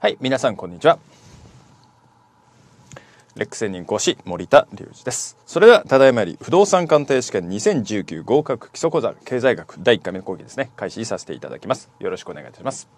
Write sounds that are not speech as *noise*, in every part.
はい、皆さんこんにちは。レックス専任講師森田隆二です。それではただいまより不動産鑑定試験2019合格基礎講座経済学第1回目の講義ですね開始させていただきます。よろしくお願いいたします。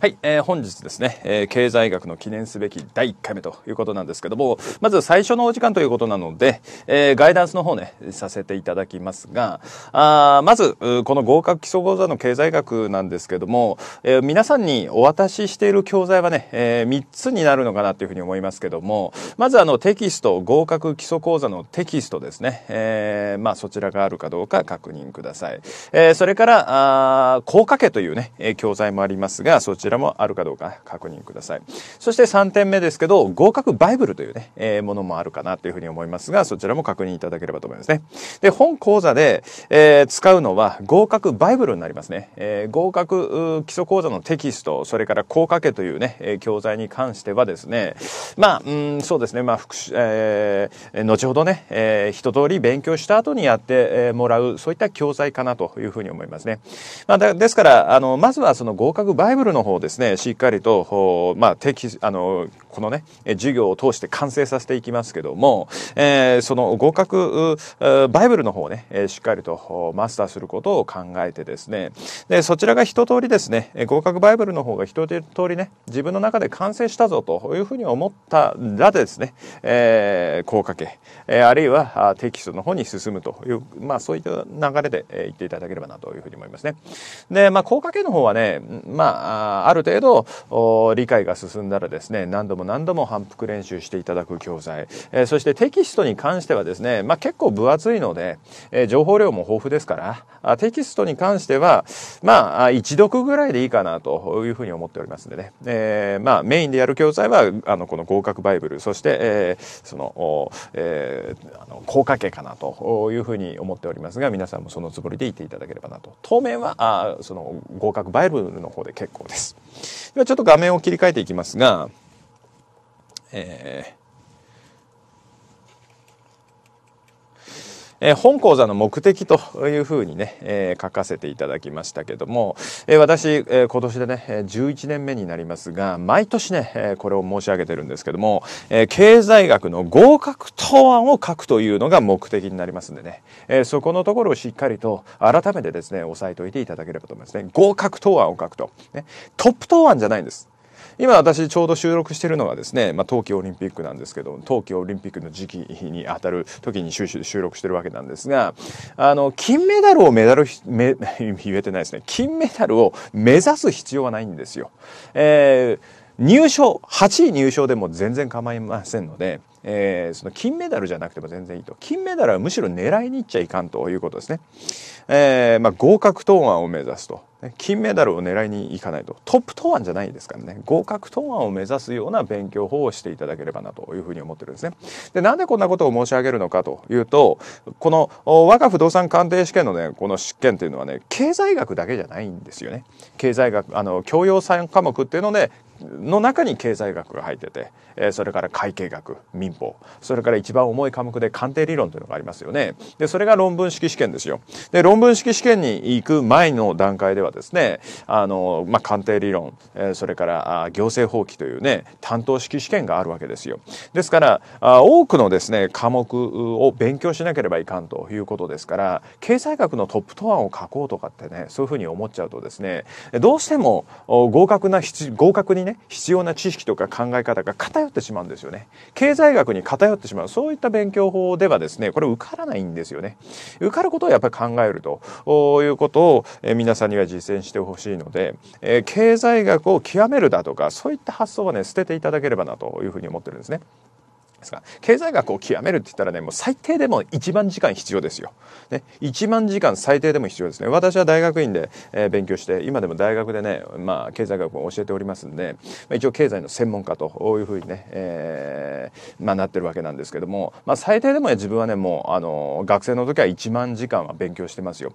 はい、えー、本日ですね、えー、経済学の記念すべき第1回目ということなんですけども、まず最初のお時間ということなので、えー、ガイダンスの方ね、させていただきますが、あまず、この合格基礎講座の経済学なんですけども、えー、皆さんにお渡ししている教材はね、えー、3つになるのかなというふうに思いますけども、まずあのテキスト、合格基礎講座のテキストですね、えー、まあそちらがあるかどうか確認ください。えー、それから、あ効果家というね、教材もありますが、そちららもあるかどうか確認ください。そして3点目ですけど、合格バイブルというね、えー、ものもあるかなというふうに思いますが、そちらも確認いただければと思いますね。で、本講座で、えー、使うのは合格バイブルになりますね。えー、合格基礎講座のテキスト、それから効果家というね、え教材に関してはですね、まあ、うん、そうですね、まあ、復習、えー、後ほどね、えー、一通り勉強した後にやってもらう、そういった教材かなというふうに思いますね。まあ、ですから、あの、まずはその合格バイブルの方ですねしっかりと、まあ、適あのこのね授業を通して完成させていきますけども、えー、その合格バイブルの方をねしっかりとマスターすることを考えてですねでそちらが一通りですね合格バイブルの方が一通りね自分の中で完成したぞというふうに思ったらですね、えー、効果系、あるいはテキストの方に進むという、まあ、そういった流れで言っていただければなというふうに思いますね。で、まあ、効果系の方はね、まあ、ある程度理解が進んだらですね何度も何度も反復練習していただく教材、えー、そしてテキストに関してはですね、まあ、結構分厚いので、えー、情報量も豊富ですからテキストに関してはまあ一読ぐらいでいいかなというふうに思っておりますんでね、えー、まあメインでやる教材はあのこの合格バイブルそして、えー、その、えあの効果系かなというふうに思っておりますが皆さんもそのつもりでいていただければなと当面はあその合格バイブルの方で結構です。ではちょっと画面を切り替えていきますが、えーえ本講座の目的というふうにね、え書かせていただきましたけども、え私、え今年でね、11年目になりますが、毎年ね、えこれを申し上げてるんですけども、え経済学の合格答案を書くというのが目的になりますんでね、えそこのところをしっかりと改めてですね、押さえておいていただければと思いますね。合格答案を書くと。ね、トップ答案じゃないんです。今私ちょうど収録してるのがですね、まあ、冬季オリンピックなんですけど冬季オリンピックの時期にあたる時に収録してるわけなんですがあの金メダルをメダルめ *laughs* 言えてないですね金メダルを目指す必要はないんですよ。えー、入賞8位入賞でも全然構いませんのでえー、その金メダルじゃなくても全然いいと金メダルはむしろ狙いにいっちゃいかんということですね、えーまあ、合格答案を目指すと、ね、金メダルを狙いにいかないとトップ答案じゃないですからね合格答案を目指すような勉強法をしていただければなというふうに思ってるんですねでなんでこんなことを申し上げるのかというとこの我が不動産鑑定試験のねこの試験ていうのはね経済学だけじゃないんですよね経済学あの教養3科目っていうので、ね、の中に経済学が入ってて、えー、それから会計学民法それから一番重い科目で鑑定理論というのがありますよねでそれが論文式試験ですよで論文式試験に行く前の段階ではですねあの、まあ、鑑定理論、えー、それからあ行政法規というね担当式試験があるわけですよですからあ多くのですね科目を勉強しなければいかんということですから経済学のトップ答案を書こうとかってねそういうふうに思っちゃうとですねどうしても合格な合格にねね必要な知識とか考え方が偏ってしまうんですよね経済学に偏ってしまうそういった勉強法ではですねこれ受からないんですよね受かることをやっぱり考えるということを、え皆さんには実践してほしいので、え経済学を極めるだとかそういった発想はね捨てていただければなというふうに思ってるんですねですか経済学を極めるって言ったらねもう最低でも1万時間必要ですよ、ね、1万時間最低でも必要ですね私は大学院で、えー、勉強して今でも大学でね、まあ、経済学を教えておりますんで、まあ、一応経済の専門家というふうにね、えー、まあ、なってるわけなんですけども、まあ、最低でも、ね、自分はねもうあの学生の時は1万時間は勉強してますよ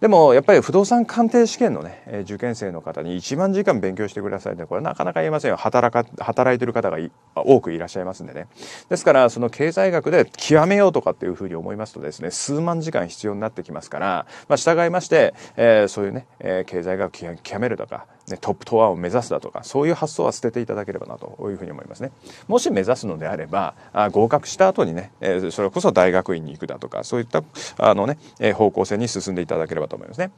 でもやっぱり不動産鑑定試験のね、えー、受験生の方に1万時間勉強してくださいねこれなかなか言えませんよ働か働いてる方が多くいらっしゃいますんでねですからその経済学で極めようとかっていうふうに思いますとですね数万時間必要になってきますから、まあ、従いまして、えー、そういうね、えー、経済学を極めるとかトップトアを目指すだとかそういう発想は捨てていただければなというふうに思いますね。もし目指すのであればあ合格した後にね、えー、それこそ大学院に行くだとかそういったあの、ね、方向性に進んでいただければと思いますね。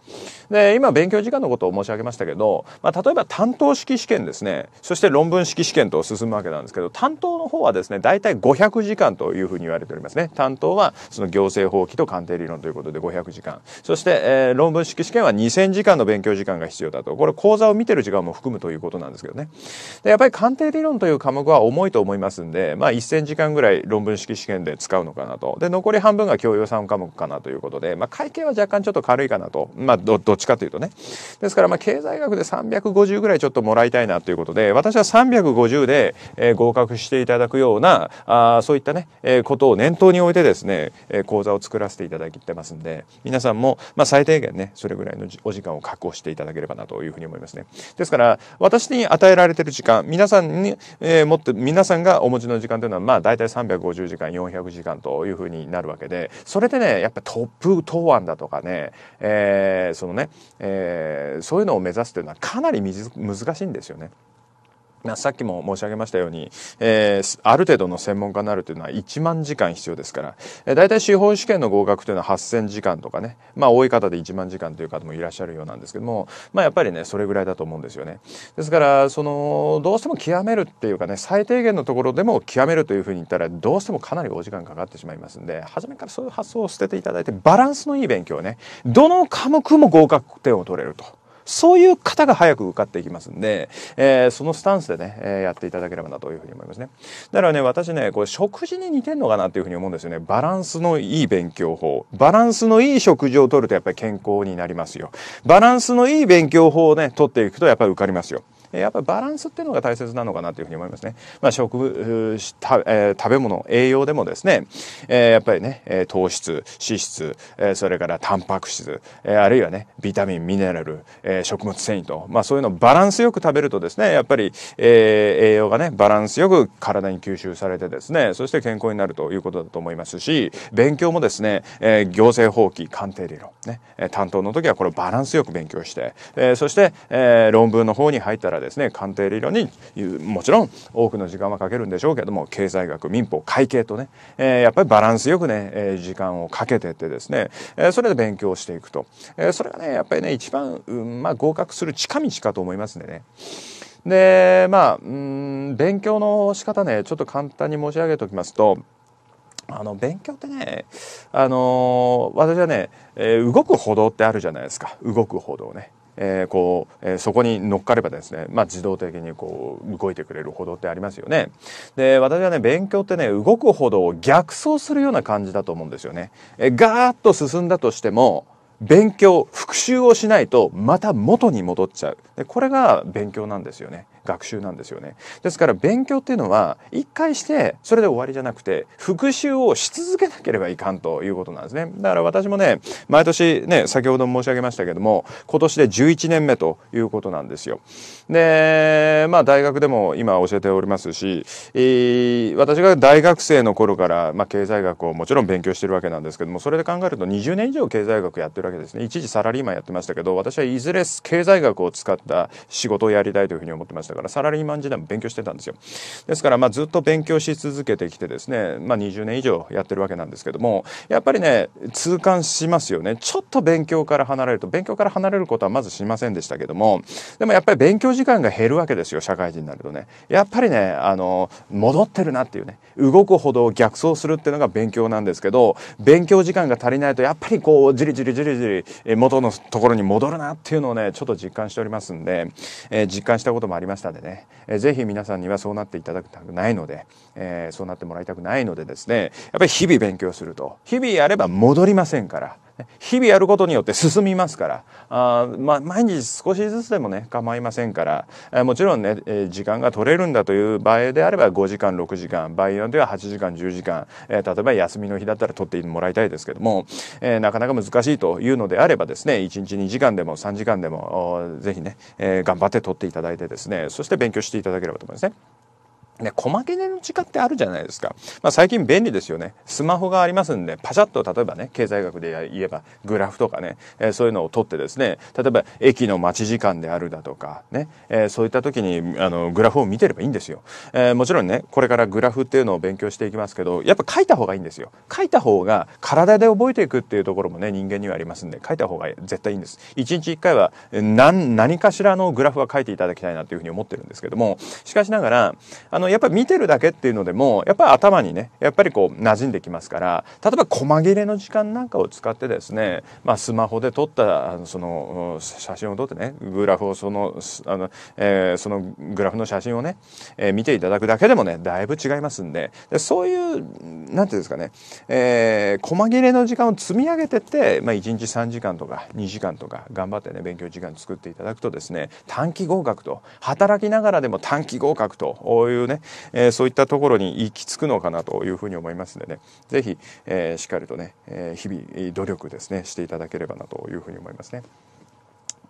で今勉強時間のことを申し上げましたけど、まあ、例えば担当式試験ですねそして論文式試験と進むわけなんですけど担当の方はですね大体500時間というふうに言われておりますね。担当はその行政法規と鑑定理論ということで500時間そして、えー、論文式試験は2000時間の勉強時間が必要だとこれ講座を見てる時間も含むということなんですけどねでやっぱり鑑定理論という科目は重いと思いますんで、まあ、1000時間ぐらい論文式試験で使うのかなとで残り半分が教養3科目かなということで、まあ、会計は若干ちょっと軽いかなと、まあど、どっちかというとねですからまあ経済学で350ぐらいちょっともらいたいなということで私は350で、えー、合格していただくようなあそういったね、えー、ことを念頭に置いてですね、えー、講座を作らせていただいてますんで皆さんも、まあ、最低限ねそれぐらいのお時間を確保していただければなというふうに思いますね。ですから、私に与えられてる時間、皆さんに、えー、もっと、皆さんがお持ちの時間というのは、まあ、大体350時間、400時間というふうになるわけで、それでね、やっぱトップ答案だとかね、えー、そのね、えー、そういうのを目指すというのはかなり難しいんですよね。まあ、さっきも申し上げましたように、えー、ある程度の専門家になるというのは1万時間必要ですから、えー、大体司法試験の合格というのは8000時間とかね、まあ多い方で1万時間という方もいらっしゃるようなんですけども、まあやっぱりね、それぐらいだと思うんですよね。ですから、その、どうしても極めるっていうかね、最低限のところでも極めるというふうに言ったら、どうしてもかなりお時間かかってしまいますんで、初めからそういう発想を捨てていただいて、バランスのいい勉強ね、どの科目も合格点を取れると。そういう方が早く受かっていきますんで、えー、そのスタンスでね、えー、やっていただければなというふうに思いますね。だからね、私ね、これ食事に似てんのかなっていうふうに思うんですよね。バランスのいい勉強法。バランスのいい食事をとるとやっぱり健康になりますよ。バランスのいい勉強法をね、とっていくとやっぱり受かりますよ。やっぱりバランスっていうのが大切なのかなというふうに思いますね。まあ、食物食べ物栄養でもですね、えやっぱりね糖質脂質、えそれからタンパク質、えあるいはねビタミンミネラル、え食物繊維と、まあ、そういうのをバランスよく食べるとですねやっぱり、え栄養がねバランスよく体に吸収されてですねそして健康になるということだと思いますし勉強もですね、え行政法規鑑定理論ね担当の時はこれをバランスよく勉強して、えそして、え論文の方に入ったららですね鑑定理論にもちろん多くの時間はかけるんでしょうけども経済学民法会計とね、えー、やっぱりバランスよくね、えー、時間をかけてってですね、えー、それで勉強していくと、えー、それがねやっぱりね一番、うん、まあ、合格する近道かと思いますんでね。でまあうん勉強の仕方ねちょっと簡単に申し上げておきますとあの勉強ってねあの私はね、えー、動く歩道ってあるじゃないですか動く歩道ね、えー、こう、えー、そこに乗っかればですね、まあ、自動的にこう動いてくれるほどってありますよね。で私はね勉強ってね動くほど逆走するような感じだと思うんですよね。えー、ガーッと進んだとしても勉強復習をしないとまた元に戻っちゃうでこれが勉強なんですよね学習なんですよね。ですから勉強っていうのは一回してそれで終わりじゃなくて復習をし続けなければいかんということなんですね。だから私もね、毎年ね、先ほども申し上げましたけども、今年で11年目ということなんですよ。で、まあ大学でも今教えておりますし、えー、私が大学生の頃から、まあ、経済学をもちろん勉強してるわけなんですけども、それで考えると20年以上経済学やってるわけですね。一時サラリーマンやってましたけど、私はいずれ経済学を使った仕事をやりたいというふうに思ってましたからサラリーマン時代も勉強してたんですよですからまずっと勉強し続けてきてですね、まあ、20年以上やってるわけなんですけどもやっぱりね痛感しますよねちょっと勉強から離れると勉強から離れることはまずしませんでしたけどもでもやっぱり勉強時間が減るわけですよ社会人になるとねやっぱりねあの戻ってるなっていうね動くほど逆走するっていうのが勉強なんですけど勉強時間が足りないとやっぱりこうじりじりじりじり元のところに戻るなっていうのをねちょっと実感しておりますんで、えー、実感したこともありましたでね、えー、ぜひ皆さんにはそうなっていただきたくないので、えー、そうなってもらいたくないのでですねやっぱり日々勉強すると日々やれば戻りませんから。日々やることによって進みますからあ、まあ、毎日少しずつでもね構いませんからもちろんね、えー、時間が取れるんだという場合であれば5時間6時間場合によっては8時間10時間、えー、例えば休みの日だったら取ってもらいたいですけども、えー、なかなか難しいというのであればですね1日2時間でも3時間でもぜひね、え頑張って取っていただいてですねそして勉強していただければと思いますね。ね、細切れの時間ってあるじゃないですか。まあ、最近便利ですよね。スマホがありますんで、パシャッと例えばね、経済学で言えばグラフとかね、えー、そういうのを取ってですね、例えば駅の待ち時間であるだとかね、えー、そういった時にあのグラフを見てればいいんですよ、えー、もちろんね、これからグラフっていうのを勉強していきますけど、やっぱ書いた方がいいんですよ。書いた方が体で覚えていくっていうところもね、人間にはありますんで、書いた方が絶対いいんです。一日一回は何何かしらのグラフは書いていただきたいなというふうに思ってるんですけども、しかしながら、あのやっぱり見てるだけっていうのでもやっぱり頭にねやっぱりこう馴染んできますから例えば細切れの時間なんかを使ってですね、まあ、スマホで撮ったその写真を撮ってねグラフをそのあの、えー、そのグラフの写真をね、えー、見ていただくだけでもねだいぶ違いますんででそういう何て言うんですかね、えー、細切れの時間を積み上げてって、まあ、1日3時間とか2時間とか頑張ってね勉強時間作っていただくとですね短期合格と働きながらでも短期合格というねえー、そういったところに行き着くのかなというふうに思いますのでね是非、えー、しっかりとね、え日々努力ですねしていただければなというふうに思いますね。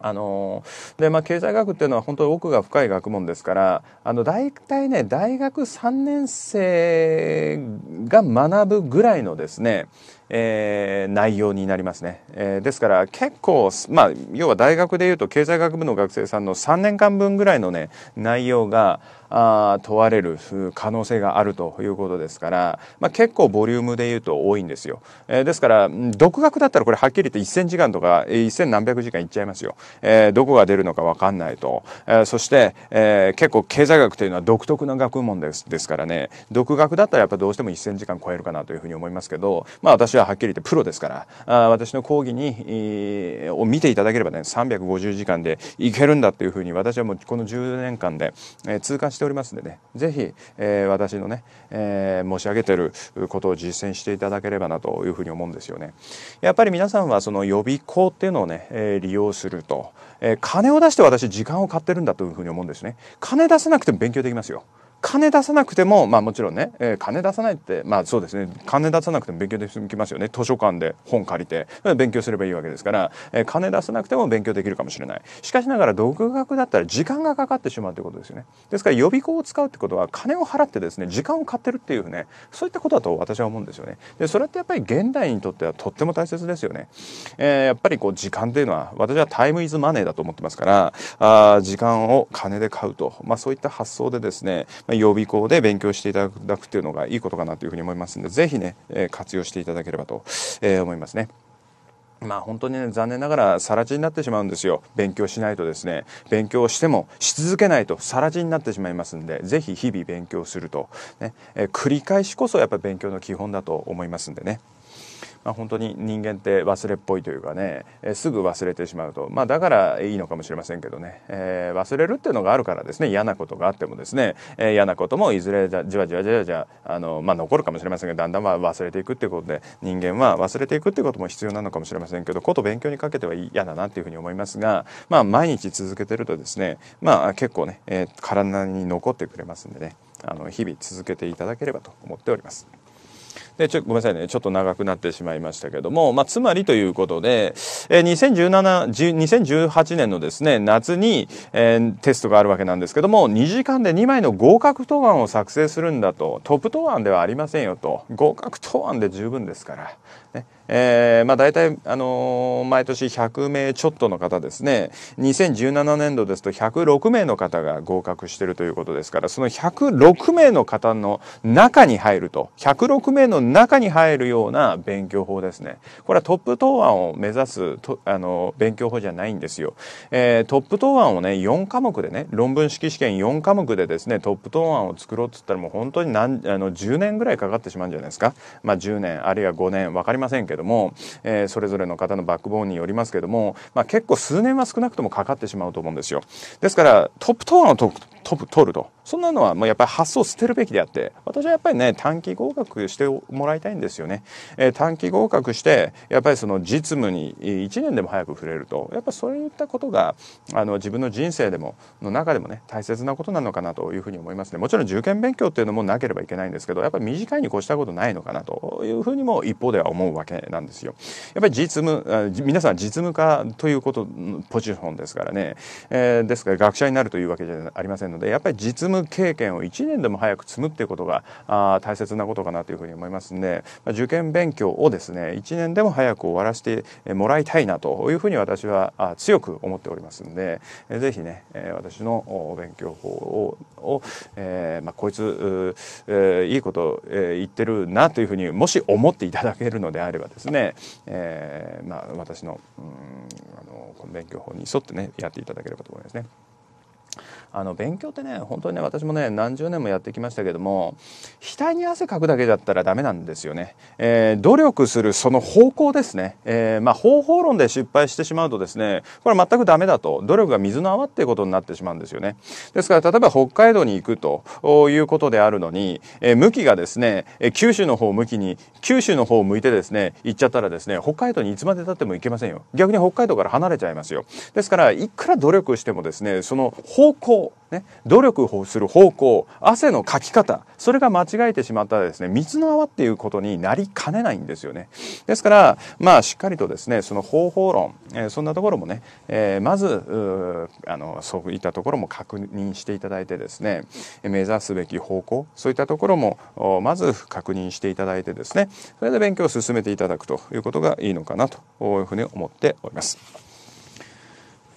あのでまあ、経済学っていうのは本当に奥が深い学問ですからあの大体ね大学3年生が学ぶぐらいのですね、えー、内容になりますね、えー、ですから結構、まあ、要は大学でいうと経済学部の学生さんの3年間分ぐらいのね内容があ問われる可能性があるということですから、まあ、結構ボリュームで言うと多いんですよ、えー、ですから独学だったらこれはっきり言って1000時間とか1000何百時間いっちゃいますよ、えー、どこが出るのか分かんないと、えー、そして、えー、結構経済学というのは独特な学問ですですからね独学だったらやっぱどうしても1000時間超えるかなというふうに思いますけど、まあ、私ははっきり言ってプロですからあ私の講義に、えを見ていただければね350時間でいけるんだというふうに私はもうこの10年間で、えー、通過してしておりますんでね是非、えー、私のね、えー、申し上げてることを実践していただければなというふうに思うんですよね。やっぱり皆さんはその予備校っていうのをね、えー、利用すると、え金を出して私時間を買ってるんだというふうに思うんですね。金出せなくても勉強できますよ。金出さなくてもまあもちろんね、えー、金出さないってまあそうですね金出さなくても勉強できますよね図書館で本借りて勉強すればいいわけですから、えー、金出さなくても勉強できるかもしれないしかしながら独学だったら時間がかかってしまうということですよねですから予備校を使うってことは金を払ってですね時間を買ってるっていうねそういったことだと私は思うんですよねでそれってやっぱり現代にとってはとっても大切ですよね、えー、やっぱりこう時間っていうのは私はタイムイズマネーだと思ってますからあ時間を金で買うとまあそういった発想でですね予備校で勉強していただくっていうのがいいことかなというふうに思いますので、ぜひね、活用していただければと思いますね。まあ本当にね、残念ながら更地になってしまうんですよ。勉強しないとですね、勉強してもし続けないと更地になってしまいますんで、ぜひ日々勉強すると。ね、え繰り返しこそやっぱり勉強の基本だと思いますんでね。まあ、本当に人間って忘れっぽいというかね、えすぐ忘れてしまうと、まあ、だからいいのかもしれませんけどね、えー、忘れるっていうのがあるからですね嫌なことがあってもですね、えー、嫌なこともいずれじわじわじわじわあの、まあ、残るかもしれませんがだんだん忘れていくっていうことで人間は忘れていくっていうことも必要なのかもしれませんけどこと勉強にかけては嫌だなっていうふうに思いますが、まあ、毎日続けてるとですね、まあ、結構ね、えー、体に残ってくれますんでねあの日々続けていただければと思っております。でちょごめんなさいねちょっと長くなってしまいましたけども、まあ、つまりということで、えー、2018年のですね夏に、えー、テストがあるわけなんですけども2時間で2枚の合格答案を作成するんだとトップ答案ではありませんよと合格答案で十分ですからねえーまあ、大体、あのー、毎年100名ちょっとの方ですね2017年度ですと106名の方が合格しているということですからその106名の方の中に入ると106名の中に入るような勉強法ですねこれはトップ答案を目指すと、あのー、勉強法じゃないんですよ、えー、トップ答案をね4科目でね論文式試験4科目でですねトップ答案を作ろうっつったらもう本当に何あの10年ぐらいかかってしまうんじゃないですか、まあ、10年あるいは5年分かりますませんけども、えー、それぞれの方のバックボーンによりますけども、まあ、結構数年は少なくともかかってしまうと思うんですよ。ですからトップトアの飛ぶ取るとそんなのはもうやっぱり発想を捨てるべきであって私はやっぱりね短期合格してもらいたいんですよね、えー、短期合格してやっぱりその実務に1年でも早く触れるとやっぱそういったことがあの自分の人生でもの中でもね大切なことなのかなというふうに思いますねもちろん受験勉強っていうのもなければいけないんですけどやっぱり短いに越したことないのかなというふうにも一方では思うわけなんですよやっぱり実務皆さん実務家ということポジションですからね、えー、ですから学者になるというわけじゃありませんんのでやっぱり実務経験を1年でも早く積むっていうことがあ大切なことかなというふうに思いますんで、まあ、受験勉強をですね1年でも早く終わらせてもらいたいなというふうに私は強く思っておりますんで是非ね私の勉強法をを、えー、まあ、こいつ、えー、いいこと、言ってるなというふうにもし思っていただけるのであればですね、えまあ、私のうんあのこの勉強法に沿ってねやっていただければと思いますね。あの勉強ってね本当にね私もね何十年もやってきましたけども額に汗かくだけだったらダメなんですよね、えー、努力するその方向ですね、えー、まあ、方法論で失敗してしまうとですねこれ全くダメだと努力が水の泡っていうことになってしまうんですよねですから例えば北海道に行くということであるのに、えー、向きがですね九州の方向きに九州の方を向いてですね行っちゃったらですね北海道にいつまでたっても行けませんよ逆に北海道から離れちゃいますよですからいくら努力してもですねその方向ね、努力をする方向汗のかき方それが間違えてしまったらですね水の泡っていうことになりかねないんですよねですからまあしっかりとですねその方法論、えー、そんなところもね、えー、まずあのそういったところも確認していただいてですね目指すべき方向そういったところもまず確認していただいてですねそれで勉強を進めていただくということがいいのかなというふうに思っております。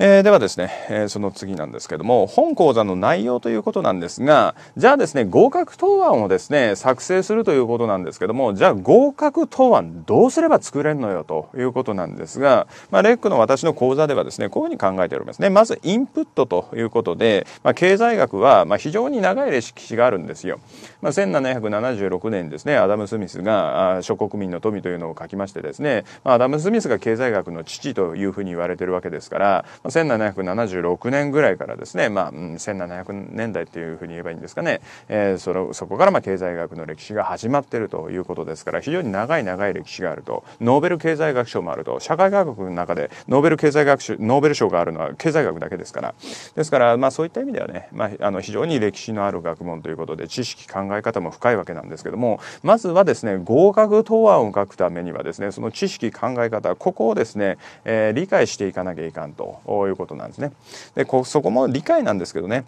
えー、ではですね、えー、その次なんですけども、本講座の内容ということなんですが、じゃあですね、合格答案をですね、作成するということなんですけども、じゃあ合格答案どうすれば作れるのよということなんですが、まあ、レックの私の講座ではですね、こういうふうに考えておりますね。まず、インプットということで、まあ、経済学は、ま非常に長い歴史があるんですよ。まあ、1776年ですねアダム・スミスが諸国民の富というのを書きましてですね、まあ、アダム・スミスが経済学の父というふうに言われてるわけですから、まあ、1776年ぐらいからですね、まあ、1700年代というふうに言えばいいんですかね、えー、そのそこからまあ経済学の歴史が始まってるということですから非常に長い長い歴史があるとノーベル経済学賞もあると社会科学の中でノーベル経済学賞ノーベル賞があるのは経済学だけですからですからまあそういった意味ではね、まあ、あの非常に歴史のある学問ということで知識考え考え方も深いわけなんですけどもまずはですね合格答案を書くためにはですねその知識考え方ここをですね、えー、理解していかなきゃいかんということなんですね。でそこも理解なんですけどね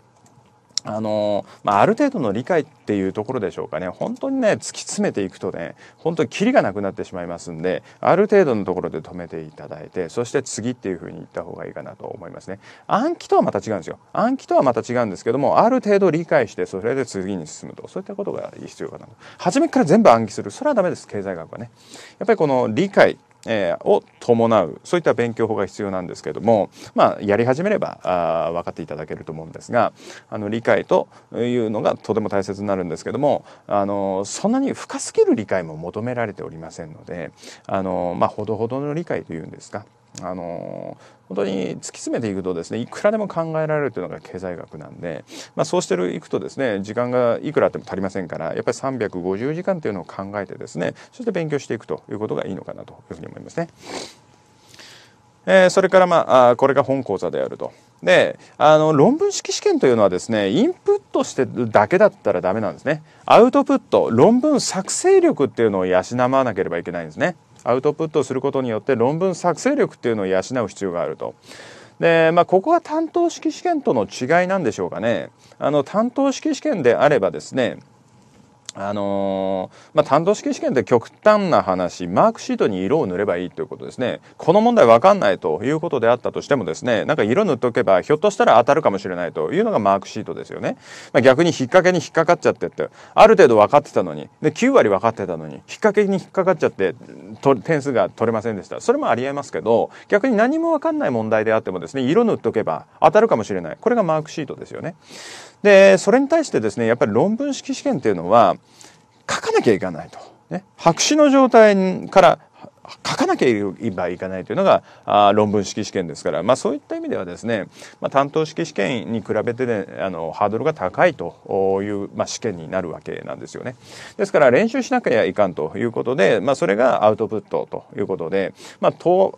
あのまあ、ある程度の理解っていうところでしょうかね本当にね突き詰めていくとね本当にキリがなくなってしまいますんである程度のところで止めていただいてそして次っていうふうに言った方がいいかなと思いますね暗記とはまた違うんですよ暗記とはまた違うんですけどもある程度理解してそれで次に進むとそういったことが必要かなと初めから全部暗記するそれはダメです経済学はねやっぱりこの理解えー、を伴うそういった勉強法が必要なんですけども、まあ、やり始めればあ分かっていただけると思うんですがあの理解というのがとても大切になるんですけどもあのそんなに深すぎる理解も求められておりませんのであの、まあ、ほどほどの理解というんですかあの本当に突き詰めていくとですねいくらでも考えられるというのが経済学なんで、まあ、そうしてるいくとですね時間がいくらあっても足りませんからやっぱり350時間というのを考えてですねそして勉強していくということがいいのかなというふうに思いますね。えー、それから、まあ、これが本講座であると。であの論文式試験というのはですねインプットしてるだけだったらダメなんですね。アウトプット論文作成力っていうのを養わなければいけないんですね。アウトプットすることによって論文作成力っていうのを養う必要があると。でまあ、ここは担当式試験との違いなんでしょうかね。あの担当式試験であればですねあのー、まあ、担当式試験って極端な話、マークシートに色を塗ればいいということですね。この問題わかんないということであったとしてもですね、なんか色塗っとけば、ひょっとしたら当たるかもしれないというのがマークシートですよね。まあ、逆に引っ掛けに引っかかっちゃってって、ある程度分かってたのに、で、9割分かってたのに、引っ掛けに引っかかっちゃって、点数が取れませんでした。それもありえますけど、逆に何もわかんない問題であってもですね、色塗っとけば当たるかもしれない。これがマークシートですよね。でそれに対してですねやっぱり論文式試験っていうのは書かなきゃいかないと。ね、白紙の状態から書かなきゃいけないというのがあ論文式試験ですから、まあ、そういった意味ではですね、まあ、担当式試験に比べて、ね、あのハードルが高いという、まあ、試験になるわけなんですよね。ですから練習しなきゃいかんということで、まあ、それがアウトプットということで、まあ、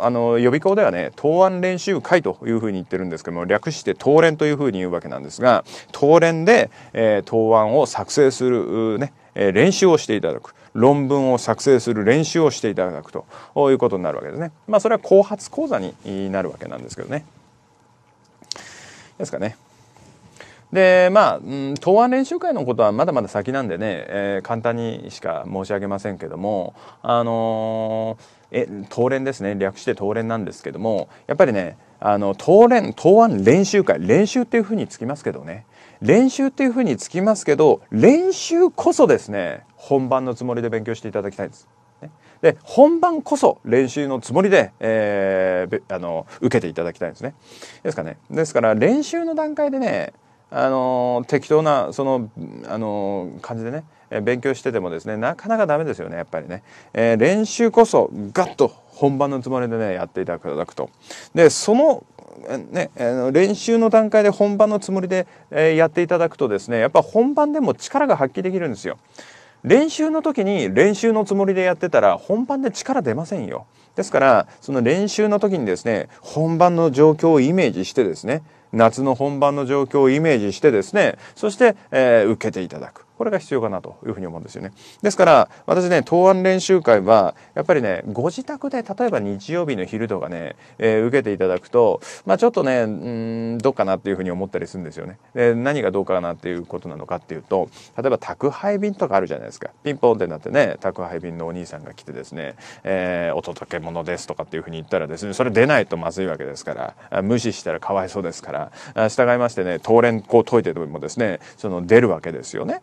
あの予備校ではね答案練習会というふうに言ってるんですけども略して答練というふうに言うわけなんですが答練で、えー、答案を作成する、ね、練習をしていただく。論文を作成する練習をしていただくということになるわけですね。まあ、それは後発講座になるわけなんですけどね。ですかね。でまあ、答案練習会のことはまだまだ先なんでね、えー、簡単にしか申し上げませんけども、あのー、え答練ですね略して答練なんですけどもやっぱりねあの答練答案練習会練習っていうふうにつきますけどね練習っていうふうにつきますけど練習こそですね本番のつもりで勉強していただきたいんです。で本番こそ練習のつもりで、えー、あの受けていただきたいんですね。ですかね。ですから練習の段階でねあの適当なそのあの感じでねえ勉強しててもですねなかなかダメですよねやっぱりね、えー、練習こそガッと本番のつもりでねやっていただくとでそのね、あの練習の段階で本番のつもりで、えやっていただくとですねやっぱ本番でも力が発揮できるんですよ。練習の時に練習のつもりでやってたら本番で力出ませんよ。ですからその練習の時にですね本番の状況をイメージしてですね夏の本番の状況をイメージしてですねそして、えー、受けていただく。これが必要かなというふうに思うんですよね。ですから私ね答案練習会はやっぱりねご自宅で例えば日曜日の昼とかね、えー、受けていただくと、まあ、ちょっとねうんどうかなっていうふうに思ったりするんですよね。で何がどうかなっていうことなのかっていうと例えば宅配便とかあるじゃないですかピンポンってなってね宅配便のお兄さんが来てですね、えー、お届け物ですとかっていうふうに言ったらですねそれ出ないとまずいわけですから無視したらかわいそうですから従いましてね当連こう解いてもですねその出るわけですよね。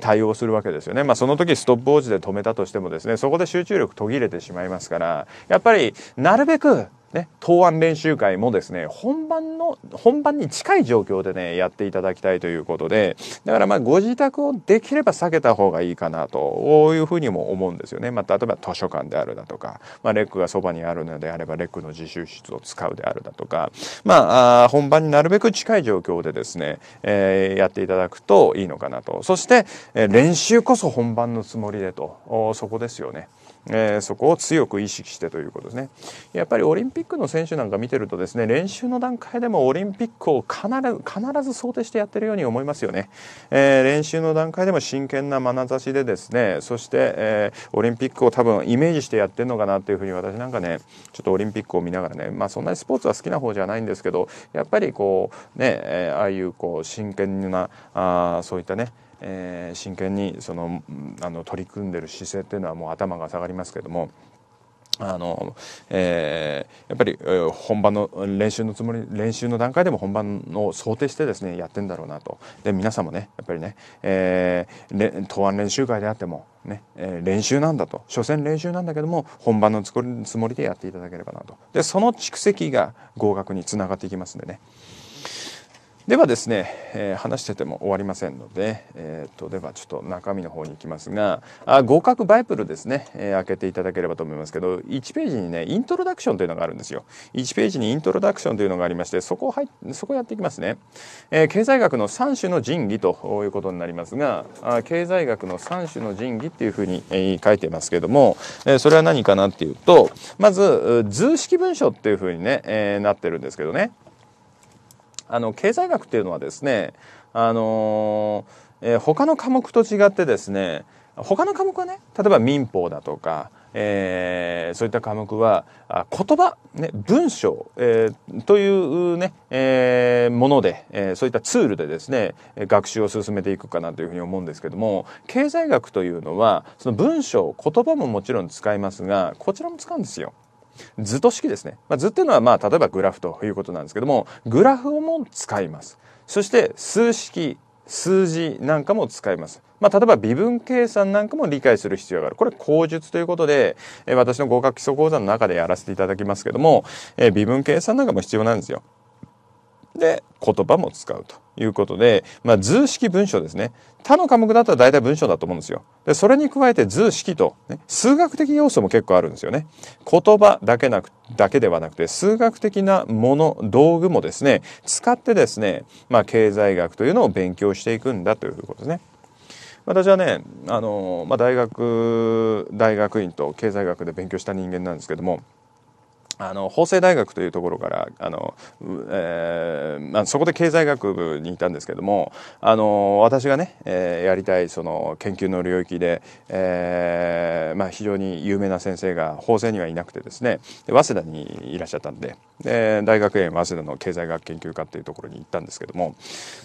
対応するわけですよね。まあ、その時ストップウォッチで止めたとしてもですね、そこで集中力途切れてしまいますから、やっぱりなるべくね、答案練習会もですね、本番の、本番に近い状況でね、やっていただきたいということで、だからまあ、ご自宅をできれば避けた方がいいかなと、いうふうにも思うんですよね。まあ、例えば図書館であるだとか、まあ、レックがそばにあるのであれば、レックの自習室を使うであるだとか、まあ、本番になるべく近い状況でですね、えー、やっていただくといいのかなと。そして、え練習こそ本番のつもりでと、そこですよね。えー、そこを強く意識してということですねやっぱりオリンピックの選手なんか見てるとですね練習の段階でもオリンピックを必ず必ず想定してやってるように思いますよね、えー、練習の段階でも真剣な眼差しでですねそして、えー、オリンピックを多分イメージしてやってるのかなっていうふうに私なんかねちょっとオリンピックを見ながらねまあそんなにスポーツは好きな方じゃないんですけどやっぱりこうね、ああいうこう真剣なあそういったねえー、真剣にそのあの取り組んでる姿勢っていうのはもう頭が下がりますけども。あのえー、やっぱり、本番の練習のつもり練習の段階でも本番を想定してですねやってんだろうなとで皆さんもねやっぱりね、えー、答案練習会であってもね、えー、練習なんだと所詮練習なんだけども本番のつもりでやっていただければなとでその蓄積が合格につながっていきますんでねではですね、えー、話してても終わりませんので、えー、っとではちょっと中身の方に行きますがあ合格バイプルですね、えー、開けていただければと思いますけど1ページにねイントロダクションというのがあるんですよ1ページにイントロダクションというのがありましてそこを入そこやっていきますね、えー、経済学の3種の神義ということになりますがあ経済学の3種の神義っていうふうに、えー、書いてますけども、えー、それは何かなっていうとまず図式文書っていうふうにね、えー、なってるんですけどねあの経済学っていうのはですねあのえー、他の科目と違ってですね他の科目はね例えば民法だとか、えー、そういった科目は言葉、ね、文章、えー、というね、えー、もので、えー、そういったツールでですね学習を進めていくかなというふうに思うんですけども経済学というのはその文章言葉ももちろん使いますがこちらも使うんですよ。図と式ですね。まあ、図っていうのは、まあ、例えばグラフということなんですけども、グラフも使います。そして、数式、数字なんかも使います。まあ、例えば微分計算なんかも理解する必要がある。これ口述ということで、え私の合格基礎講座の中でやらせていただきますけども、え微分計算なんかも必要なんですよ。で言葉も使うということで、まあ、図式文章ですね他の科目だったら大体文章だと思うんですよでそれに加えて図式と、ね、数学的要素も結構あるんですよね言葉だけなくだけではなくて数学的なもの道具もですね使ってですね、まあ、経済学というのを勉強していくんだということですね私はねあの、まあ、大学大学院と経済学で勉強した人間なんですけどもあの法政大学というところからあの、えーまあ、そこで経済学部にいたんですけどもあの私がね、えー、やりたいその研究の領域で、えーまあ、非常に有名な先生が法政にはいなくてですね早稲田にいらっしゃったんでで大学院早稲田の経済学研究科っていうところに行ったんですけども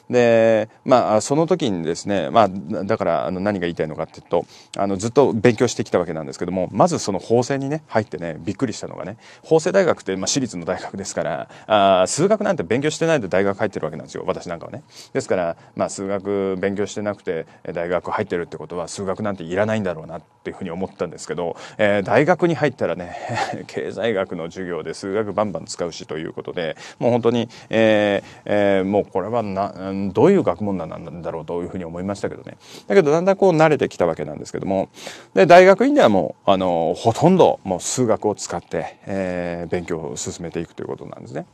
で、まあ、その時にですね、まあ、だからあの何が言いたいのかっていうとあのずっと勉強してきたわけなんですけどもまずその法政にね入ってねびっくりしたのがね法大学って、まあ、私立の大学ですからあ数学なんて勉強してないで大学入ってるわけなんですよ私なんかはねですから、まあ、数学勉強してなくて大学入ってるってことは数学なんていらないんだろうなっていうふうに思ったんですけど、えー、大学に入ったらね *laughs* 経済学の授業で数学バンバン使うしということでもう本当に、えーえー、もうこれはなどういう学問なんだろうというふうに思いましたけどねだけどだんだんこう慣れてきたわけなんですけどもで大学院ではもうあのほとんどもう数学を使って、えーえー、勉強を進めていくということなんですね。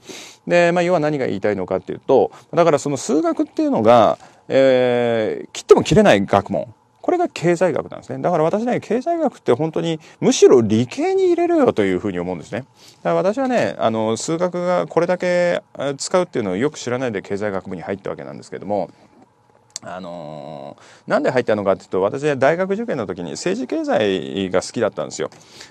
で、まあ、要は何が言いたいのかっていうとだからその数学っていうのが、えー、切っても切れない学問。これが経済学なんですね。だから私ね、経済学って本当にむしろ理系に入れるよというふうに思うんですね。だから私はね、あの、数学がこれだけ使うっていうのをよく知らないで経済学部に入ったわけなんですけども、あのー、なんで入ったのかっていうと私は大学受験の時に政治経済が好きだったんですよ。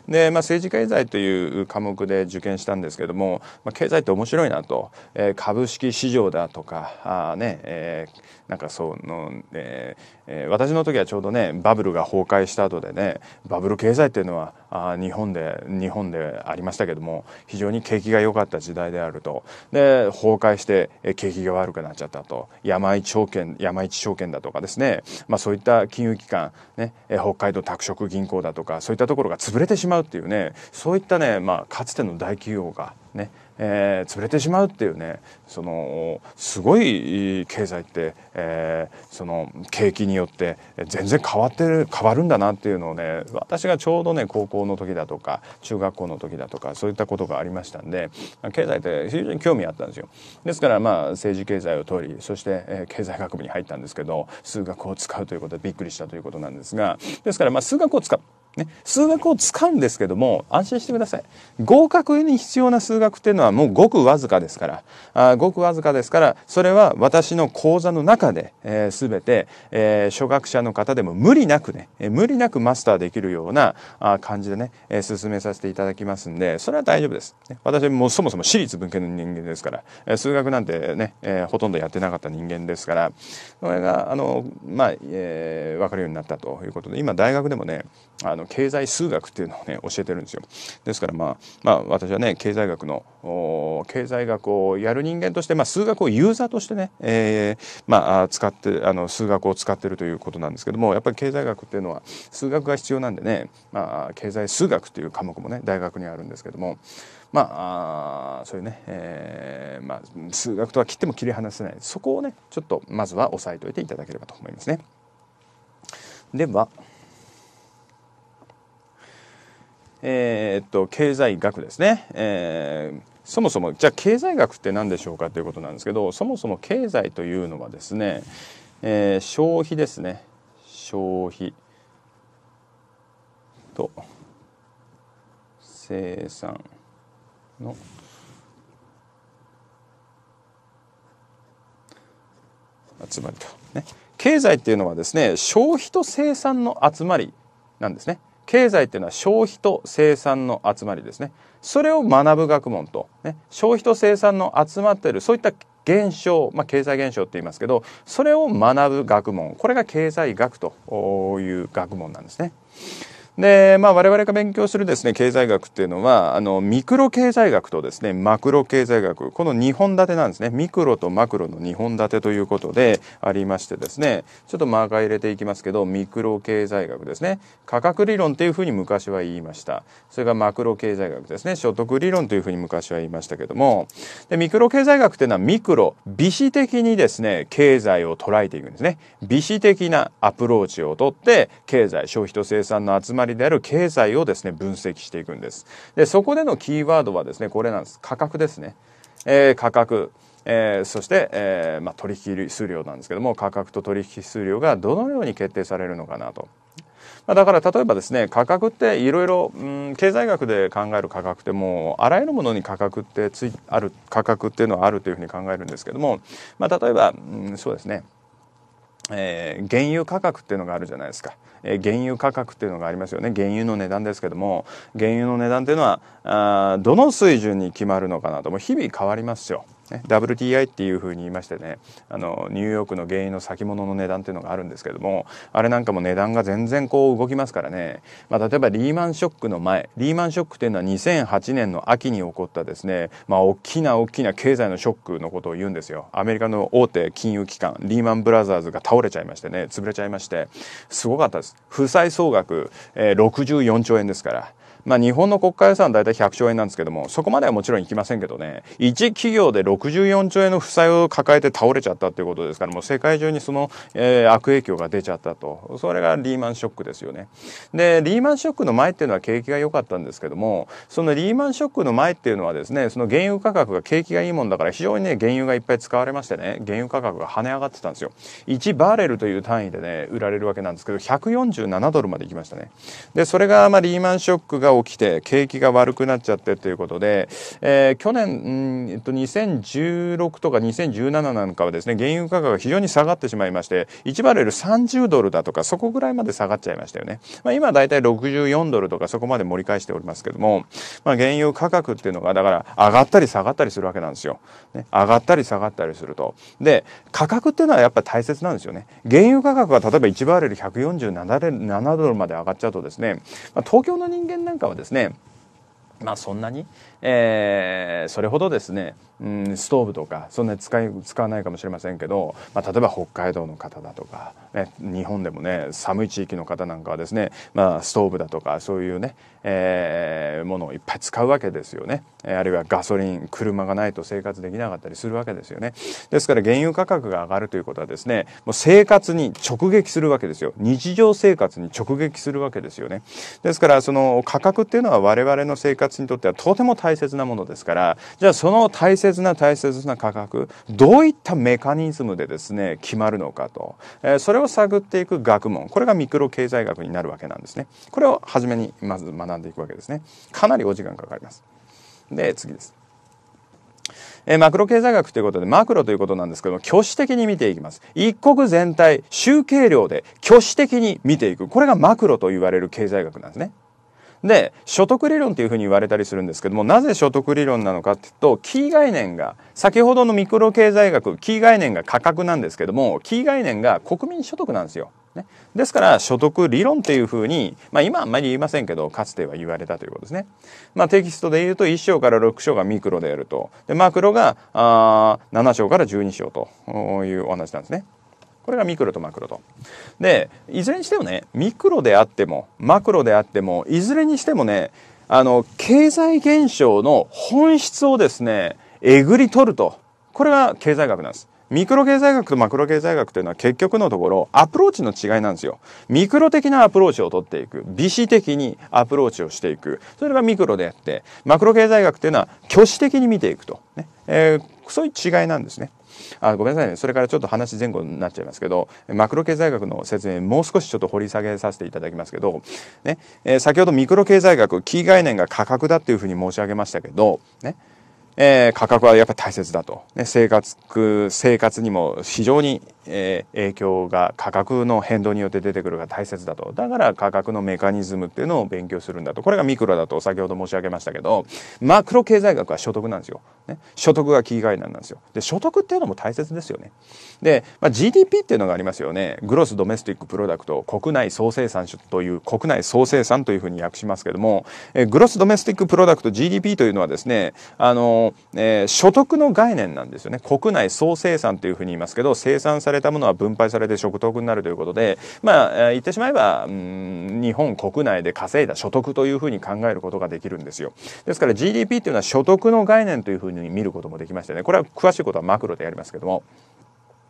で、まあ、政治経済という科目で受験したんですけども、まあ、経済って面白いなと、えー、株式市場だとかあ、ねえー、なんかその、えー、私の時はちょうどねバブルが崩壊した後でねバブル経済っていうのはあ日本で日本でありましたけども非常に景気が良かった時代であるとで崩壊して景気が悪くなっちゃったと山一証券山一証券だとかですね、まあ、そういった金融機関、ね、北海道拓殖銀行だとかそういったところが潰れてしまうっていうねそういったね、まあ、かつての大企業がねえー、潰れてしまうっていうねそのすごい経済って、えー、その景気によって全然変わってる変わるんだなっていうのをね私がちょうどね高校の時だとか中学校の時だとかそういったことがありましたんで経済って非常に興味あったんですよ。ですからまあ政治経済を通りそして、えー、経済学部に入ったんですけど数学を使うということでびっくりしたということなんですがですからまあ数学を使ってね、数学を使うんですけども安心してください合格に必要な数学っていうのはもうごくわずかですからあごくわずかですからそれは私の講座の中で、えー、全て、えー、初学者の方でも無理なくね、えー、無理なくマスターできるようなあ感じでね、えー、進めさせていただきますんでそれは大丈夫です、ね、私もそもそも私立文系の人間ですから、えー、数学なんてね、えー、ほとんどやってなかった人間ですからそれがあのまあ、えー、分かるようになったということで今大学でもねあの経済数学っていうのをね教えてるんですよですからまあ、まあ、私はね経済学の経済学をやる人間として、まあ、数学をユーザーとしてね、えまあ、使ってあの数学を使ってるということなんですけどもやっぱり経済学っていうのは数学が必要なんでね、まあ、経済数学っていう科目もね大学にあるんですけども。まあ、そういうね、えーまあ、数学とは切っても切り離せないそこをねちょっとまずは押さえておいていただければと思いますね。ではえー、っと経済学ですね、えー、そもそもじゃあ経済学って何でしょうかということなんですけどそもそも経済というのはですね、えー、消費ですね消費と生産の集まりと、ね、経済っていうのはですね消費と生産の集まりなんですね経済っていうのは消費と生産の集まりですねそれを学ぶ学問と、ね、消費と生産の集まっているそういった現象、まあ、経済現象って言いますけどそれを学ぶ学問これが経済学という学問なんですね。で、まあ、我々が勉強するですね、経済学っていうのは、あの、ミクロ経済学とですね、マクロ経済学、この2本立てなんですね。ミクロとマクロの2本立てということでありましてですね、ちょっとマーカー入れていきますけど、ミクロ経済学ですね。価格理論っていうふうに昔は言いました。それがマクロ経済学ですね。所得理論というふうに昔は言いましたけども、で、ミクロ経済学っていうのはミクロ、微視的にですね、経済を捉えていくんですね。微視的なアプローチをとって、経済、消費と生産の集まりりである経済をですね分析していくんですでそこでのキーワードはですねこれなんです価格ですね、えー、価格えー、そして、えーまあ、取引数量なんですけども価格と取引数量がどのように決定されるのかなと。まあ、だから例えばですね価格っていろいろ経済学で考える価格ってもうあらゆるものに価格ってついある価格っていうのはあるというふうに考えるんですけども、まあ、例えば、うん、そうですね、えー、原油価格っていうのがあるじゃないですか。え原油価格っていうのがありますよね原油の値段ですけども原油の値段っていうのはあどの水準に決まるのかなとも日々変わりますよ。ね、WTI っていうふうに言いましてねあのニューヨークの原油の先物の値段っていうのがあるんですけどもあれなんかも値段が全然こう動きますからね、まあ、例えばリーマンショックの前リーマンショックっていうのは2008年の秋に起こったですね、まあ、大きな大きな経済のショックのことを言うんですよアメリカの大手金融機関リーマンブラザーズが倒れちゃいましてね潰れちゃいましてすごかったです負債総額、えー、64兆円ですから。まあ、日本の国家予算大体100兆円なんですけども、そこまではもちろんいきませんけどね、一企業で64兆円の負債を抱えて倒れちゃったということですから、もう世界中にその、えー、悪影響が出ちゃったと。それがリーマンショックですよね。で、リーマンショックの前っていうのは景気が良かったんですけども、そのリーマンショックの前っていうのはですね、その原油価格が景気がいいもんだから非常にね、原油がいっぱい使われましてね、原油価格が跳ね上がってたんですよ。1バーレルという単位でね、売られるわけなんですけど、147ドルまで行きましたね。で、それが、まあ、リーマンショックが起きて景気が悪くなっちゃってということで、えー、去年、うん、と2016とか2017なんかはですね原油価格が非常に下がってしまいまして1バレル30ドルだとかそこぐらいまで下がっちゃいましたよね、まあ、今だいたい64ドルとかそこまで盛り返しておりますけども、まあ、原油価格っていうのがだから上がったり下がったりするわけなんですよ、ね、上がったり下がったりするとで価格っていうのはやっぱ大切なんですよね原油価格が例えば1バレル147ドルまで上がっちゃうとですね、まあ、東京の人間なんんかはですねまあそんなに、えー、それほどですねうん、ストーブとかそんなに使い使わないかもしれませんけど、まあ、例えば北海道の方だとか、ね、日本でもね寒い地域の方なんかはですね、まあ、ストーブだとかそういうね、えー、ものをいっぱい使うわけですよねあるいはガソリン車がないと生活できなかったりするわけですよねですから原油価格が上がるということはですねもう生活に直撃するわけですよ日常生活に直撃するわけですよねですからその価格っていうのは我々の生活にとってはとても大切なものですからじゃあその大切切な大切な価格どういったメカニズムでですね決まるのかと、えー、それを探っていく学問これがミクロ経済学になるわけなんですねこれを初めにまず学んでいくわけですねかなりお時間かかりますで次ですえマクロ経済学ということでマクロということなんですけども挙手的に見ていきます一国全体集計量で挙手的に見ていくこれがマクロと言われる経済学なんですねで所得理論っていうふうに言われたりするんですけどもなぜ所得理論なのかっていうとキー概念が先ほどのミクロ経済学キー概念が価格なんですけどもキー概念が国民所得なんですよ。ね、ですから所得理論っていうふうに、まあ、今あんまり言いませんけどかつては言われたということですね。まあ、テキストで言うと1章から6章がミクロであるとでマクロがあ7章から12章というお話なんですね。これがミクロとマクロと。でいずれにしてもねミクロであってもマクロであってもいずれにしてもねあの経済現象の本質をですねえぐり取るとこれが経済学なんです。ミクロ経済学とマクロ経済学というのは結局のところアプローチの違いなんですよ。ミクロ的なアプローチを取っていく。微視的にアプローチをしていく。それがミクロであって、マクロ経済学というのは挙手的に見ていくと。ねえー、そういう違いなんですね。あごめんなさいねそれからちょっと話前後になっちゃいますけどマクロ経済学の説明もう少しちょっと掘り下げさせていただきますけど、ねえー、先ほどミクロ経済学キー概念が価格だっていうふうに申し上げましたけどねえー、価格はやっぱり大切だと。ね、生活、生活にも非常に、えー、影響が価格の変動によって出てくるが大切だと。だから価格のメカニズムっていうのを勉強するんだと。これがミクロだと先ほど申し上げましたけど、マクロ経済学は所得なんですよ。ね、所得がキー概念なんですよ。で、所得っていうのも大切ですよね。で、まあ、GDP っていうのがありますよね。グロスドメスティックプロダクト、国内総生産という、国内総生産というふうに訳しますけども、えー、グロスドメスティックプロダクト GDP というのはですね、あのーえー、所得の概念なんですよね国内総生産というふうに言いますけど生産されたものは分配されて所得になるということでまあ、えー、言ってしまえば、うん、日本国内で稼いだ所得というふうに考えることができるんですよですから GDP というのは所得の概念というふうに見ることもできましてねこれは詳しいことはマクロでやりますけども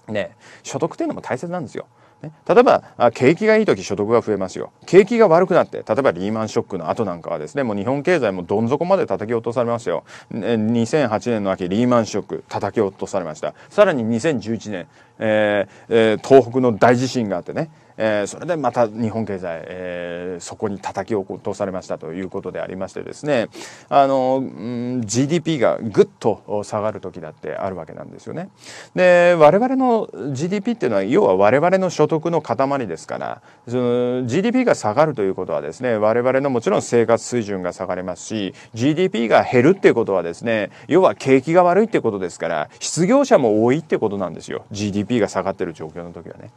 ね所得というのも大切なんですよね、例えば景気がいい時所得が増えますよ景気が悪くなって例えばリーマンショックの後なんかはですねもう日本経済もどん底まで叩き落とされますよ2008年の秋リーマンショック叩き落とされましたさらに2011年、えーえー、東北の大地震があってねえー、それでまた日本経済、えー、そこに叩き落とされましたということでありましてですねあの、うん、GDP がぐっと下がる時だってあるわけなんですよね。で我々の GDP っていうのは要は我々の所得の塊ですからその GDP が下がるということはですね我々のもちろん生活水準が下がりますし GDP が減るっていうことはですね要は景気が悪いってことですから失業者も多いってことなんですよ GDP が下がってる状況の時はね。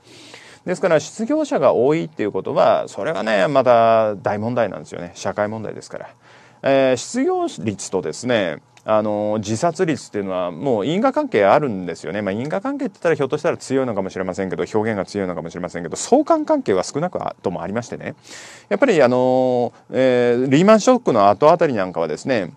ですから失業者が多いっていうことは、それはね、また大問題なんですよね。社会問題ですから。えー、失業率とですね、あの自殺率っていうのはもう因果関係あるんですよね、まあ、因果関係って言ったらひょっとしたら強いのかもしれませんけど表現が強いのかもしれませんけど相関関係は少なくともありましてねやっぱりあの、えー、リーマンショックの後あたりなんかはですね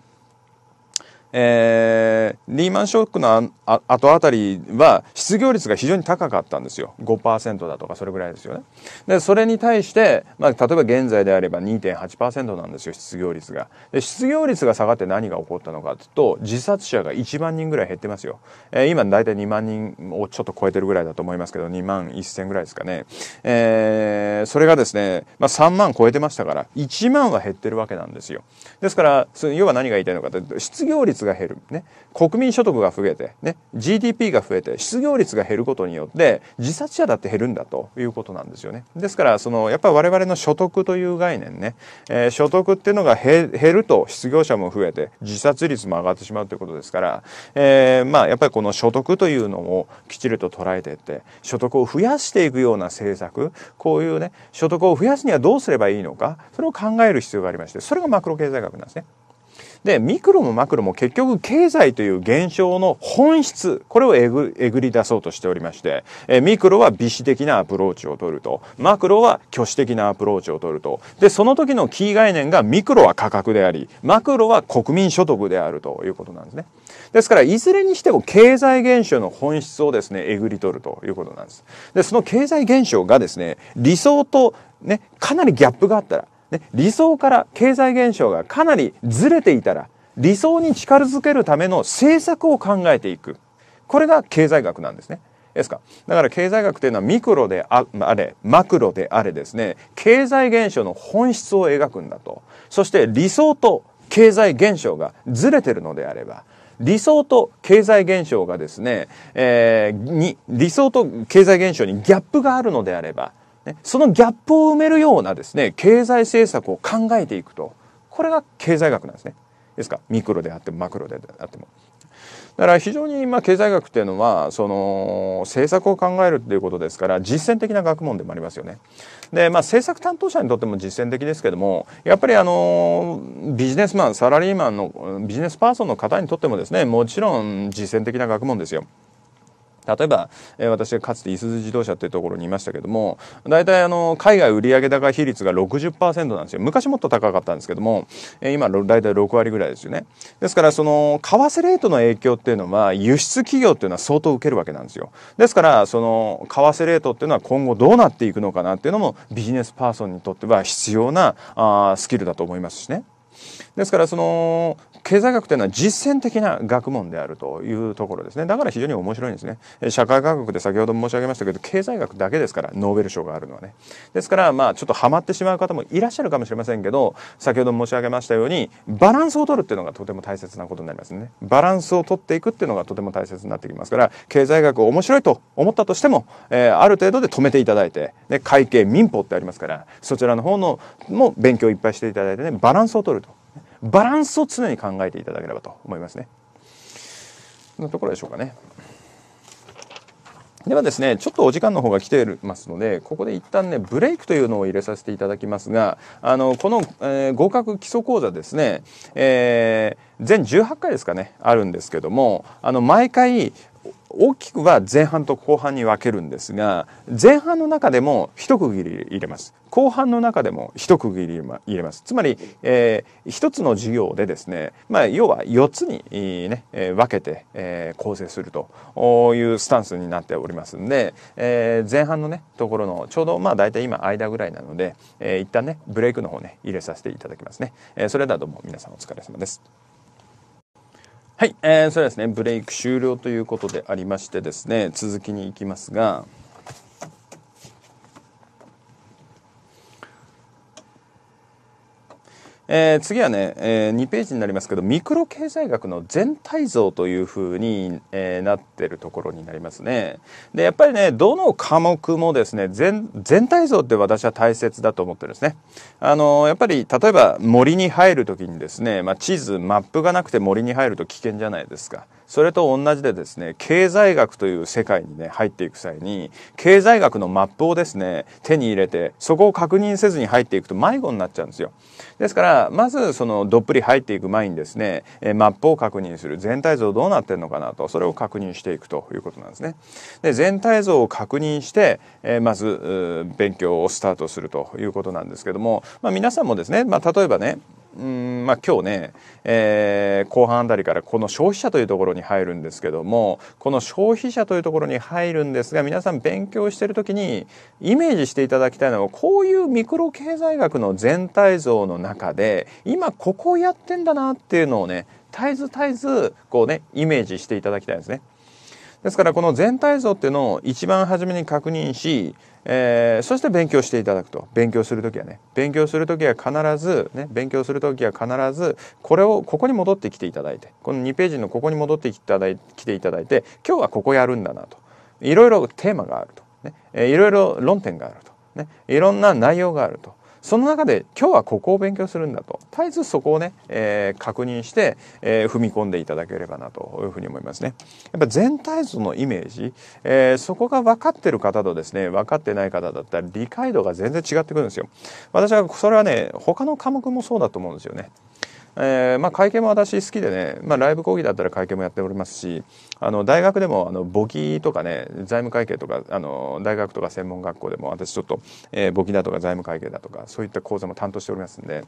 えー、リーマンショックのあ後あたりは失業率が非常に高かったんですよ5%だとかそれぐらいですよねでそれに対して、まあ、例えば現在であれば2.8%なんですよ失業率がで失業率が下がって何が起こったのかというと自殺者が1万人ぐらい減ってますよ、えー、今大体2万人をちょっと超えてるぐらいだと思いますけど2万1000ぐらいですかね、えー、それがですね、まあ、3万超えてましたから1万は減ってるわけなんですよですから要は何が言いたいのかというと失業率が減る、ね、国民所得が増えて、ね、GDP が増えて失業率が減ることによって自殺者だって減るんだということなんですよね。ですからそのやっぱり我々の所得という概念ね、えー、所得っていうのが減ると失業者も増えて自殺率も上がってしまうということですから、えー、まあやっぱりこの所得というのをきちりと捉えていって所得を増やしていくような政策こういうね所得を増やすにはどうすればいいのかそれを考える必要がありましてそれがマクロ経済学なんですね。で、ミクロもマクロも結局経済という現象の本質、これをえぐえぐり出そうとしておりまして、えミクロは微視的なアプローチを取ると、マクロは挙手的なアプローチを取ると。で、その時のキー概念がミクロは価格であり、マクロは国民所得であるということなんですね。ですから、いずれにしても経済現象の本質をですね、えぐり取るということなんです。で、その経済現象がですね、理想とね、かなりギャップがあったら、で理想から経済現象がかなりずれていたら理想に近づけるための政策を考えていくこれが経済学なんですね。ですかだから経済学というのはミクロであれマクロであれですね経済現象の本質を描くんだとそして理想と経済現象がずれてるのであれば理想と経済現象がですね、えー、に理想と経済現象にギャップがあるのであればそのギャップを埋めるようなですね、経済政策を考えていくと、これが経済学なんですね。ですかミクロであってもマクロであっても。だから非常にまあ経済学っていうのはその政策を考えるっていうことですから実践的な学問でもありますよね。でまあ政策担当者にとっても実践的ですけどもやっぱりあのビジネスマンサラリーマンのビジネスパーソンの方にとってもですねもちろん実践的な学問ですよ。例えば、えー、私がかつていすゞ自動車というところにいましたけども大体あの海外売上高比率が60%なんですよ昔もっと高かったんですけども、えー、今大体6割ぐらいですよねですからその為替レートの影響っていうのは輸出企業っていうのは相当受けるわけなんですよですからその為替レートっていうのは今後どうなっていくのかなっていうのもビジネスパーソンにとっては必要なあスキルだと思いますしね。ですからその経済学というのは実践的な学問であるというところですねだから非常に面白いんですね社会科学で先ほども申し上げましたけど経済学だけですからノーベル賞があるのはねですからまあちょっとハマってしまう方もいらっしゃるかもしれませんけど先ほども申し上げましたようにバランスを取るっていうのがとても大切なことになりますねバランスを取っていくっていうのがとても大切になってきますから経済学面白いと思ったとしても、えー、ある程度で止めていただいてで会計民法ってありますからそちらの方のも勉強いっぱいしていただいてねバランスを取るとバランスを常に考えていただければと思いますね。そんなところでしょうかね。ではですね、ちょっとお時間の方が来ていますので、ここで一旦ね、ブレイクというのを入れさせていただきますが、あの、この、えー、合格基礎講座ですね、えー、全18回ですかね、あるんですけども、あの、毎回、大きくは前半と後半に分けるんですが前半の中でも一区切り入れます後半の中でも一区切り入れますつまり、えー、一つの授業でですね、まあ、要は4つに、ね、分けて、えー、構成するというスタンスになっておりますんで、えー、前半のねところのちょうどまあ大体今間ぐらいなので、えー、一旦ねブレイクの方ね入れさせていただきますね、えー、それではどうも皆さんお疲れ様です。はい、えー、それはですね、ブレイク終了ということでありましてですね、続きに行きますが、えー、次はね、えー、2ページになりますけど、ミクロ経済学の全体像というふうに、えー、なってるところになりますね。で、やっぱりね、どの科目もですね、全、全体像って私は大切だと思ってるんですね。あのー、やっぱり、例えば森に入る時にですね、まあ、地図、マップがなくて森に入ると危険じゃないですか。それと同じでですね経済学という世界にね入っていく際に経済学のマップをですね手に入れてそこを確認せずに入っていくと迷子になっちゃうんですよですからまずそのどっぷり入っていく前にですねマップを確認する全体像どうなってんのかなとそれを確認していくということなんですねで全体像を確認してまず勉強をスタートするということなんですけども、まあ、皆さんもですね、まあ、例えばねうんまあ、今日ね、えー、後半あたりからこの消費者というところに入るんですけどもこの消費者というところに入るんですが皆さん勉強してる時にイメージしていただきたいのはこういうミクロ経済学の全体像の中で今ここをやってんだなっていうのをね絶えず絶えずこうねイメージしていただきたいんですね。ですからこの全体像っていうのを一番初めに確認し、えー、そして勉強していただくと勉強する時はね勉強する時は必ずね勉強する時は必ずこれをここに戻ってきていただいてこの2ページのここに戻ってきていただいて今日はここやるんだなといろいろテーマがあると、ね、いろいろ論点があると、ね、いろんな内容があると。その中で今日はここを勉強するんだと絶えずそこをね、えー、確認して、えー、踏み込んでいただければなというふうに思いますね。やっぱ全体図のイメージ、えー、そこが分かってる方とですね分かってない方だったら理解度が全然違ってくるんですよ。私はそれはね他の科目もそうだと思うんですよね。えー、まあ、会計も私好きでね、まあ、ライブ講義だったら会計もやっておりますしあの大学でもあの簿記とかね財務会計とかあの大学とか専門学校でも私ちょっと、えー、簿記だとか財務会計だとかそういった講座も担当しておりますんで。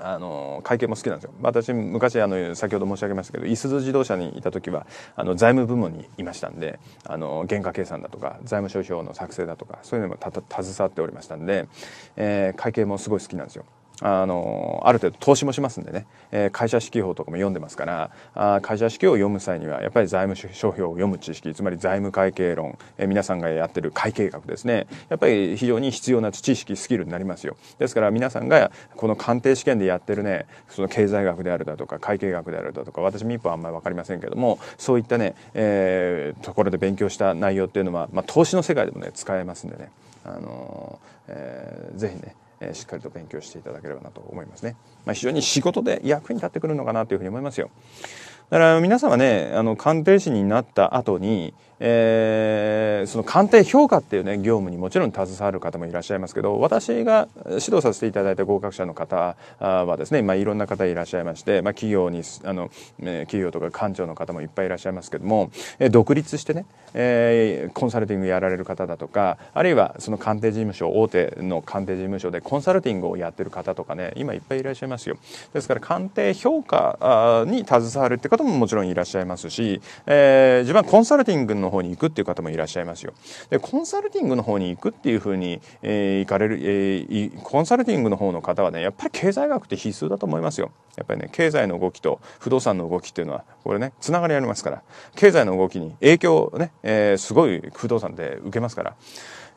あの会計も好きなんですよ私昔あの先ほど申し上げましたけどいすゞ自動車にいた時はあの財務部門にいましたんであの原価計算だとか財務諸表の作成だとかそういうのも携わっておりましたんで、えー、会計もすごい好きなんですよあのある程度投資もしますんでね、えー、会社指揮法とかも読んでますからあ会社指揮を読む際にはやっぱり財務諸表を読む知識つまり財務会計論、えー、皆さんがやってる会計学ですねやっぱり非常に必要な知識スキルになりますよですから皆さんがこの鑑定試験でやってるねその経済学であるだとか会計学であるだとか私民法あんまり分かりませんけどもそういったね、えー、ところで勉強した内容っていうのは、まあ、投資の世界でもね使えますんでね、あのーえー、ぜひねえしっかりと勉強していただければなと思いますね。まあ、非常に仕事で役に立ってくるのかなというふうに思いますよ。だから皆さんはね、あの、鑑定士になった後に、えー、その鑑定評価っていうね業務にもちろん携わる方もいらっしゃいますけど私が指導させていただいた合格者の方はですね、まあ、いろんな方いらっしゃいまして、まあ、企業にあの企業とか官庁の方もいっぱいいらっしゃいますけども独立してね、えー、コンサルティングやられる方だとかあるいはその鑑定事務所大手の鑑定事務所でコンサルティングをやってる方とかね今いっぱいいらっしゃいますよ。ですから鑑定評価に携わるって方ももちろんいらっしゃいますし、えー、自分はコンサルティングのの方に行くっていう方もいらっしゃいますよ。でコンサルティングの方に行くっていうふうに、えー、行かれる、えー、コンサルティングの方の方はねやっぱり経済学って必須だと思いますよ。やっぱりね経済の動きと不動産の動きっていうのはこれねつながりありますから経済の動きに影響をね、えー、すごい不動産で受けますから。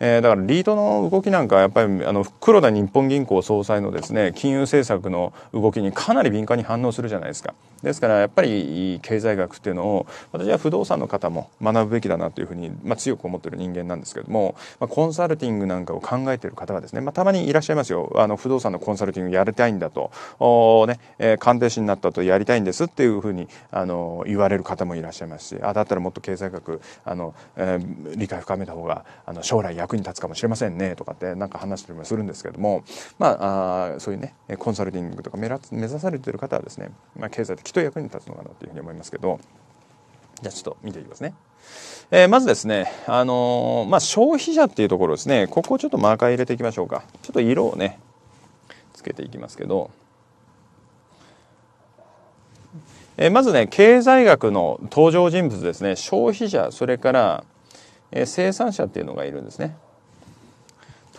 えー、だからリートの動きなんかはやっぱりあの黒田日本銀行総裁のですね金融政策の動きにかなり敏感に反応するじゃないですかですからやっぱり経済学っていうのを私は不動産の方も学ぶべきだなというふうに、まあ、強く思ってる人間なんですけども、まあ、コンサルティングなんかを考えてる方がですね、まあ、たまにいらっしゃいますよあの不動産のコンサルティングやりたいんだとお、ねえー、鑑定士になったとやりたいんですっていうふうにあの言われる方もいらっしゃいますしあだったらもっと経済学あの、えー、理解深めた方があの将来役役に立つかもしれませんねとかってなんか話したりもするんですけどもまああそういうねコンサルティングとか目指されてる方はですね、まあ、経済きっと役に立つのかなというふうに思いますけどじゃあちょっと見ていきますね。えー、まずですね、あのー、まあ、消費者っていうところですねここをちょっとマーカー入れていきましょうかちょっと色をねつけていきますけど。えまずね経済学の登場人物ですね消費者それから、え生産者っていうのがいるんですね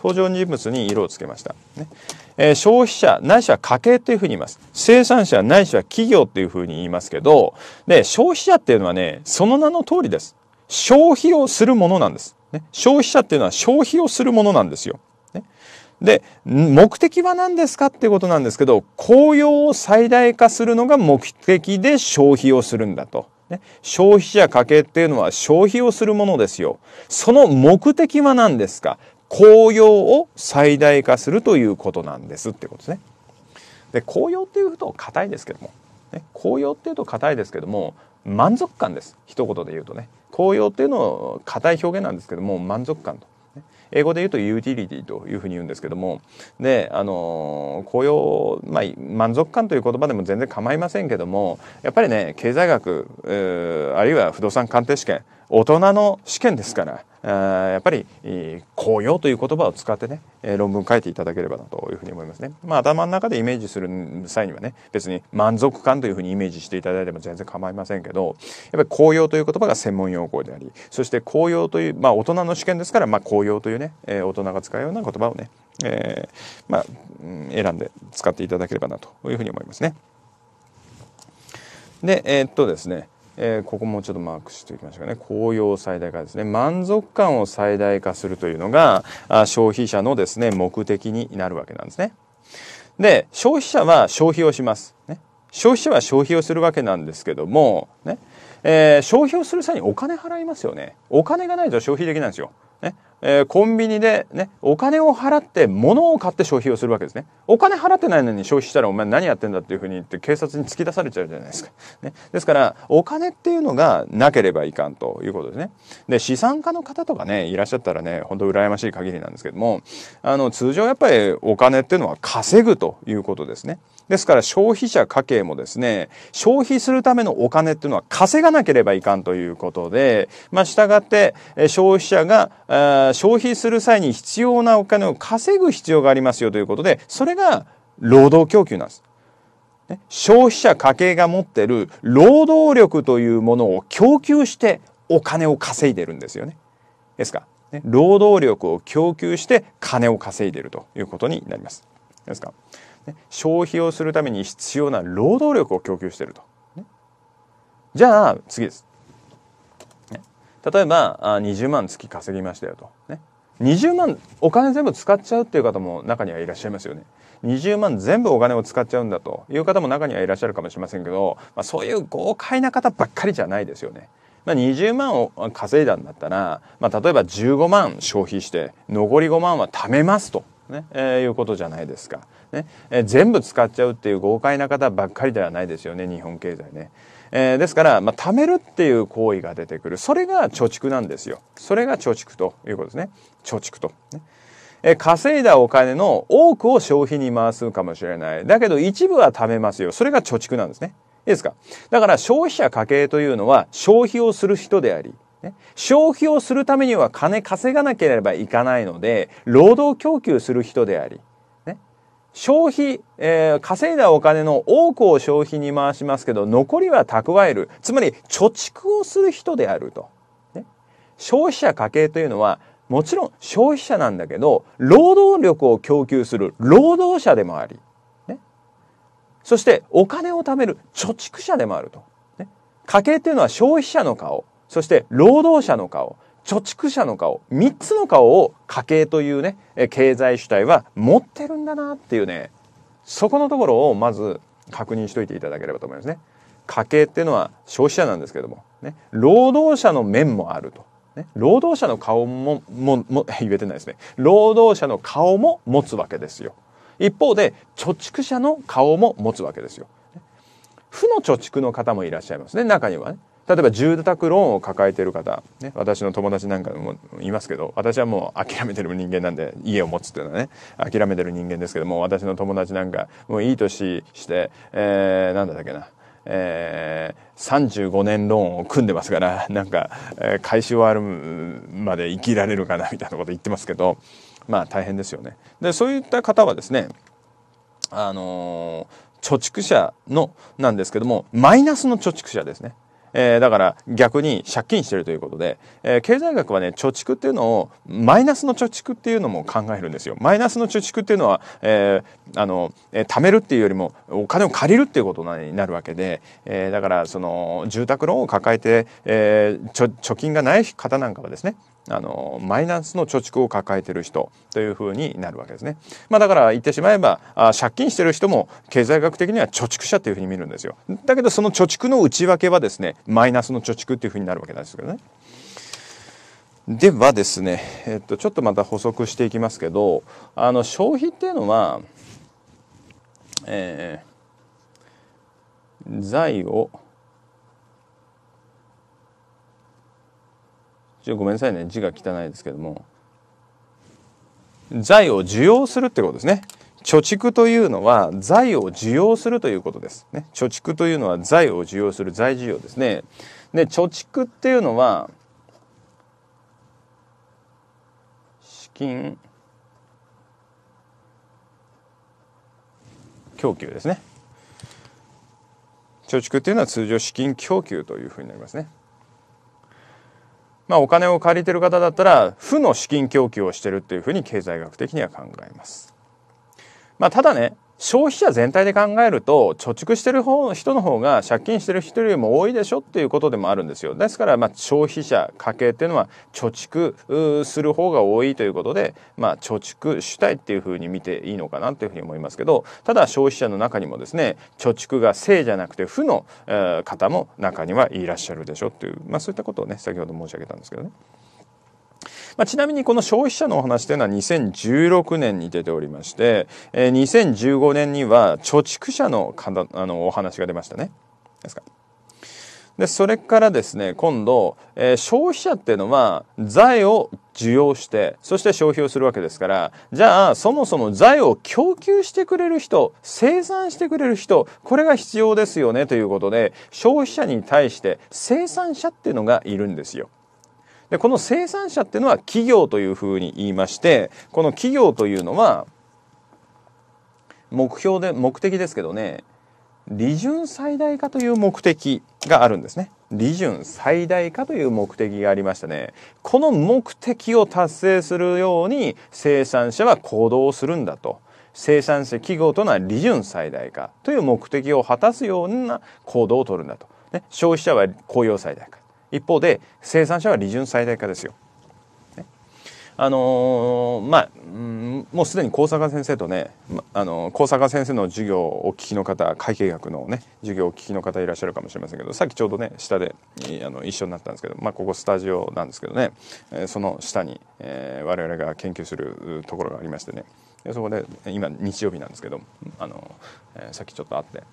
登場人物に色をつけました。ねえー、消費者ないしは家計というふうに言います。生産者ないしは企業というふうに言いますけど、で、消費者っていうのはね、その名の通りです。消費をするものなんです。ね、消費者っていうのは消費をするものなんですよ。ね、で、目的は何ですかっていうことなんですけど、紅用を最大化するのが目的で消費をするんだと。ね、消費者家計っていうのは消費をするものですよ。その目的は何ですか紅葉を最大化するということなんですってことですね。で紅葉っていうと硬いですけども、ね、紅葉っていうと硬いですけども満足感です一言で言うとね紅葉っていうのを硬い表現なんですけども満足感と。英語で言うとユーティリティというふうに言うんですけどもであの雇用、まあ、満足感という言葉でも全然構いませんけどもやっぱりね経済学あるいは不動産鑑定試験大人の試験ですから。やっぱり紅葉という言葉を使ってね論文書いていただければなというふうに思いますね。まあ頭の中でイメージする際にはね別に満足感というふうにイメージしていただいても全然構いませんけどやっぱり紅葉という言葉が専門用語でありそして紅葉というまあ大人の試験ですから、まあ、紅葉というね大人が使うような言葉をね、えー、まあ選んで使っていただければなというふうに思いますね。でえー、っとですねえー、ここもちょっとマークしておきましょうかね。紅葉最大化ですね。満足感を最大化するというのが、あ消費者のですね、目的になるわけなんですね。で、消費者は消費をします。ね、消費者は消費をするわけなんですけども、ね、えー、消費をする際にお金払いますよね。お金がないと消費できないんですよ。えー、コンビニでね、お金を払って物を買って消費をするわけですね。お金払ってないのに消費したらお前何やってんだっていうふうに言って警察に突き出されちゃうじゃないですか。ね。ですから、お金っていうのがなければいかんということですね。で、資産家の方とかね、いらっしゃったらね、ほんと羨ましい限りなんですけども、あの、通常やっぱりお金っていうのは稼ぐということですね。ですから消費者家計もですね、消費するためのお金っていうのは稼がなければいかんということで、まあ、従って、消費者が、消費する際に必要なお金を稼ぐ必要がありますよということでそれが労働供給なんです。ね、消費者家計が持ってる労働力というものを供給してお金を稼いでるんですよね。ですから、ね、労働力を供給して金を稼いでるということになります。ですかね、消費をするために必要な労働力を供給してると。ね、じゃあ次です。例えばあ20万月稼ぎましたよと、ね、20万お金全部使っちゃうっていう方も中にはいらっしゃいますよね20万全部お金を使っちゃうんだという方も中にはいらっしゃるかもしれませんけど、まあ、そういう豪快な方ばっかりじゃないですよね。まあ、20万を稼いだんだったら、まあ、例えば15万消費して残り5万は貯めますと、ねえー、いうことじゃないですか、ねえー、全部使っちゃうっていう豪快な方ばっかりではないですよね日本経済ね。えー、ですから、まあ、貯めるっていう行為が出てくる。それが貯蓄なんですよ。それが貯蓄ということですね。貯蓄と。ねえ稼いだお金の多くを消費に回すかもしれない。だけど一部は貯めますよ。それが貯蓄なんですね。いいですかだから消費者家計というのは消費をする人であり、ね、消費をするためには金稼がなければいかないので、労働供給する人であり、消費、えー、稼いだお金の多くを消費に回しますけど、残りは蓄える。つまり、貯蓄をする人であると。ね、消費者家計というのは、もちろん消費者なんだけど、労働力を供給する労働者でもあり、ね、そしてお金を貯める貯蓄者でもあると。ね、家計というのは消費者の顔、そして労働者の顔、貯蓄者の顔、三つの顔を家計というね、経済主体は持ってるんだなっていうね、そこのところをまず確認しといていただければと思いますね。家計っていうのは消費者なんですけども、ね、労働者の面もあると。ね、労働者の顔も、も、も、*laughs* 言えてないですね。労働者の顔も持つわけですよ。一方で、貯蓄者の顔も持つわけですよ。負の貯蓄の方もいらっしゃいますね、中にはね。例えば住宅ローンを抱えてる方、ね、私の友達なんかもいますけど私はもう諦めてる人間なんで家を持つっていうのはね諦めてる人間ですけども私の友達なんかもういい年して、えー、なんだっけなえー、35年ローンを組んでますから、なんか、えー、回収終わるまで生きられるかな、みたいなこと言ってますけど、まあ大変ですよね。で、そういった方はですね、あのー、貯蓄者の、なんですけども、マイナスの貯蓄者ですね。えー、だから逆に借金してるということで、えー、経済学はね貯蓄っていうのをマイナスの貯蓄っていうのも考えるんですよマイナスの貯蓄っていうのは、えー、あの、えー、貯めるっていうよりもお金を借りるっていうことになるわけで、えー、だからその住宅ローンを抱えて、えー、貯貯金がない方なんかはですねあのマイナスの貯蓄を抱えてる人というふうになるわけですね。まあ、だから言ってしまえばあ借金してる人も経済学的には貯蓄者というふうに見るんですよ。だけどその貯蓄の内訳はですねマイナスの貯蓄っていうふうになるわけなんですけどね。ではですね、えっと、ちょっとまた補足していきますけどあの消費っていうのは、えー、財をちょっとごめんなさいね字が汚いですけども財を受容するってことですね貯蓄というのは財を受容するということです、ね、貯蓄というのは財を受容する財需要ですねで貯蓄っていうのは資金供給ですね貯蓄っていうのは通常資金供給というふうになりますねまあ、お金を借りてる方だったら負の資金供給をしてるっていうふうに経済学的には考えます。まあ、ただね消費者全体で考えると貯蓄してる方人の方が借金してる人よりも多いでしょっていうことでもあるんですよですからまあ消費者家計っていうのは貯蓄する方が多いということで、まあ、貯蓄主体っていうふうに見ていいのかなというふうに思いますけどただ消費者の中にもですね貯蓄が正じゃなくて負の、え方も中にはいらっしゃるでしょっていう、まあ、そういったことをね先ほど申し上げたんですけどね。まあ、ちなみにこの消費者のお話というのは2016年に出ておりまして、えー、2015年には貯蓄者のかあのお話が出ましたね。ですかでそれからですね今度、えー、消費者っていうのは財を需要してそして消費をするわけですからじゃあそもそも財を供給してくれる人生産してくれる人これが必要ですよねということで消費者に対して生産者っていうのがいるんですよ。でこの生産者っていうのは企業というふうに言いましてこの企業というのは目標で目的ですけどね利潤最大化という目的があるんですね。利潤最大化という目的がありましたね。この目的を達成するように生産者は行動するんだと。生産者企業というのは利潤最大化という目的を果たすような行動をとるんだと。ね、消費者は雇用最大化。一方で生産者は利潤最大化ですよ。あのー、まあ、うん、もうすでに高坂先生とね、ま、あの高坂先生の授業をお聞きの方会計学のね授業をお聞きの方いらっしゃるかもしれませんけどさっきちょうどね下であの一緒になったんですけど、まあ、ここスタジオなんですけどね、えー、その下に、えー、我々が研究するところがありましてねでそこで今日曜日なんですけどあの、えー、さっきちょっと会って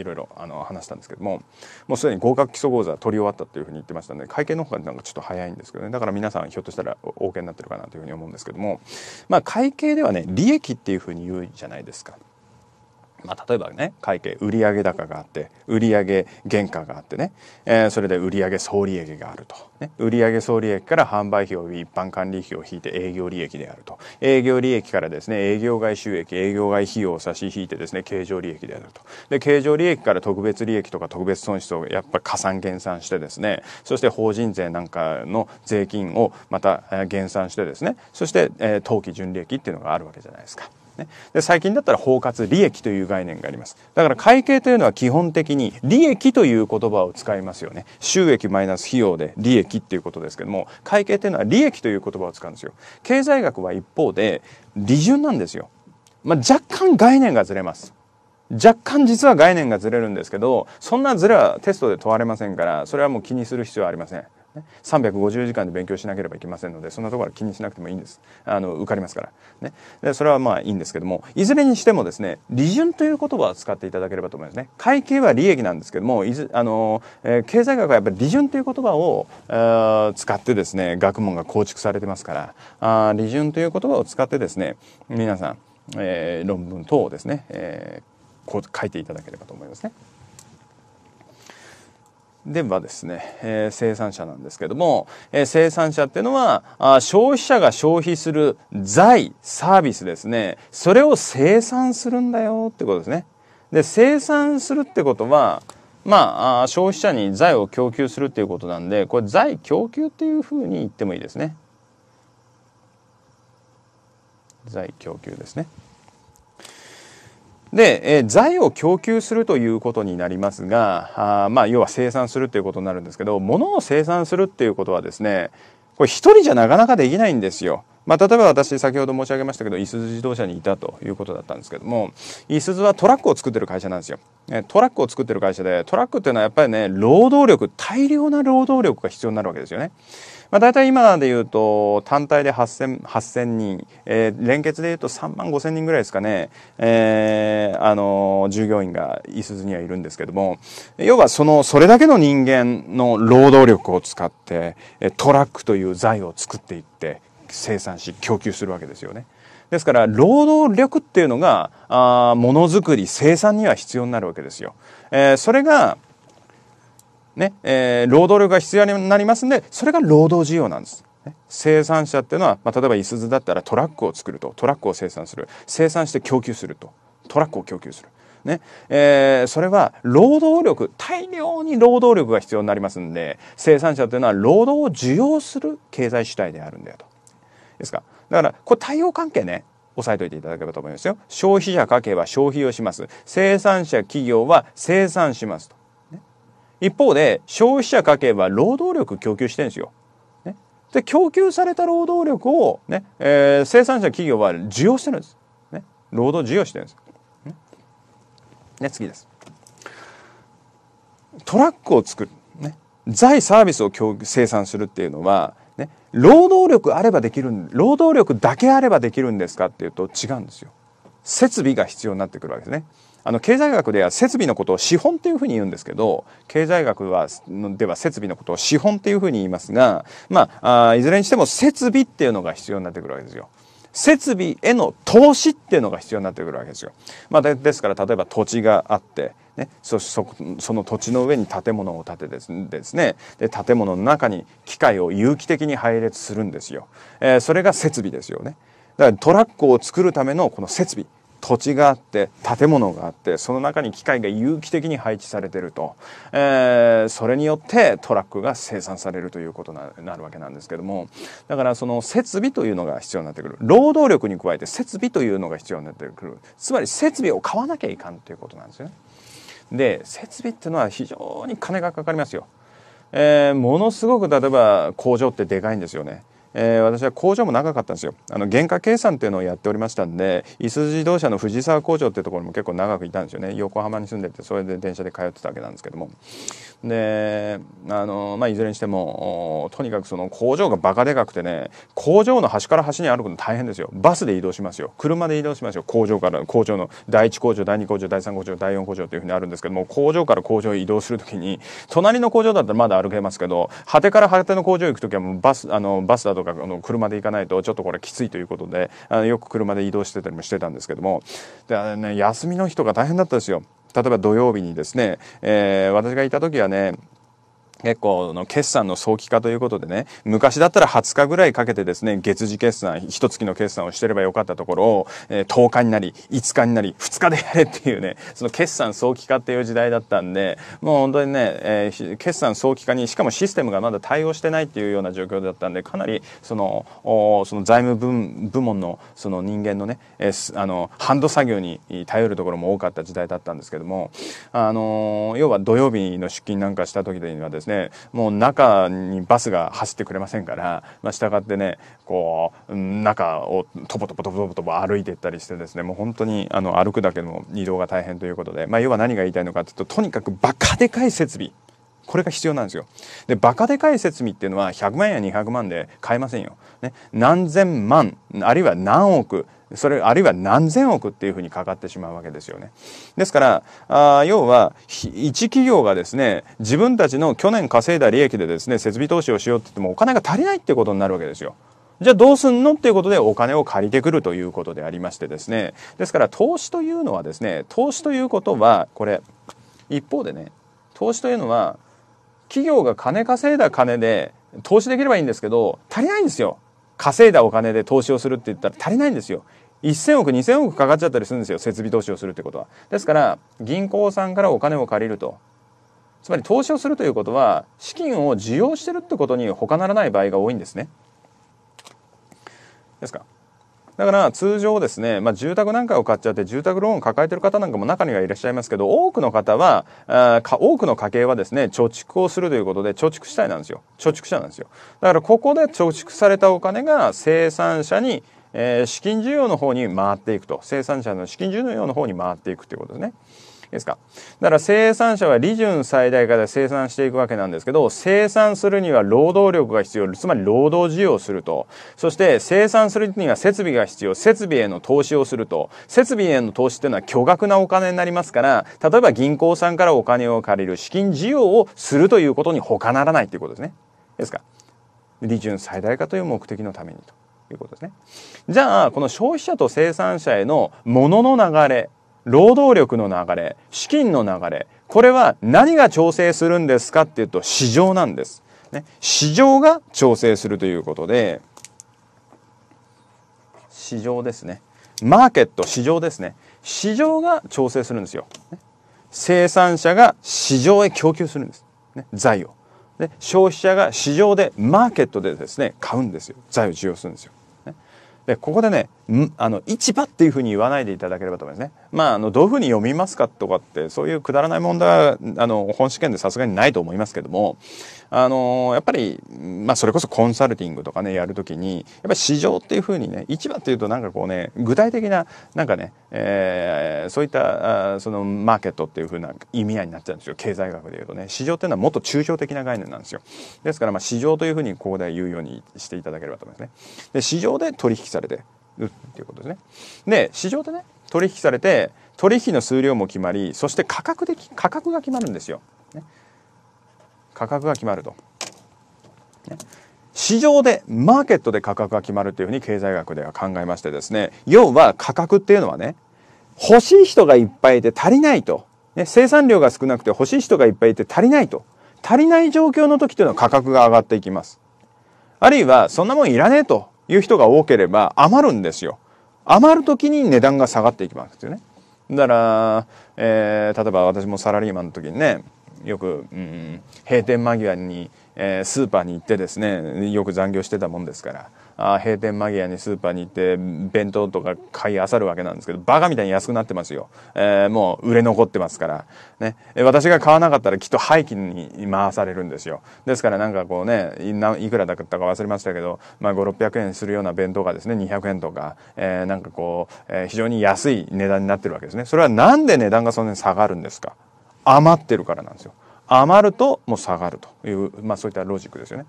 いろいろ話したんですけどももうすでに合格基礎講座取り終わったというふうに言ってましたので会見の方がなんかちょっと早いんですけどねだから皆さんひょっとしたらお k けになってるかなというふうに思うんですけどもまあ会計ではね利益っていうふうに言うじゃないですか。まあ、例えばね会計売上高があって売上原価があってね、えー、それで売上総利益があると、ね、売上総利益から販売費を一般管理費を引いて営業利益であると営業利益からですね営業外収益営業外費用を差し引いてですね経常利益であるとで経常利益から特別利益とか特別損失をやっぱ加算減算してですねそして法人税なんかの税金をまた減算してですねそして、えー、当期純利益っていうのがあるわけじゃないですか。ね。で、最近だったら包括利益という概念があります。だから会計というのは基本的に利益という言葉を使いますよね。収益マイナス費用で利益っていうことですけども、会計というのは利益という言葉を使うんですよ。経済学は一方で、利潤なんですよ。まあ、若干概念がずれます。若干実は概念がずれるんですけど、そんなずれはテストで問われませんから、それはもう気にする必要はありません。350時間で勉強しなければいけませんのでそんなところは気にしなくてもいいんですあの受かりますから、ね、でそれはまあいいんですけどもいずれにしてもですね利潤という言葉を使っていただければと思いますね会計は利益なんですけどもいずあの、えー、経済学はやっぱり利潤という言葉を、えー、使ってですね学問が構築されてますからあ利潤という言葉を使ってですね皆さん、えー、論文等をですね、えー、こう書いていただければと思いますね。ではですね、えー、生産者なんですけども、えー、生産者っていうのはあ消費者が消費する財サービスですねそれを生産するんだよってことですねで生産するってことはまあ消費者に財を供給するっていうことなんでこれ財供給っていうふうに言ってもいいですね財供給ですねで、えー、財を供給するということになりますが、あまあ、要は生産するということになるんですけど、物を生産するっていうことはですね、これ一人じゃなかなかできないんですよ。まあ、例えば私先ほど申し上げましたけどいすゞ自動車にいたということだったんですけどもいすゞはトラックを作ってる会社なんですよ。トラックを作ってる会社でトラックっていうのはやっぱりね労働力大量な労働力が必要になるわけですよね。まあ、大体今で言うと単体で 8000, 8000人、えー、連結で言うと3万5000人ぐらいですかね、えー、あの従業員がいすずにはいるんですけども要はそのそれだけの人間の労働力を使ってトラックという財を作っていって生産し供給するわけですよね。ですから労働力っていうのがあものづくり生産には必要になるわけですよ。えー、それがね、えー、労働力が必要になりますんで、それが労働需要なんです。生産者っていうのは、まあ、例えばいすずだったらトラックを作るとトラックを生産する生産して供給するとトラックを供給する。ねえー、それは労働力大量に労働力が必要になりますんで生産者っていうのは労働を需要する経済主体であるんだよと。ですかだからこれ対応関係ね押さえといていただければと思いますよ。消費者家計は消費をします生産者企業は生産しますと。一方で消費者家計は労働力供給してるんですよ。ね、で供給された労働力をね、えー、生産者企業は需要してるんです。ね、労働需要してるんです。ね、ね、次です。トラックを作る、ね、財サービスを生産するっていうのは、ね、労働力あればできる労働力だけあればできるんですかっていうと違うんですよ。設備が必要になってくるわけですね。あの経済学では設備のことを資本っていうふうに言うんですけど経済学はでは設備のことを資本っていうふうに言いますが、まあ、あいずれにしても設備っていうのが必要になってくるわけですよ。設備への投資っていうのが必要になってくるわけですよ。まあ、ですから例えば土地があってね、そそその土地の上に建物を建ててですねで建物の中に機械を有機的に配列するんですよ、えー、それが設備ですよねだからトラックを作るためのこの設備土地があって建物があってその中に機械が有機的に配置されてると、えー、それによってトラックが生産されるということになるわけなんですけどもだからその設備というのが必要になってくる労働力に加えて設備というのが必要になってくるつまり設備を買わなきゃいかんということなんですよね。で設備っていうのは非常に金がかかりますよ。えー、ものすごく例えば工場ってでかいんですよね。えー、私は工場も長かったんですよあの原価計算っていうのをやっておりましたんでいす自動車の藤沢工場っていうところも結構長くいたんですよね横浜に住んでてそれで電車で通ってたわけなんですけどもであの、まあ、いずれにしてもとにかくその工場がバカでかくてね工場の端から端に歩くの大変ですよバスで移動しますよ車で移動しますよ工場から工場の第1工場第2工場第3工場第4工場というふうにあるんですけども工場から工場へ移動する時に隣の工場だったらまだ歩けますけど果てから果ての工場行く時はもうバスあのバスだとかかあの車で行かないとちょっとこれきついということであのよく車で移動してたりもしてたんですけどもであの、ね、休みの日とか大変だったですよ。例えば土曜日にですね、えー、私がいた時はね結構の決算の早期化ということでね、昔だったら20日ぐらいかけてですね、月次決算、一月の決算をしてればよかったところを、えー、10日になり、5日になり、2日でやれっていうね、その決算早期化っていう時代だったんで、もう本当にね、えー、決算早期化に、しかもシステムがまだ対応してないっていうような状況だったんで、かなり、その、おその財務部部門の、その人間のね、えー、あの、ハンド作業に頼るところも多かった時代だったんですけども、あのー、要は土曜日の出勤なんかした時にはですね、ね、もう中にバスが走ってくれませんから、まあ、従ってね、こう、中をとぼとぼとぼとぼとぼ歩いていったりしてですね、もう本当にあの歩くだけでも移動が大変ということで、まあ、要は何が言いたいのかというと、とにかくバカでかい設備。これが必要なんですよ。で、バカでかい設備っていうのは100万や200万で買えませんよ。ね、何千万、あるいは何億、それあるいは何千億っていうふうにかかってしまうわけですよね。ですからあ要は一企業がですね自分たちの去年稼いだ利益でですね設備投資をしようって言ってもお金が足りないってことになるわけですよ。じゃあどうすんのっていうことでお金を借りてくるということでありましてですねですから投資というのはですね投資ということはこれ一方でね投資というのは企業が金稼いだ金で投資できればいいんですけど足りないんですよ稼いだお金で投資をするって言ったら足りないんですよ。1000億2000億かかっちゃったりするんですよ設備投資をするってことは。ですから銀行さんからお金を借りるとつまり投資をするということは資金を需要してるってことに他ならない場合が多いんですね。ですかだから通常ですね、まあ、住宅なんかを買っちゃって住宅ローンを抱えてる方なんかも中にはいらっしゃいますけど多くの方はあ多くの家計はですね貯蓄をするということで貯蓄したいなんですよ貯蓄者なんですよだからここで貯蓄されたお金が生産者にえー、資金需要の方に回っていくと生産者の資金需要の方に回っていくということですね。ですか。だから生産者は利潤最大化で生産していくわけなんですけど、生産するには労働力が必要、つまり労働需要をすると。そして生産するには設備が必要、設備への投資をすると。設備への投資っていうのは巨額なお金になりますから、例えば銀行さんからお金を借りる資金需要をするということに他ならないということですね。ですか。利潤最大化という目的のためにということですね。じゃあ、この消費者と生産者への物の流れ、労働力の流れ、資金の流れ、これは何が調整するんですかっていうと市場なんです。ね、市場が調整するということで、市場ですね。マーケット、市場ですね。市場が調整するんですよ。ね、生産者が市場へ供給するんです。ね、財を。で消費者が市場でマーケットでですね買うんですよ財を需要するんですよで、ここでね、あの、市場っていうふうに言わないでいただければと思いますね。まあ、あの、どういうふうに読みますかとかって、そういうくだらない問題は、あの、本試験でさすがにないと思いますけども、あのやっぱり、まあ、それこそコンサルティングとかねやるときにやっぱり市場っていうふうにね市場っていうとなんかこうね具体的ななんかね、えー、そういったそのマーケットっていうふうな意味合いになっちゃうんですよ経済学でいうとね市場っていうのはもっと抽象的な概念なんですよですからまあ市場というふうにここで言うようにしていただければと思いますねで市場で取引されてるっていうことですねで市場でね取引されて取引の数量も決まりそして価格で価格が決まるんですよ、ね、価格が決まると、ね、市場でマーケットで価格が決まるというふうに経済学では考えましてですね要は価格っていうのはね欲しい人がいっぱいいて足りないと、ね、生産量が少なくて欲しい人がいっぱいいて足りないと足りない状況の時というのは価格が上がっていきますあるいはそんなもんいらねえという人が多ければ余るんですよ余る時に値段が下がっていきますよねだから、えー、例えば私もサラリーマンの時にねよく、うん、閉店間際に、えー、スーパーに行ってですねよく残業してたもんですからあ閉店間際にスーパーに行って弁当とか買いあさるわけなんですけどバカみたいに安くなってますよ、えー、もう売れ残ってますから、ね、私が買わなかったらきっと廃棄に回されるんですよですからなんかこうねいくらだったか忘れましたけど、まあ、5600円するような弁当がですね200円とか、えー、なんかこう、えー、非常に安い値段になってるわけですねそれはなんで値段がそんなに下がるんですか余ってるからなんですよ。余るともう下がるという、まあ、そういったロジックですよね。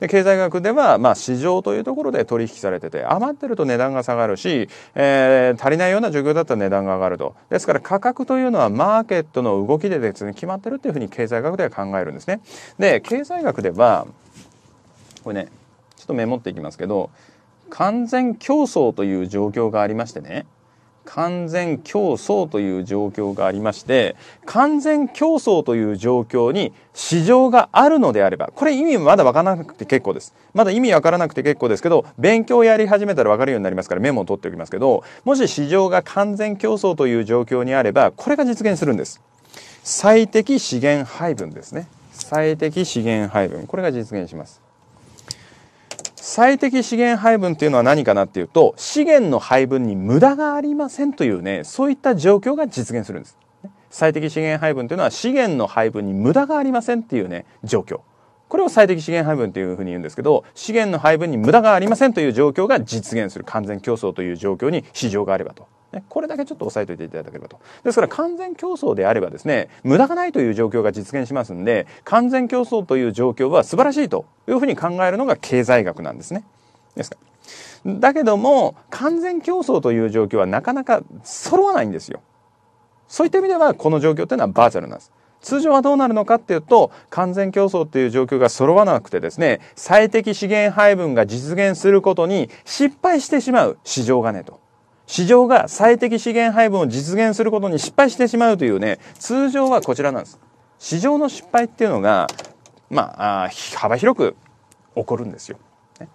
で経済学では、まあ、市場というところで取引されてて余ってると値段が下がるし、えー、足りないような状況だったら値段が上がるとですから価格というのはマーケットの動きで別に決まってるっていうふうに経済学では考えるんですね。で経済学ではこれねちょっとメモっていきますけど完全競争という状況がありましてね完全競争という状況がありまして完全競争という状況に市場があるのであればこれ意味まだ分からなくて結構ですまだ意味分からなくて結構ですけど勉強やり始めたら分かるようになりますからメモを取っておきますけどもし市場が完全競争という状況にあればこれが実現するんです最適資源配分ですね最適資源配分これが実現します最適資源配分っていうのは何かなっていうと資源の配分に無駄がありませんというねそういった状況が実現するんです最適資源配分というのは資源の配分に無駄がありませんっていうね状況これを最適資源配分というふうに言うんですけど資源の配分に無駄がありませんという状況が実現する完全競争という状況に市場があればとこれだけちょっと押さえておいていただければとですから完全競争であればですね無駄がないという状況が実現しますんで完全競争という状況は素晴らしいというふうに考えるのが経済学なんですね。ですかだけども完全競争という状況はなかなか揃わないんですよ。そういった意味ではこの状況というのはバーチャルなんです。通常はどうなるのかっていうと完全競争っていう状況が揃わなくてですね最適資源配分が実現することに失敗してしまう市場がねと。市場が最適資源配分を実現することに失敗してしまうというね通常はこちらなんです市場の失敗っていうのがまあ幅広く起こるんですよ、ね、だか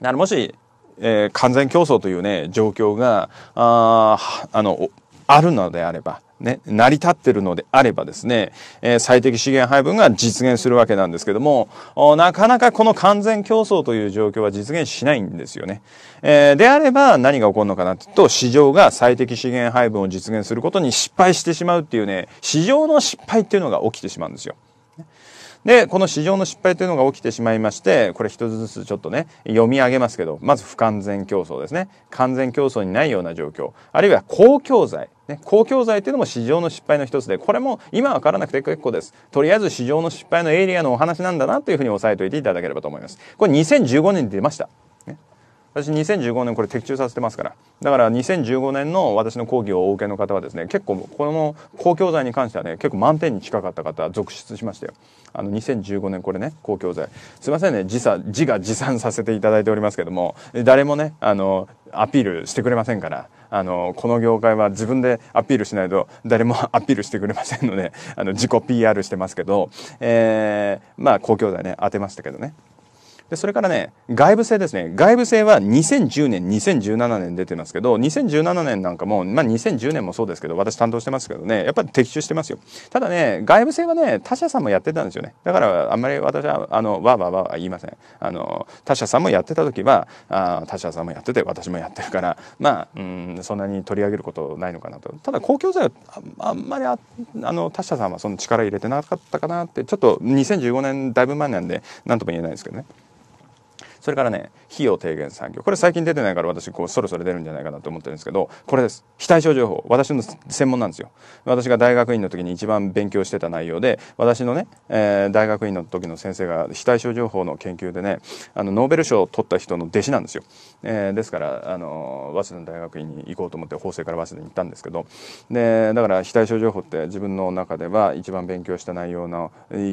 らもし、えー、完全競争というね状況がああのあるのであればね、成り立ってるのであればですね、えー、最適資源配分が実現するわけなんですけども、なかなかこの完全競争という状況は実現しないんですよね。えー、であれば何が起こるのかなというと、市場が最適資源配分を実現することに失敗してしまうっていうね、市場の失敗っていうのが起きてしまうんですよ。で、この市場の失敗というのが起きてしまいまして、これ一つずつちょっとね、読み上げますけど、まず不完全競争ですね。完全競争にないような状況。あるいは公共財。ね、公共財というのも市場の失敗の一つで、これも今わからなくて結構です。とりあえず市場の失敗のエリアのお話なんだなというふうに押さえておいていただければと思います。これ2015年に出ました。私2015年これ的中させてますからだから2015年の私の講義をお受けの方はですね結構この公共財に関してはね結構満点に近かった方続出しましたよあの2015年これね公共財すいませんね時差自が持参させていただいておりますけども誰もねあのアピールしてくれませんからあのこの業界は自分でアピールしないと誰もアピールしてくれませんのであの自己 PR してますけど、えー、まあ公共財ね当てましたけどねで、それからね、外部制ですね。外部性は2010年、2017年出てますけど、2017年なんかも、まあ2010年もそうですけど、私担当してますけどね、やっぱり的中してますよ。ただね、外部制はね、他社さんもやってたんですよね。だから、あんまり私は、あの、わーわーわー言いません。あの、他社さんもやってた時は、あ他社さんもやってて、私もやってるから、まあ、うん、そんなに取り上げることないのかなと。ただ、公共財はあんまりあ、あの、他社さんはその力入れてなかったかなって、ちょっと2015年だいぶ前なんで、なんとも言えないですけどね。それからね費用低減産業これ最近出てないから私こうそろそろ出るんじゃないかなと思ってるんですけどこれです非対症情報私の専門なんですよ私が大学院の時に一番勉強してた内容で私のね、えー、大学院の時の先生が非対症情報の研究でねあのノーベル賞を取った人の弟子なんですよ、えー、ですからあの早稲田の大学院に行こうと思って法政から早稲田に行ったんですけどでだから非対症情報って自分の中では一番勉強した内容の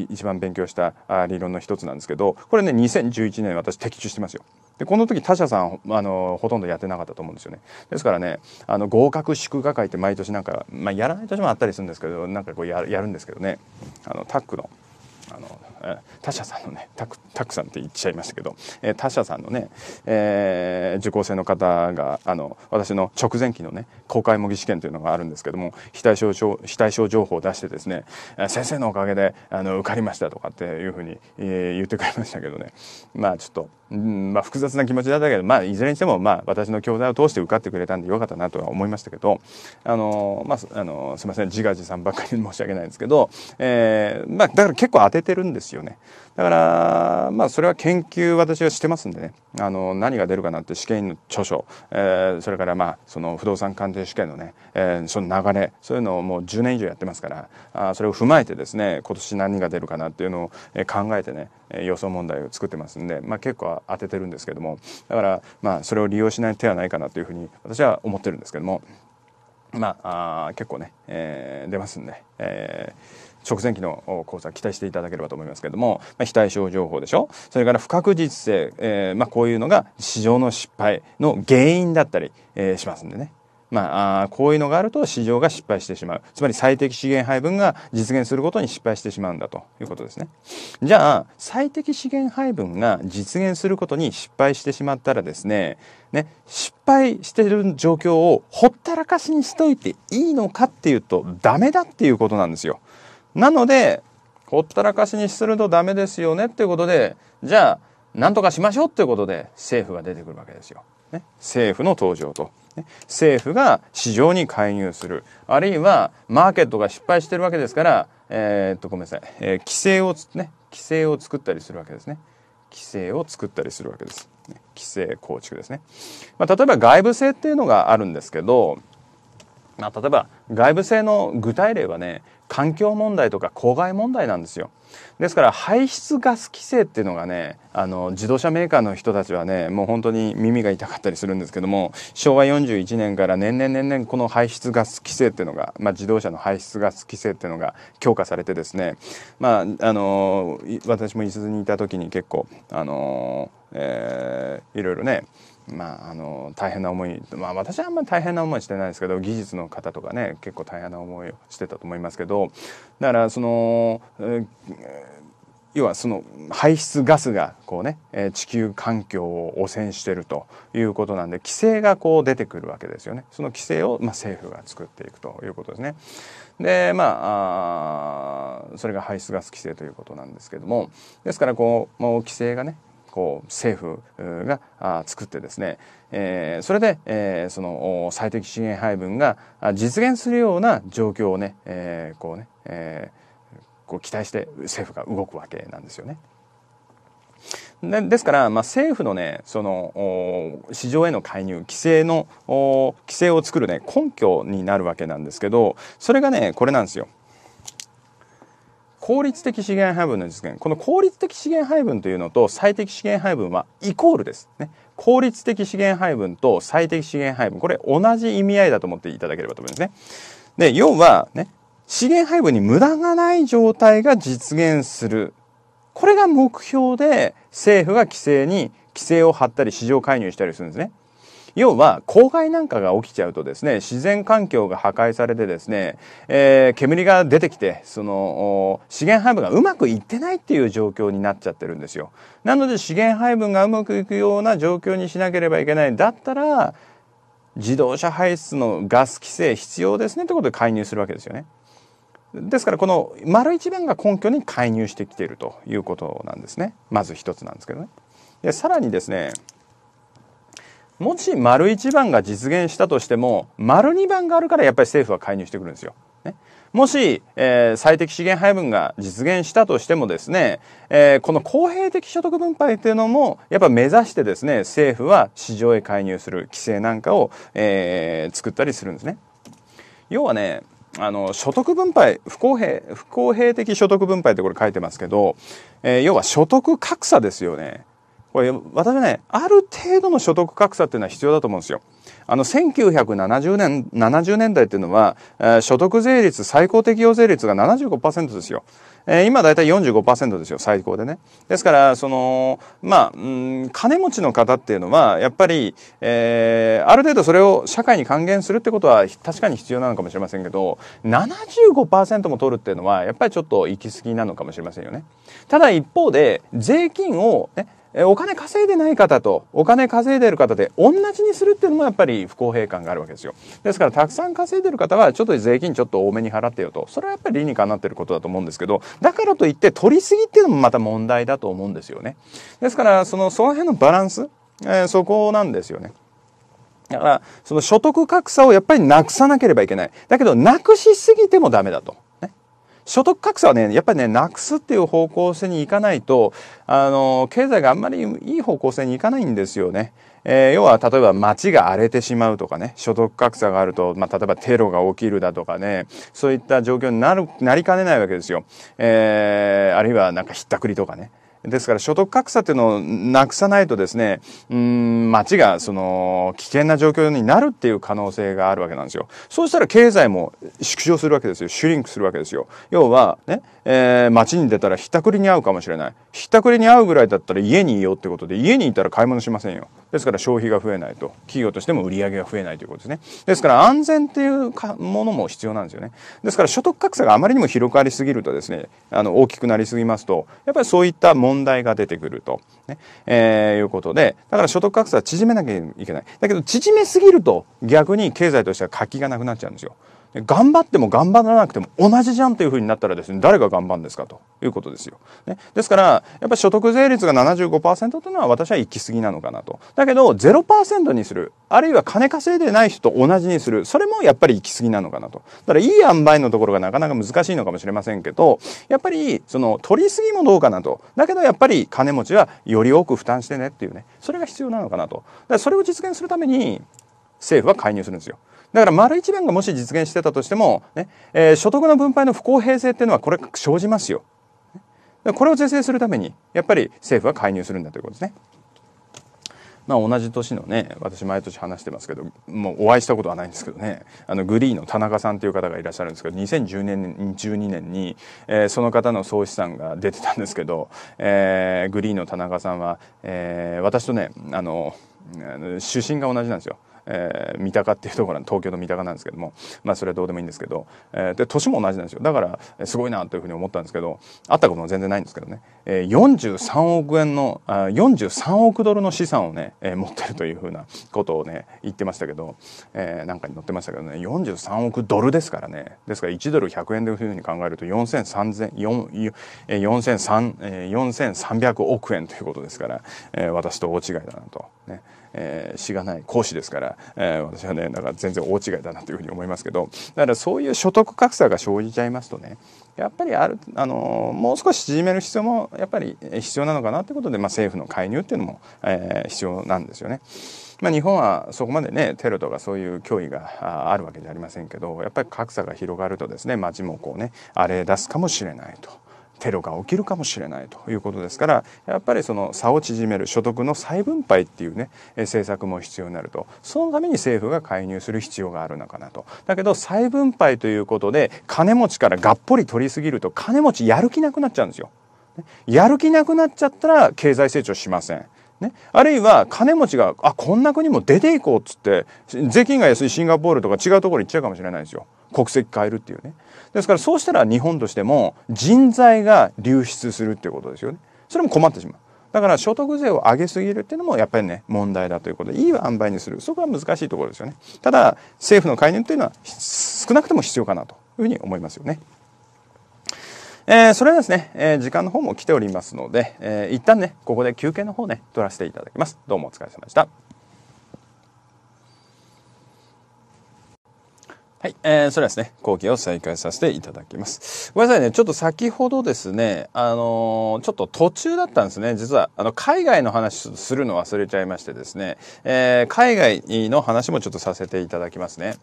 一番勉強した理論の一つなんですけどこれね2011年私的してますよ。でこの時他社さんあのほとんどやってなかったと思うんですよねですからねあの合格祝賀会って毎年なんか、まあ、やらない年もあったりするんですけどなんかこうややるんですけどねあのタックのあの他社さんのねタクたくさんって言っちゃいましたけど、え他社さんのね、えー、受講生の方があの私の直前期のね公開模擬試験というのがあるんですけども非対称非対称情報を出してですね先生のおかげであの受かりましたとかっていうふうに、え言ってくれましたけどねまあちょっと、うんまあ、複雑な気持ちだったけど、まあ、いずれにしても、まあ、私の教材を通して受かってくれたんでよかったなとは思いましたけどあの、まあ、あのすみません自画自賛ばっかり申し訳ないんですけど、えーまあ、だから結構当ててるんですですよねだからまあそれは研究私はしてますんでねあの何が出るかなって試験員の著書、えー、それからまあその不動産鑑定試験のね、えー、その流れそういうのをもう10年以上やってますからあそれを踏まえてですね今年何が出るかなっていうのを考えてね予想問題を作ってますんで、まあ、結構当ててるんですけどもだからまあそれを利用しない手はないかなというふうに私は思ってるんですけどもまああ結構ね、えー、出ますんで。えー食前期の講座期待していただければと思いますけれども、まあ、非対称情報でしょそれから不確実性、えー、まあ、こういうのが市場の失敗の原因だったり、えー、しますんでね。まあ、こういうのがあると市場が失敗してしまうつまり最適資源配分が実現することに失敗してしまうんだということですねじゃあ最適資源配分が実現することに失敗してしまったらですねね失敗してる状況をほったらかしにしといていいのかっていうとダメだっていうことなんですよなのでほったらかしにするとダメですよねっていうことでじゃあ何とかしましょうっていうことで政府が出てくるわけですよ。ね、政府の登場と、ね、政府が市場に介入するあるいはマーケットが失敗してるわけですから、えー、っとごめんなさい、えー、規制をつ、ね規制を作ったりするわけですね。規制を作ったりするわけです。規制構築ですね。まあ、例えば外部性っていうのがあるんですけど、まあ、例えば外部性の具体例はね環境問題とか公害問題なんですよ。ですから排出ガス規制っていうのがねあの自動車メーカーの人たちはねもう本当に耳が痛かったりするんですけども昭和41年から年々年々この排出ガス規制っていうのが、まあ、自動車の排出ガス規制っていうのが強化されてですね、まあ、あの私も伊豆にいた時に結構あの、えー、いろいろねまあ、あの大変な思い、まあ、私はあんまり大変な思いしてないですけど技術の方とかね結構大変な思いをしてたと思いますけどだからその、え要はその排出ガスがこうね、え地球環境を汚染してるということなんで規制がこう出てくるわけですよねその規制を、ま政府が作っていくということですね。でまあそれが排出ガス規制ということなんですけどもですからこうもう規制がねこう政府が作ってですね、えー、それで、えー、その最適資源配分が実現するような状況をね、えー、こうね、えー、こう期待して政府が動くわけなんですよね。でですから、まあ、政府の,、ね、その市場への介入規制の規制を作る、ね、根拠になるわけなんですけどそれがねこれなんですよ。効率的資源配分の実現この効率的資源配分というのと最適資源配分はイコールです、ね、効率的資源配分と最適資源配分これ同じ意味合いだと思っていただければと思いますね。で要はね資源配分に無駄がない状態が実現するこれが目標で政府が規制に規制を張ったり市場介入したりするんですね。要は公害なんかが起きちゃうとですね自然環境が破壊されてですね、えー、煙が出てきてその資源配分がうまくいってないっていう状況になっちゃってるんですよ。なので資源配分がうまくいくような状況にしなければいけない。だったら自動車排出のガス規制必要ですねってことで介入するわけですよね。ですからこの丸一番が根拠に介入してきているということなんですね。まず一つなんですけどね。でさらにですねもし丸1番が実現したとしても丸2番があるからやっぱり政府は介入してくるんですよ。ね、もし、えー、最適資源配分が実現したとしてもですね、えー、この公平的所得分配というのもやっぱ目指してですね政府は市場へ介入する規制なんかを、えー、作ったりするんですね。要はねあの所得分配不公平不公平的所得分配ってこれ書いてますけど、え要は所得格差ですよね。これ私ねある程度の所得格差っていうのは必要だと思うんですよ。あの1970年70年代っていうのは、えー、所得税率最高適用税率が75%ですよ。えー、今だいたい45%ですよ最高でね。ですからそのまあ、うん、金持ちの方っていうのはやっぱり、えー、ある程度それを社会に還元するってことは確かに必要なのかもしれませんけど75%も取るっていうのはやっぱりちょっと行き過ぎなのかもしれませんよね。ただ一方で税金をねお金稼いでない方とお金稼いでる方で同じにするっていうのもやっぱり不公平感があるわけですよですからたくさん稼いでる方はちょっと税金ちょっと多めに払ってよとそれはやっぱり理にかなってることだと思うんですけどだからといって取りすぎっていうのもまた問題だと思うんですよねですからそのその辺のバランス、えー、そこなんですよねだからその所得格差をやっぱりなくさなければいけないだけどなくしすぎてもダメだと所得格差はね、やっぱりね、なくすっていう方向性に行かないと、あの、経済があんまりいい方向性に行かないんですよね。えー、要は例えば街が荒れてしまうとかね、所得格差があると、まあ、例えばテロが起きるだとかね、そういった状況になる、なりかねないわけですよ。えー、あるいはなんかひったくりとかね。ですから所得格差っていうのをなくさないとですね、うん、街がその危険な状況になるっていう可能性があるわけなんですよ。そうしたら経済も縮小するわけですよ。シュリンクするわけですよ。要はね、えー、街に出たらひったくりに会うかもしれない。ひったくりに会うぐらいだったら家にいようってことで、家にいたら買い物しませんよ。ですから消費が増えないと。企業としても売り上げが増えないということですね。ですから安全っていうかものも必要なんですよね。ですから所得格差があまりにも広がりすぎるとですね、あの、大きくなりすぎますと、やっぱりそういった問題が出てくると。ね。えー、いうことで、だから所得格差は縮めなきゃいけない。だけど縮めすぎると逆に経済としては活気がなくなっちゃうんですよ。頑張っても頑張らなくても同じじゃんというふうになったらですね、誰が頑張るんですかということですよ。ね、ですから、やっぱり所得税率が75%というのは私は行き過ぎなのかなと。だけど、0%にする。あるいは金稼いでない人と同じにする。それもやっぱり行き過ぎなのかなと。だから、いい塩梅のところがなかなか難しいのかもしれませんけど、やっぱり、その、取り過ぎもどうかなと。だけど、やっぱり金持ちはより多く負担してねっていうね。それが必要なのかなと。だからそれを実現するために、政府は介入するんですよ。だから丸一弁がもし実現してたとしてもね、えー、所得の分配の不公平性っていうのはこれ生じますよ。これを是正するためにやっぱり政府は介入するんだということですね。まあ、同じ年のね私毎年話してますけどもうお会いしたことはないんですけどねあのグリーンの田中さんという方がいらっしゃるんですけど2010年12年に、えー、その方の総資産が出てたんですけど、えー、グリーンの田中さんは、えー、私とねあの出身が同じなんですよ。えー、三鷹っていうところ東京の三鷹なんですけども、まあ、それはどうでもいいんですけど、えー、で年も同じなんですよだからすごいなというふうに思ったんですけど会ったことも全然ないんですけどね、えー、43億円のあ43億ドルの資産をね、えー、持ってるというふうなことをね言ってましたけど、えー、なんかに載ってましたけどね43億ドルですからねですから1ドル100円というふうに考えると4300億円ということですから、えー、私と大違いだなと。ねえー、しがない講師ですから、えー、私はね、だから全然大違いだなというふうに思いますけど、だからそういう所得格差が生じちゃいますとね、やっぱりある、あのー、もう少し縮める必要もやっぱり必要なのかなということで、まあ、政府の介入っていうのも、えー、必要なんですよね。まあ、日本はそこまでねテロとかそういう脅威があるわけじゃありませんけどやっぱり格差が広がるとですね街もこうね荒れ出すかもしれないと。テロが起きるかもしれないということですからやっぱりその差を縮める所得の再分配っていうね政策も必要になるとそのために政府が介入する必要があるのかなとだけど再分配ということで金持ちからがっぽり取りすぎると金持ちやる気なくなっちゃうんですよ。やる気なくなっちゃったら経済成長しません。ね、あるいは金持ちがあこんな国も出ていこうっつって税金が安いシンガポールとか違うところに行っちゃうかもしれないですよ。国籍変えるっていうね。ですからそうしたら日本としても人材が流出するっていうことですよね。それも困ってしまう。だから所得税を上げすぎるっていうのもやっぱりね問題だということでいい塩梅にするそこは難しいところですよねただ政府の介入というのは少なくとも必要かなというふうに思いますよねえー、それはですね、えー、時間の方も来ておりますので、えー、一旦ね、ここで休憩の方ね、取らせていただきます。どうもお疲れ様でした。はい、えー、それですね、講義を再開させていただきます。ごめんなさいね、ちょっと先ほどですね、あのー、ちょっと途中だったんですね。実は、あの、海外の話するの忘れちゃいましてですね、えー、海外の話もちょっとさせていただきますね。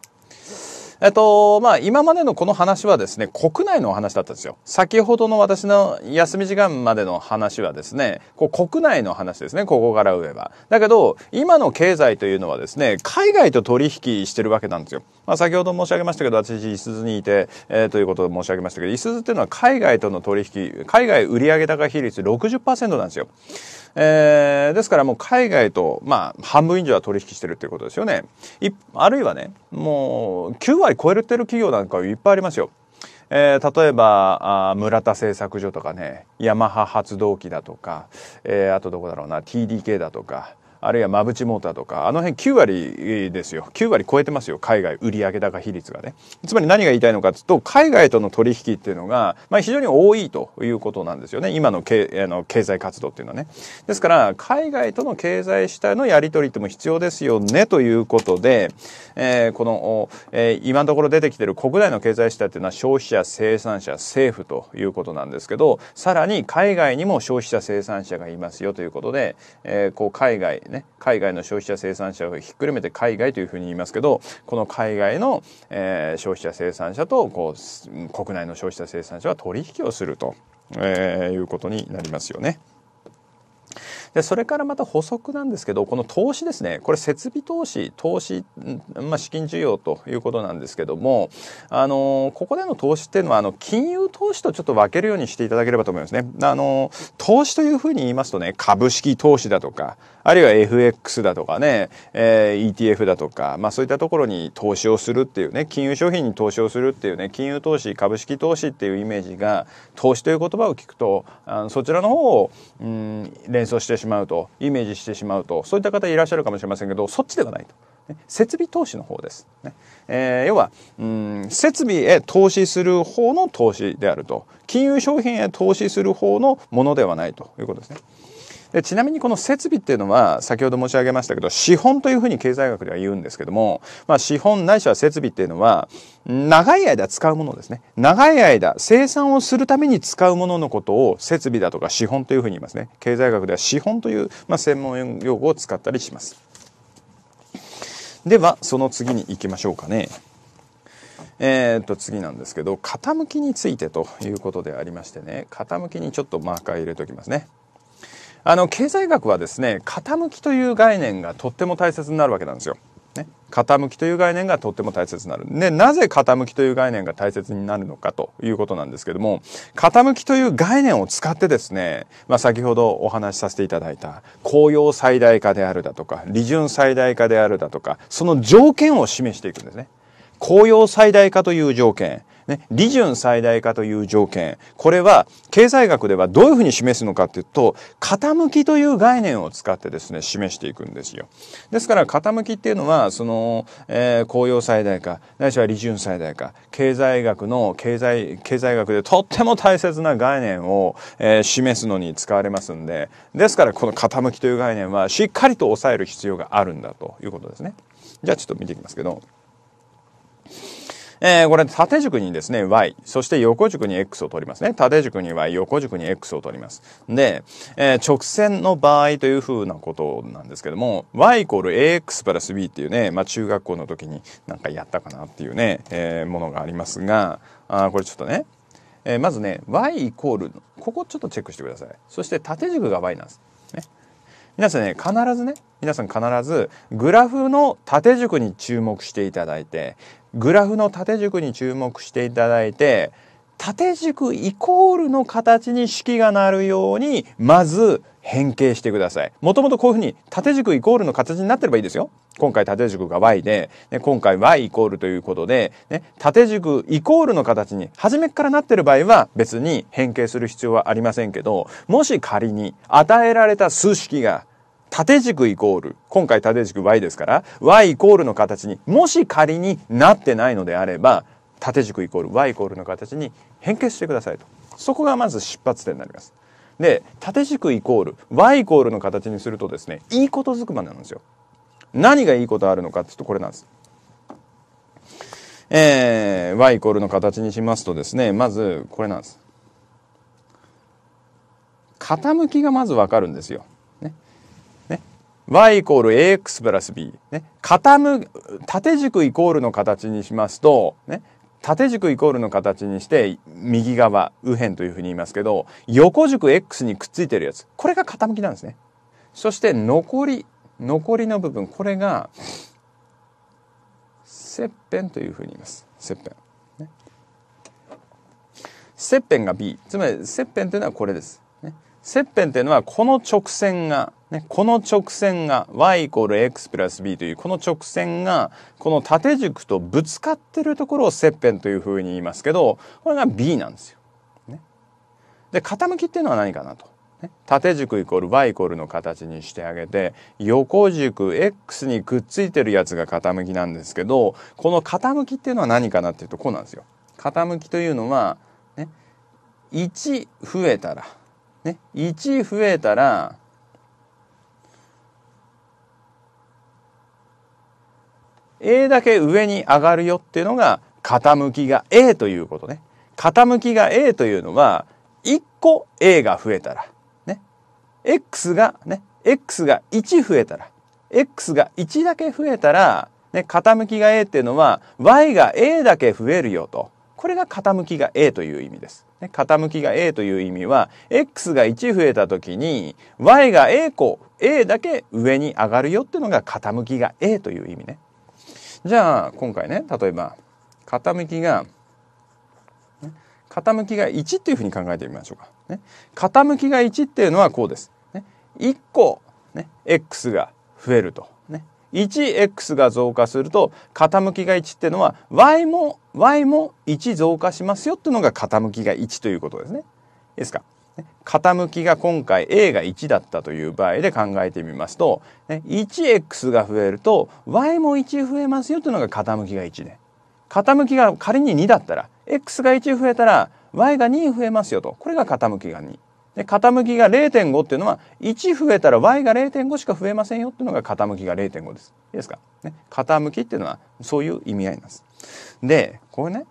えっと、まあ、今までのこの話はですね、国内のお話だったんですよ。先ほどの私の休み時間までの話はですね、こう国内の話ですね、ここから上は。だけど、今の経済というのはですね、海外と取引してるわけなんですよ。まあ、先ほど申し上げましたけど、私、いすにいて、えー、ということを申し上げましたけど、いすっていうのは海外との取引、海外売上高比率60%なんですよ。えー、ですからもう海外と、まあ、半分以上は取引してるっていうことですよね。あるいはね、もう9割超えてる企業なんかいっぱいありますよ。えー、例えばあ村田製作所とかねヤマハ発動機だとか、えー、あとどこだろうな TDK だとか、あるいは馬淵モーターとかあの辺9割ですよ9割超えてますよ海外売上高比率がねつまり何が言いたいのかというと海外との取引っていうのが、まあ、非常に多いということなんですよね今のけあの経済活動っていうのはねですから海外との経済主体のやり取りっても必要ですよねということで、えー、この、えー、今のところ出てきてる国内の経済主体っていうのは消費者生産者政府ということなんですけどさらに海外にも消費者生産者がいますよということで、えー、こう海外ね、海外の消費者生産者をひっくるめて海外というふうに言いますけど、この海外の、えー、消費者生産者と、こう、国内の消費者生産者は取引をすると、えー、いうことになりますよね。でそれからまた補足なんですけどこの投資ですねこれ設備投資投資、まあ、資金需要ということなんですけどもあのここでの投資っていうのはあの金融投資とちょっと分けるようにしていただければと思いますね。あの投資というふうに言いますとね株式投資だとかあるいは FX だとかね、えー、ETF だとか、まあ、そういったところに投資をするっていうね金融商品に投資をするっていうね金融投資株式投資っていうイメージが投資という言葉を聞くとあそちらの方を、うん、連想してしまうとイメージしてしまうとそういった方いらっしゃるかもしれませんけどそっちではないと。設備投資の方です、ねえー、要はうん設備へ投資する方の投資であると金融商品へ投資する方のものではないということですね。でちなみにこの設備っていうのは先ほど申し上げましたけど資本というふうに経済学では言うんですけども、まあ、資本ないしは設備っていうのは長い間使うものですね長い間生産をするために使うもののことを設備だとか資本というふうに言いますね経済学では資本という、まあ、専門用語を使ったりしますではその次に行きましょうかねえー、と次なんですけど傾きについてということでありましてね傾きにちょっとマーカー入れておきますねあの経済学はですね傾きという概念がとっても大切になるわけなんですよ。ね、傾きという概念がとっても大切になる。で、なぜ傾きという概念が大切になるのかということなんですけども、傾きという概念を使ってですね、まあ先ほどお話しさせていただいた、公用最大化であるだとか、利潤最大化であるだとか、その条件を示していくんですね。公用最大化という条件、ね、利潤最大化という条件。これは、経済学ではどういうふうに示すのかっていうと、傾きという概念を使ってですね、示していくんですよ。ですから、傾きっていうのは、その、えー、公用最大化、ないしは利潤最大化、経済学の、経済、経済学でとっても大切な概念を、えー、示すのに使われますんで、ですから、この傾きという概念は、しっかりと抑える必要があるんだということですね。じゃあ、ちょっと見ていきますけど、えー、これ縦軸にですね y、そして横軸に x を取りますね。縦軸に y、横軸に x を取ります。で、えー、直線の場合というふうなことなんですけども、y イコール ax プラス b っていうね、まあ中学校の時になんかやったかなっていうね、えー、ものがありますが、あこれちょっとね、えー、まずね、y イコール、ここちょっとチェックしてください。そして縦軸が y なんです。皆さんね必ずね皆さん必ずグラフの縦軸に注目していただいてグラフの縦軸に注目していただいて縦軸イコールの形に式がなるようにまず変形してください。もともとこういうふうに縦軸イコールの形になってればいいですよ。今回縦軸が y で、ね、今回 y イコールということで、ね、縦軸イコールの形に初めからなってる場合は別に変形する必要はありませんけど、もし仮に与えられた数式が縦軸イコール、今回縦軸 y ですから、y イコールの形にもし仮になってないのであれば、縦軸イコール y イコールの形に変形してくださいと。そこがまず出発点になります。で縦軸イコール y イコールの形にするとですねいいことづくまなんですよ何がいいことあるのかってうとこれなんですえー、y イコールの形にしますとですねまずこれなんです傾きがまずわかるんですよ。ね。ね。y イコール ax プラス b。ね。傾、縦軸イコールの形にしますと、ね。縦軸イコールの形にして右側右辺というふうに言いますけど横軸 X にくっついてるやつこれが傾きなんですね。そして残り残りの部分これが切片というふうに言います。切片。ね、切片が B つまり切片というのはこれです。切片っていうのはこの直線が、ね、この直線が y イコール x プラス b というこの直線がこの縦軸とぶつかってるところを切片というふうに言いますけどこれが b なんですよ。ね、で傾きっていうのは何かなと。縦軸イコール y イコールの形にしてあげて横軸 x にくっついてるやつが傾きなんですけどこの傾きっていうのは何かなっていうとこうなんですよ。傾きというのは、ね、1増えたらね、1増えたら、A だけ上に上がるよっていうのが傾きが A ということね。傾きが A というのは1個 A が増えたら、ね、X がね、X が1増えたら、X が1だけ増えたら、ね、傾きが A っていうのは Y が A だけ増えるよと。これが傾きが A という意味です。傾きが a という意味は x が1増えた時に y が a 個 a だけ上に上がるよっていうのが傾きが a という意味ね。じゃあ今回ね例えば傾きが傾きが1っていうふうに考えてみましょうか。ね、傾きが1っていうのはこうです。ね、1個、ね、x が増えると。1x が増加すると傾きが1っていうのは y も y も1増加しますよっていうのが傾きが1ということですね。いいですか傾きが今回 A が1だったという場合で考えてみますと 1x が増えると y も1増えますよというのが傾きが1で傾きが仮に2だったら x が1増えたら y が2増えますよとこれが傾きが2。で、傾きが0.5っていうのは、1増えたら y が0.5しか増えませんよっていうのが傾きが0.5です。いいですかね。傾きっていうのは、そういう意味合いなんです。で、これね、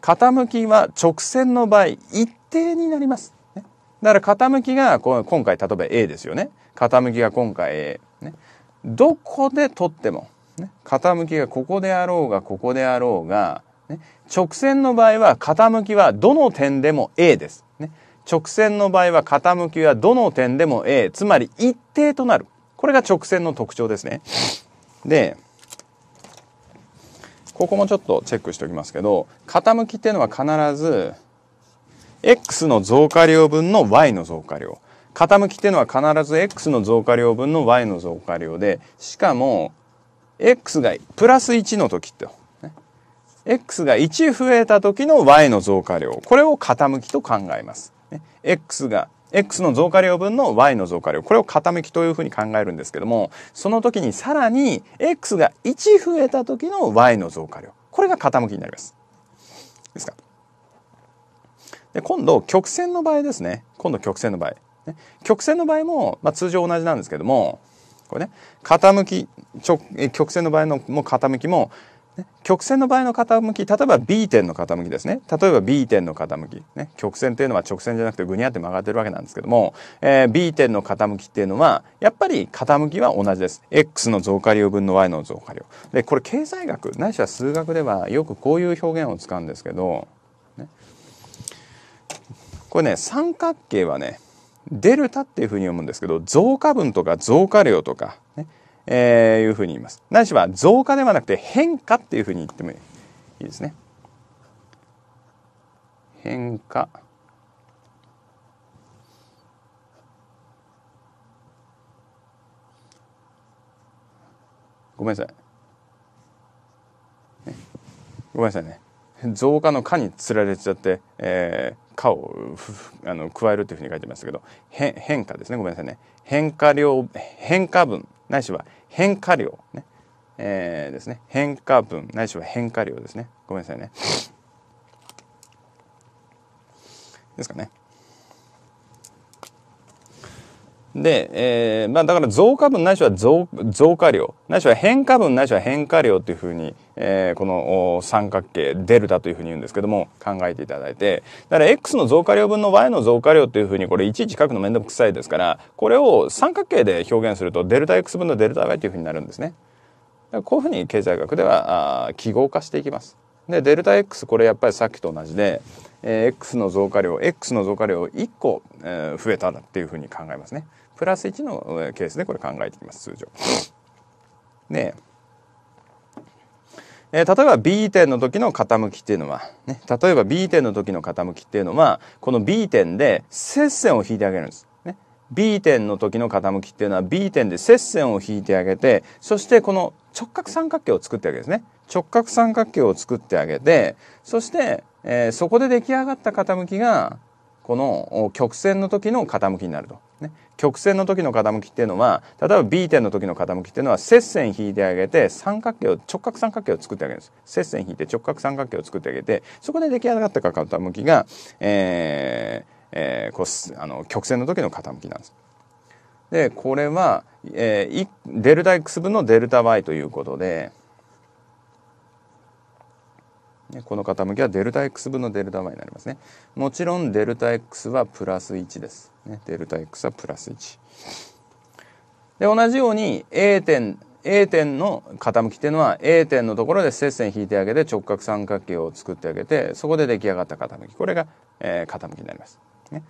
傾きは直線の場合、一定になります。ね、だから傾きが、今回、例えば A ですよね。傾きが今回 A。ね、どこで取っても、ね、傾きがここであろうが、ここであろうが、ね、直線の場合は傾きはどの点でも A です。直線の場合は傾きはどの点でも A、つまり一定となる。これが直線の特徴ですね。で、ここもちょっとチェックしておきますけど、傾きっていうのは必ず、x の増加量分の y の増加量。傾きっていうのは必ず x の増加量分の y の増加量で、しかも、x がプラス1の時って、ね、x が1増えた時の y の増加量。これを傾きと考えます。ね、x が x の増加量分の y の増加量これを傾きというふうに考えるんですけどもその時にさらに x が1増えた時の y の増加量これが傾きになります。ですかで今度曲線の場合ですね今度曲線の場合、ね、曲線の場合も、まあ、通常同じなんですけどもこれね傾き直曲線の場合のも傾きも曲線の場合の傾き例えば B 点の傾きですね例えば B 点の傾き、ね、曲線というのは直線じゃなくてぐにゃって曲がってるわけなんですけども、えー、B 点の傾きっていうのはやっぱり傾きは同じです X の増加量分の Y の増加量でこれ経済学ないしは数学ではよくこういう表現を使うんですけど、ね、これね三角形はねデルタっていうふうに読むんですけど増加分とか増加量とかえー、いうふうに言います。ないしは増加ではなくて変化っていうふうに言ってもいいですね。変化。ごめんなさい。ね、ごめんなさいね。増加の「か」につられちゃって、えー、かをあの加えるというふうに書いてますけど変化ですねごめんなさいね変化量変化分ないしは変化量、ねえー、ですね変化分ないしは変化量ですねごめんなさいねですかねで、えーまあ、だから増加分ないしは増増加量ないしは変化分ないしは変化量というふうに、えー、この三角形デルタというふうに言うんですけども考えていただいてだから x の増加量分の y の増加量というふうにこれいちいち書くの面倒くさいですからこれを三角形で表現するとデルタ x 分のデルタ y というふうになるんですね。こういうふうに経済学ではあ記号化していきます。でデルタ x これやっぱりさっきと同じで、えー、x の増加量 x の増加量1個、えー、増えたっていうふうに考えますね。プラス1のケースでこれ考えていきます通常。ねえー、例えば B 点の時の傾きっていうのは、ね、例えば B 点の時の傾きっていうのはこの B 点で接線を引いてあげるんです。ね、B 点の時の傾きっていうのは B 点で接線を引いてあげてそしてこの直角三角形を作ってあげるんですね。直角三角形を作ってあげてそして、えー、そこで出来上がった傾きがこの曲線の時の傾きになると。曲線の時の傾きっていうのは例えば B 点の時の傾きっていうのは接線引いてあげて三角形を直角三角形を作ってあげるんです接線引いて直角三角形を作ってあげてそこで出来上がった傾きが、えーえー、こうあの曲線の時の傾きなんです。でこれは、えー、デルタ X 分のデルタ Y ということで。この傾きはデルタ x 分のデルタ y になりますね。もちろんデルタ x はプラス1です。ね、デルタ x はプラス1。で、同じように A 点、A 点の傾きっていうのは A 点のところで接線引いてあげて直角三角形を作ってあげて、そこで出来上がった傾き。これが、えー、傾きになります。ね。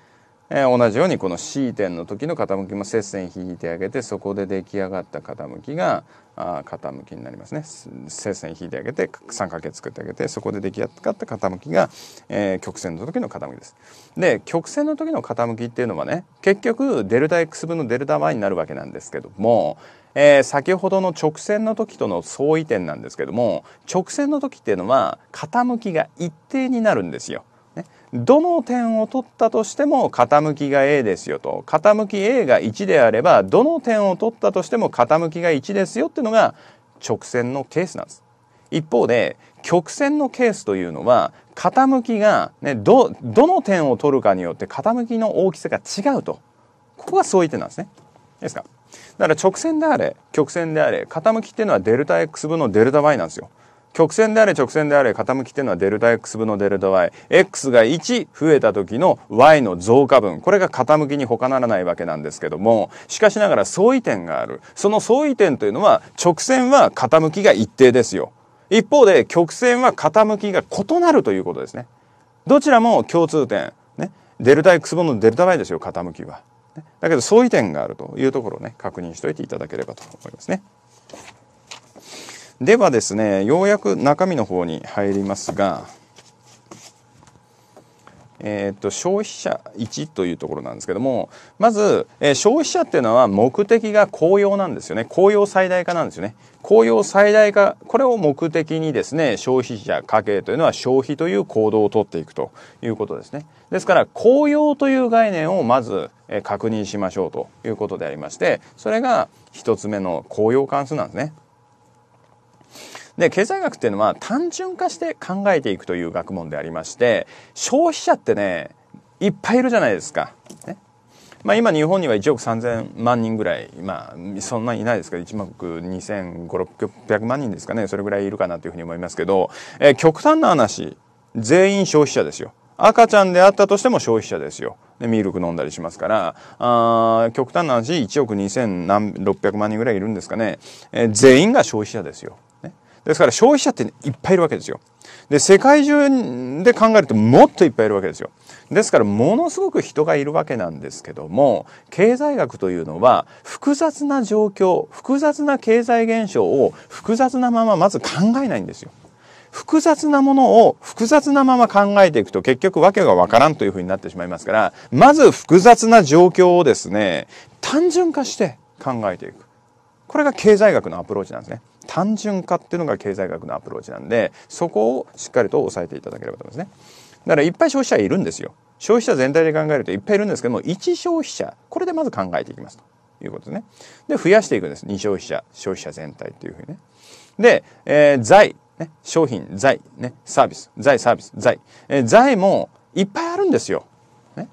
えー、同じようにこの C 点の時の傾きも接線引いてあげてそこで出来上がった傾きが傾きになりますね正線引いてあげて三角形作ってあげてそこで出来上がった傾きが、えー、曲線の時の傾きです。で曲線の時の傾きっていうのはね結局デルタ x 分のデルタ y になるわけなんですけども、えー、先ほどの直線の時との相違点なんですけども直線の時っていうのは傾きが一定になるんですよ。どの点を取ったとしても傾きが A ですよと傾き A が1であればどの点を取ったとしても傾きが1ですよっていうのが直線のケースなんです。一方で曲線のケースというのは傾きが、ね、どどの点を取るかによって傾きの大きさが違うとここが相違点なんですね。いいですかだから直線であれ曲線であれ傾きっていうのはデルタ x 分のデルタ y なんですよ。曲線であれ直線であれ傾きっていうのはデルタ x 分のデルタ y。x が1増えた時の y の増加分。これが傾きに他ならないわけなんですけども、しかしながら相違点がある。その相違点というのは直線は傾きが一定ですよ。一方で曲線は傾きが異なるということですね。どちらも共通点。ね。デルタ x 分のデルタ y ですよ、傾きは。だけど相違点があるというところをね、確認しておいていただければと思いますね。ではですね、ようやく中身の方に入りますが、えっと消費者1というところなんですけどもまず、えー、消費者っていうのは目的が紅葉なんですよね紅葉最大化なんですよね紅葉最大化これを目的にですね消費者家計というのは消費という行動をとっていくということですねですから紅葉という概念をまず、えー、確認しましょうということでありましてそれが1つ目の紅葉関数なんですねで経済学っていうのは単純化して考えていくという学問でありまして消費者ってねいっぱいいるじゃないですか。ねまあ、今日本には1億3000万人ぐらい、まあ、そんなにいないですけど1億2500600万人ですかねそれぐらいいるかなというふうに思いますけど、えー、極端な話全員消費者ですよ。赤ちゃんであったとしても消費者ですよ。でミルク飲んだりしますから、あ極端な話、1億2600万人ぐらいいるんですかね。えー、全員が消費者ですよ。ですから消費者っていっぱいいるわけですよ。で、世界中で考えるともっといっぱいいるわけですよ。ですからものすごく人がいるわけなんですけども、経済学というのは複雑な状況、複雑な経済現象を複雑なまままず考えないんですよ。複雑なものを複雑なまま考えていくと結局わけがわからんというふうになってしまいますから、まず複雑な状況をですね、単純化して考えていく。これが経済学のアプローチなんですね。単純化っていうのが経済学のアプローチなんでそこをしっかりと押さえていただければと思いますねだからいっぱい消費者いるんですよ消費者全体で考えるといっぱいいるんですけども1消費者これでまず考えていきますということですねで増やしていくんです2消費者消費者全体っていうふうにねで、えー、財、ね、商品財、ね、サービス財サービス財、えー、財もいっぱいあるんですよ、ね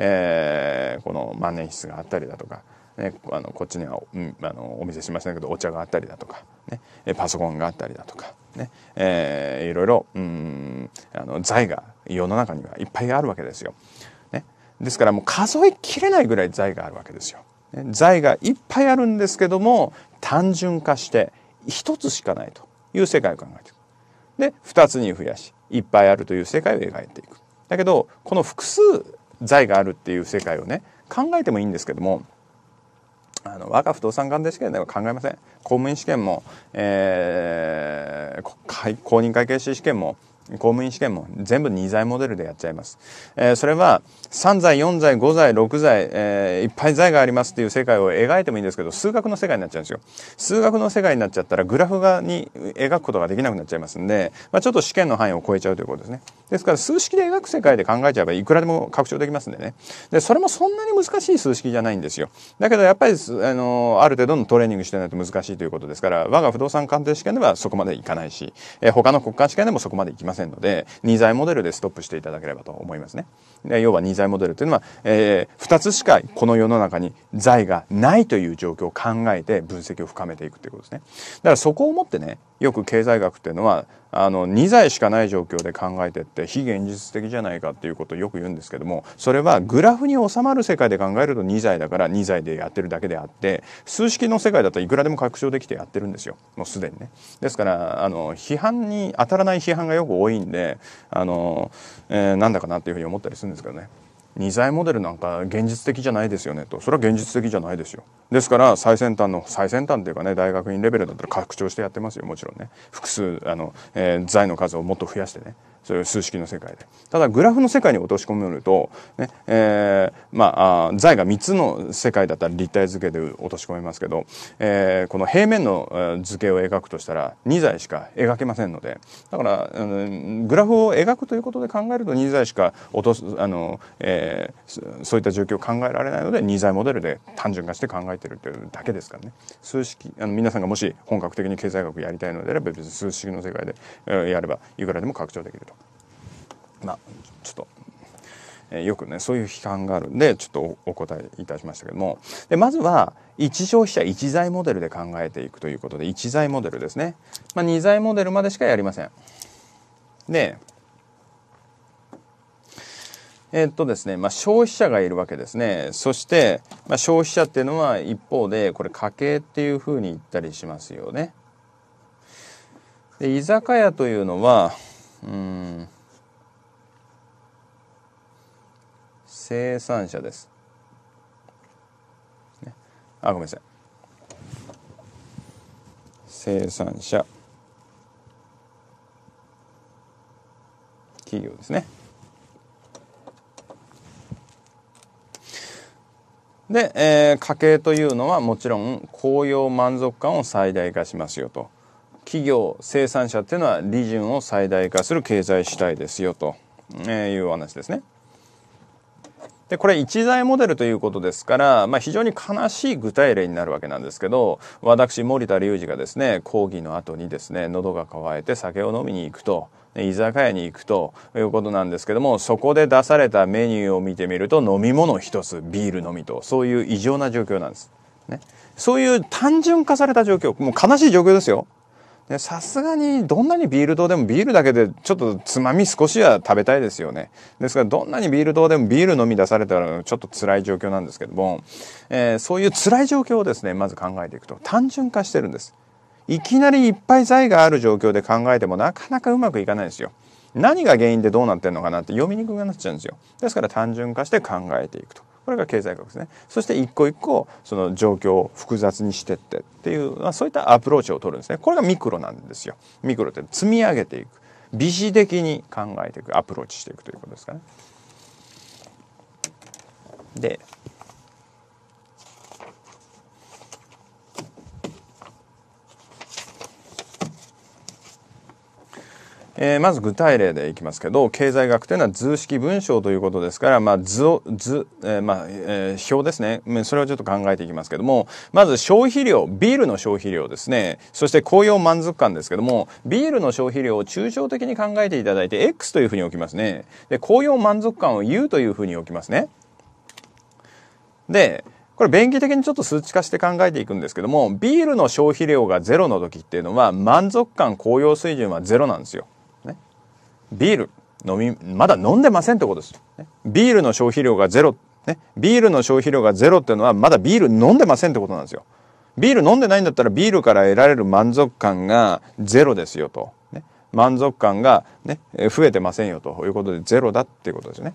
えー、この万年筆があったりだとかね、あのこっちには、うん、あのお見せしましたけどお茶があったりだとか、ね、パソコンがあったりだとか、ねえー、いろいろ、うん、あの財が世の中にはいっぱいあるわけですよ。ね、ですからもう数えきれないぐらい財があるわけですよ。ね、財がいっぱいあるんですけども単純化して一つしかないという世界を考えていく。で二つに増やしいっぱいあるという世界を描いていく。だけどこの複数財があるっていう世界をね考えてもいいんですけどもあの我が不動産鑑定試験では考えません公務員試験も、えー、公認会計士試験も公務員試験も全部2罪モデルでやっちゃいます。えー、それは3罪、4罪、5罪、6罪、えー、いっぱい罪がありますっていう世界を描いてもいいんですけど、数学の世界になっちゃうんですよ。数学の世界になっちゃったらグラフがに描くことができなくなっちゃいますんで、まあ、ちょっと試験の範囲を超えちゃうということですね。ですから数式で描く世界で考えちゃえばいくらでも拡張できますんでね。で、それもそんなに難しい数式じゃないんですよ。だけどやっぱり、あの、ある程度のトレーニングしてないと難しいということですから、我が不動産鑑定試験ではそこまでいかないし、えー、他の国家試験でもそこまでいきます。せんので、2材モデルでストップしていただければと思いますね。要は2材モデルというのは、えー、2つしかこの世の中に財がないという状況を考えて分析を深めていくということですね。だからそこをもってね、よく経済学っていうのは、あの2剤しかない状況で考えてって非現実的じゃないかっていうことをよく言うんですけどもそれはグラフに収まる世界で考えると2剤だから2剤でやってるだけであって数式の世界だったらいくらでも拡張できてやってるんですよもうすでにね。ですからあの批判に当たらない批判がよく多いんであの、えー、なんだかなっていうふうに思ったりするんですけどね。二剤モデルなんか現実的じゃないですよねとそれは現実的じゃないですよですから最先端の最先端っていうかね大学院レベルだったら拡張してやってますよもちろんね複数あの、えー、財の数をもっと増やしてねそういう数式の世界で。ただグラフの世界に落とし込めると、ね、えー、まあ、財材が3つの世界だったら立体図形で落とし込めますけど、えー、この平面の図形を描くとしたら2材しか描けませんので、だから、うん、グラフを描くということで考えると2材しか落とす、あの、えー、そういった状況を考えられないので2材モデルで単純化して考えてるというだけですからね。数式、あの皆さんがもし本格的に経済学やりたいのであれば別に数式の世界でやればいくらでも拡張できると。あ、ちょっとよくねそういう批判があるんでちょっとお答えいたしましたけどもでまずは一消費者一財モデルで考えていくということで一財モデルですね、まあ、二財モデルまでしかやりませんでえっとですね、まあ、消費者がいるわけですねそして、まあ、消費者っていうのは一方でこれ家計っていうふうに言ったりしますよねで居酒屋というのはうん生産者です。ね、あ、ごめんなさい。生産者。企業ですね。で、えー、家計というのはもちろん雇用満足感を最大化しますよと。企業生産者っていうのは利潤を最大化する経済主体ですよと、えー、いうお話ですね。で、これ一材モデルということですから、まあ非常に悲しい具体例になるわけなんですけど、私、森田隆二がですね、講義の後にですね、喉が渇いて酒を飲みに行くと、居酒屋に行くということなんですけども、そこで出されたメニューを見てみると、飲み物一つ、ビールのみと、そういう異常な状況なんです。ね。そういう単純化された状況、もう悲しい状況ですよ。さすがにどんなにビール糖でもビールだけでちょっとつまみ少しは食べたいですよね。ですからどんなにビール糖でもビール飲み出されたらちょっと辛い状況なんですけども、えー、そういう辛い状況をですね、まず考えていくと単純化してるんです。いきなりいっぱい財がある状況で考えてもなかなかうまくいかないですよ。何が原因でどうなってんのかなって読みにくくなっちゃうんですよ。ですから単純化して考えていくと。これが経済学ですねそして一個一個その状況を複雑にしてってっていう、まあ、そういったアプローチを取るんですねこれがミクロなんですよミクロって積み上げていく美識的に考えていくアプローチしていくということですかねでえー、まず具体例でいきますけど、経済学というのは図式文章ということですから、まあ、図を、図、えー、まあ、えー、表ですね。それをちょっと考えていきますけども、まず消費量、ビールの消費量ですね。そして紅葉満足感ですけども、ビールの消費量を抽象的に考えていただいて、X というふうに置きますね。で、紅葉満足感を U というふうに置きますね。で、これ便宜的にちょっと数値化して考えていくんですけども、ビールの消費量が0の時っていうのは、満足感、高揚水準は0なんですよ。ビール、飲み、まだ飲んでませんってことです。ビールの消費量がゼロ、ね、ビールの消費量がゼロっていうのはまだビール飲んでませんってことなんですよ。ビール飲んでないんだったらビールから得られる満足感がゼロですよと。ね、満足感が、ね、増えてませんよということでゼロだっていうことですね。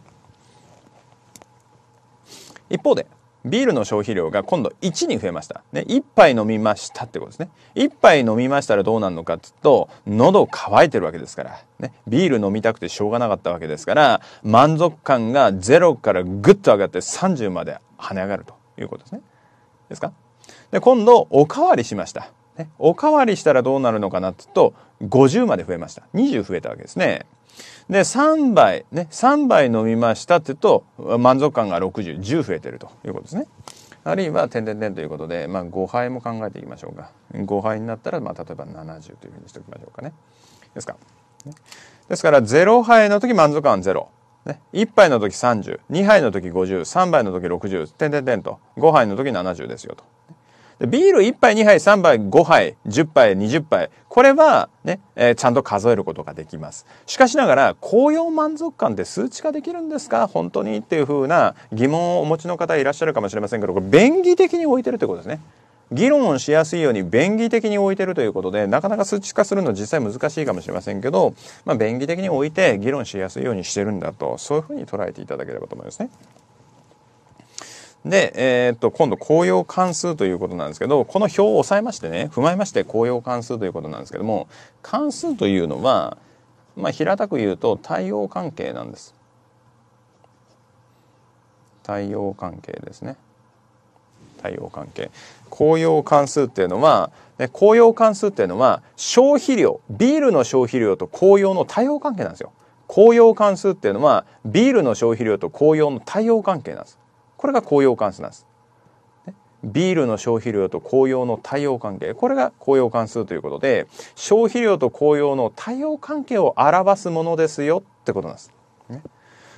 一方でビールの消費量が今度1に増えました。ね、1杯飲みましたってことですね。1杯飲みましたらどうなるのかって言うと、喉乾いてるわけですから、ね、ビール飲みたくてしょうがなかったわけですから、満足感が0からぐっと上がって30まで跳ね上がるということですね。ですかで、今度、おかわりしました。ね、おかわりしたらどうなるのかなって言うと、50まで増えました。20増えたわけですね。で、3杯、ね、3杯飲みましたって言うと、満足感が60、10増えてるということですね。あるいは、点点点ということで、まあ、5杯も考えていきましょうか。5杯になったら、まあ、例えば70というふうにしておきましょうかね。ですか。ですから、0杯の時満足感0。ね、1杯の時30、2杯の時50、3杯の時60、点点点と、5杯の時70ですよと。ビール1杯、2杯、3杯、5杯、10杯、20杯。これはね、えー、ちゃんと数えることができます。しかしながら、紅葉満足感って数値化できるんですか本当にっていうふうな疑問をお持ちの方いらっしゃるかもしれませんけど、これ、便宜的に置いてるってことですね。議論をしやすいように便宜的に置いてるということで、なかなか数値化するの実際難しいかもしれませんけど、まあ、便宜的に置いて議論しやすいようにしてるんだと、そういうふうに捉えていただければと思いますね。で、えー、っと、今度、紅用関数ということなんですけど、この表を押さえましてね、踏まえまして紅用関数ということなんですけども、関数というのは、まあ、平たく言うと、対応関係なんです。対応関係ですね。対応関係。紅用関数っていうのは、紅用関数っていうのは、消費量、ビールの消費量と紅用の対応関係なんですよ。紅用関数っていうのは、ビールの消費量と紅用の対応関係なんです。これが紅葉関数なんです。ビールの消費量と紅葉の対応関係。これが紅葉関数ということで、消費量と紅葉の対応関係を表すものですよってことなんです。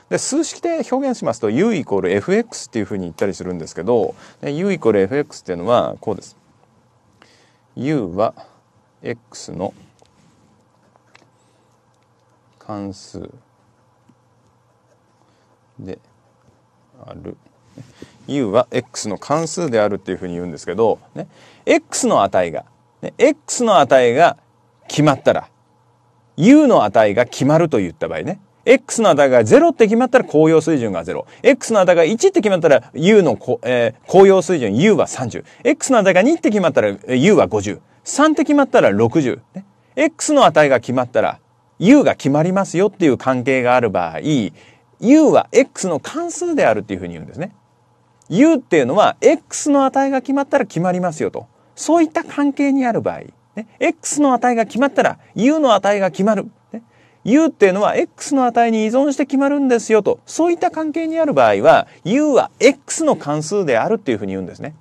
で数式で表現しますと u イコール fx っていうふうに言ったりするんですけど、u イコール fx っていうのはこうです。u は x の関数である。u は x の関数であるっていうふうに言うんですけど、ね、x の値が、ね、x の値が決まったら u の値が決まると言った場合ね x の値が0って決まったら公用水準が 0x の値が1って決まったら u の、えー、水準 u は 30x の値が2って決まったら u は503って決まったら60、ね、x の値が決まったら u が決まりますよっていう関係がある場合 u は x の関数であるっていうふうに言うんですね。U っていうのは X の値が決まったら決まりますよと。そういった関係にある場合、ね、X の値が決まったら U の値が決まる。ね、U っていうのは X の値に依存して決まるんですよと。そういった関係にある場合は U は X の関数であるっていうふうに言うんですね。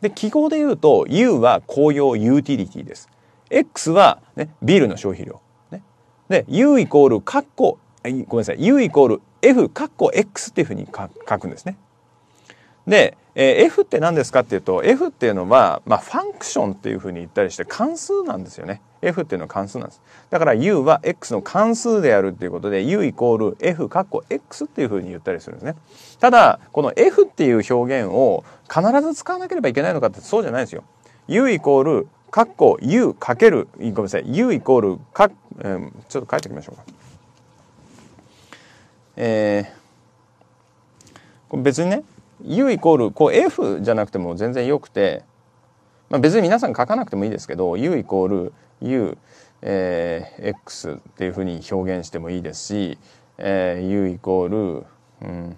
で、記号で言うと U は公用ユーティリティです。X は、ね、ビールの消費量。ね、で、U イコールカッコ、ごめんなさい、U イコール F カッコ X っていうふうに書くんですね。で、えー、F って何ですかっていうと F っていうのは、まあ、ファンクションっていうふうに言ったりして関数なんですよね。F っていうのは関数なんです。だから U は X の関数であるっていうことで U イコール F かっこ X っていうふうに言ったりするんですね。ただこの F っていう表現を必ず使わなければいけないのかってそうじゃないですよ。U イコールかっこ U かけるごめんなさい U イコールか、えー、ちょっと書いておきましょうか。えー、別にね U イコールこう F じゃなくても全然よくて、まあ、別に皆さん書かなくてもいいですけど U イコール U えー、X っていうふうに表現してもいいですし、えー、U イコール、うん、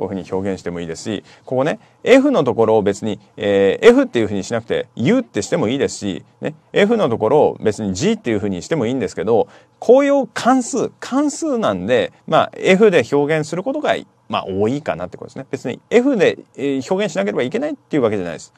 こういうふうに表現してもいいですし、ここね、F のところを別に、えー、F っていうふうにしなくて U ってしてもいいですし、ね、F のところを別に G っていうふうにしてもいいんですけど、こういう関数、関数なんで、まあ F で表現することが、まあ多いかなってことですね。別に F で表現しなければいけないっていうわけじゃないです。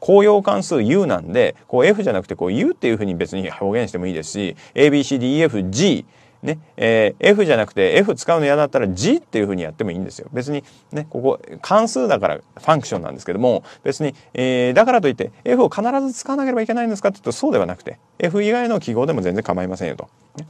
公用関数 U なんで、こう F じゃなくてこう U っていうふうに別に表現してもいいですし、ABCDEFG ね、えー、F じゃなくて F 使うの嫌だったら G っていうふうにやってもいいんですよ。別にね、ここ関数だからファンクションなんですけども、別に、えー、だからといって F を必ず使わなければいけないんですかって言うとそうではなくて、F 以外の記号でも全然構いませんよと。ね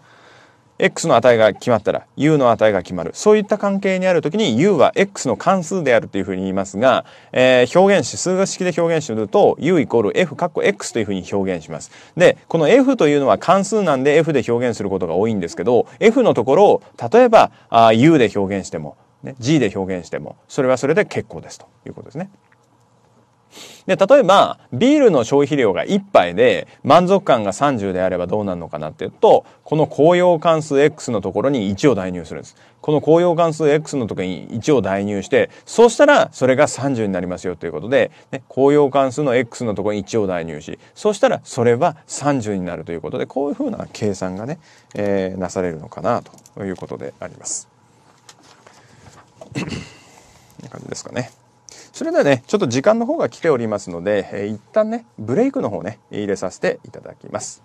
x の値が決まったら u の値が決まるそういった関係にある時に u は x の関数であるというふうに言いますが、えー、表現し数学式で表現すると u イコール f かっこ x というふうに表現しますでこの f というのは関数なんで f で表現することが多いんですけど f のところを例えばあ u で表現しても、ね、g で表現してもそれはそれで結構ですということですね。で、例えば、ビールの消費量が1杯で満足感が30であればどうなるのかなっていうと、この高揚関数 X のところに1を代入するんです。この高揚関数 X のところに1を代入して、そうしたらそれが30になりますよということで、ね、高揚関数の X のところに1を代入し、そうしたらそれは30になるということで、こういうふうな計算がね、えー、なされるのかなということであります。*coughs* こんな感じですかね。それではね、ちょっと時間の方が来ておりますので、えー、一旦ね、ブレイクの方ね、入れさせていただきます。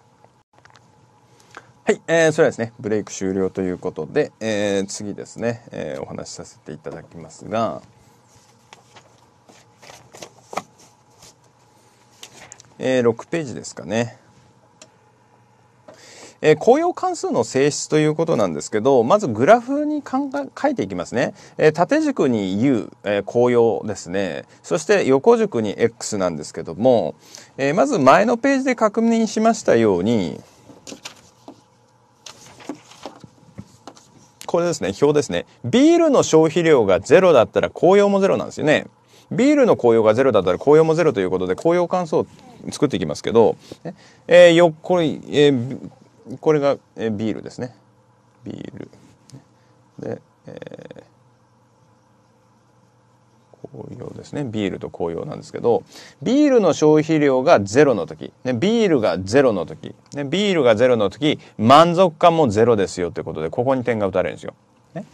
はい、えー、それはですね、ブレイク終了ということで、えー、次ですね、えー、お話しさせていただきますが、えー、6ページですかね。えー、雇用関数の性質ということなんですけど、まずグラフに書いていきますね。えー、縦軸に U、えー、紅葉ですね。そして横軸に X なんですけども、えー、まず前のページで確認しましたように、これですね、表ですね。ビールの消費量がゼロだったら紅葉もゼロなんですよね。ビールの紅葉がゼロだったら紅葉もゼロということで、紅葉関数を作っていきますけど、えー、よ、これ、えー、これが、えビールですねビールで、えー、紅葉ですねビールと紅葉なんですけどビールの消費量がゼロの時、ね、ビールがゼロの時、ね、ビールがゼロの時満足感もゼロですよということでここに点が打たれるんですよ。ね、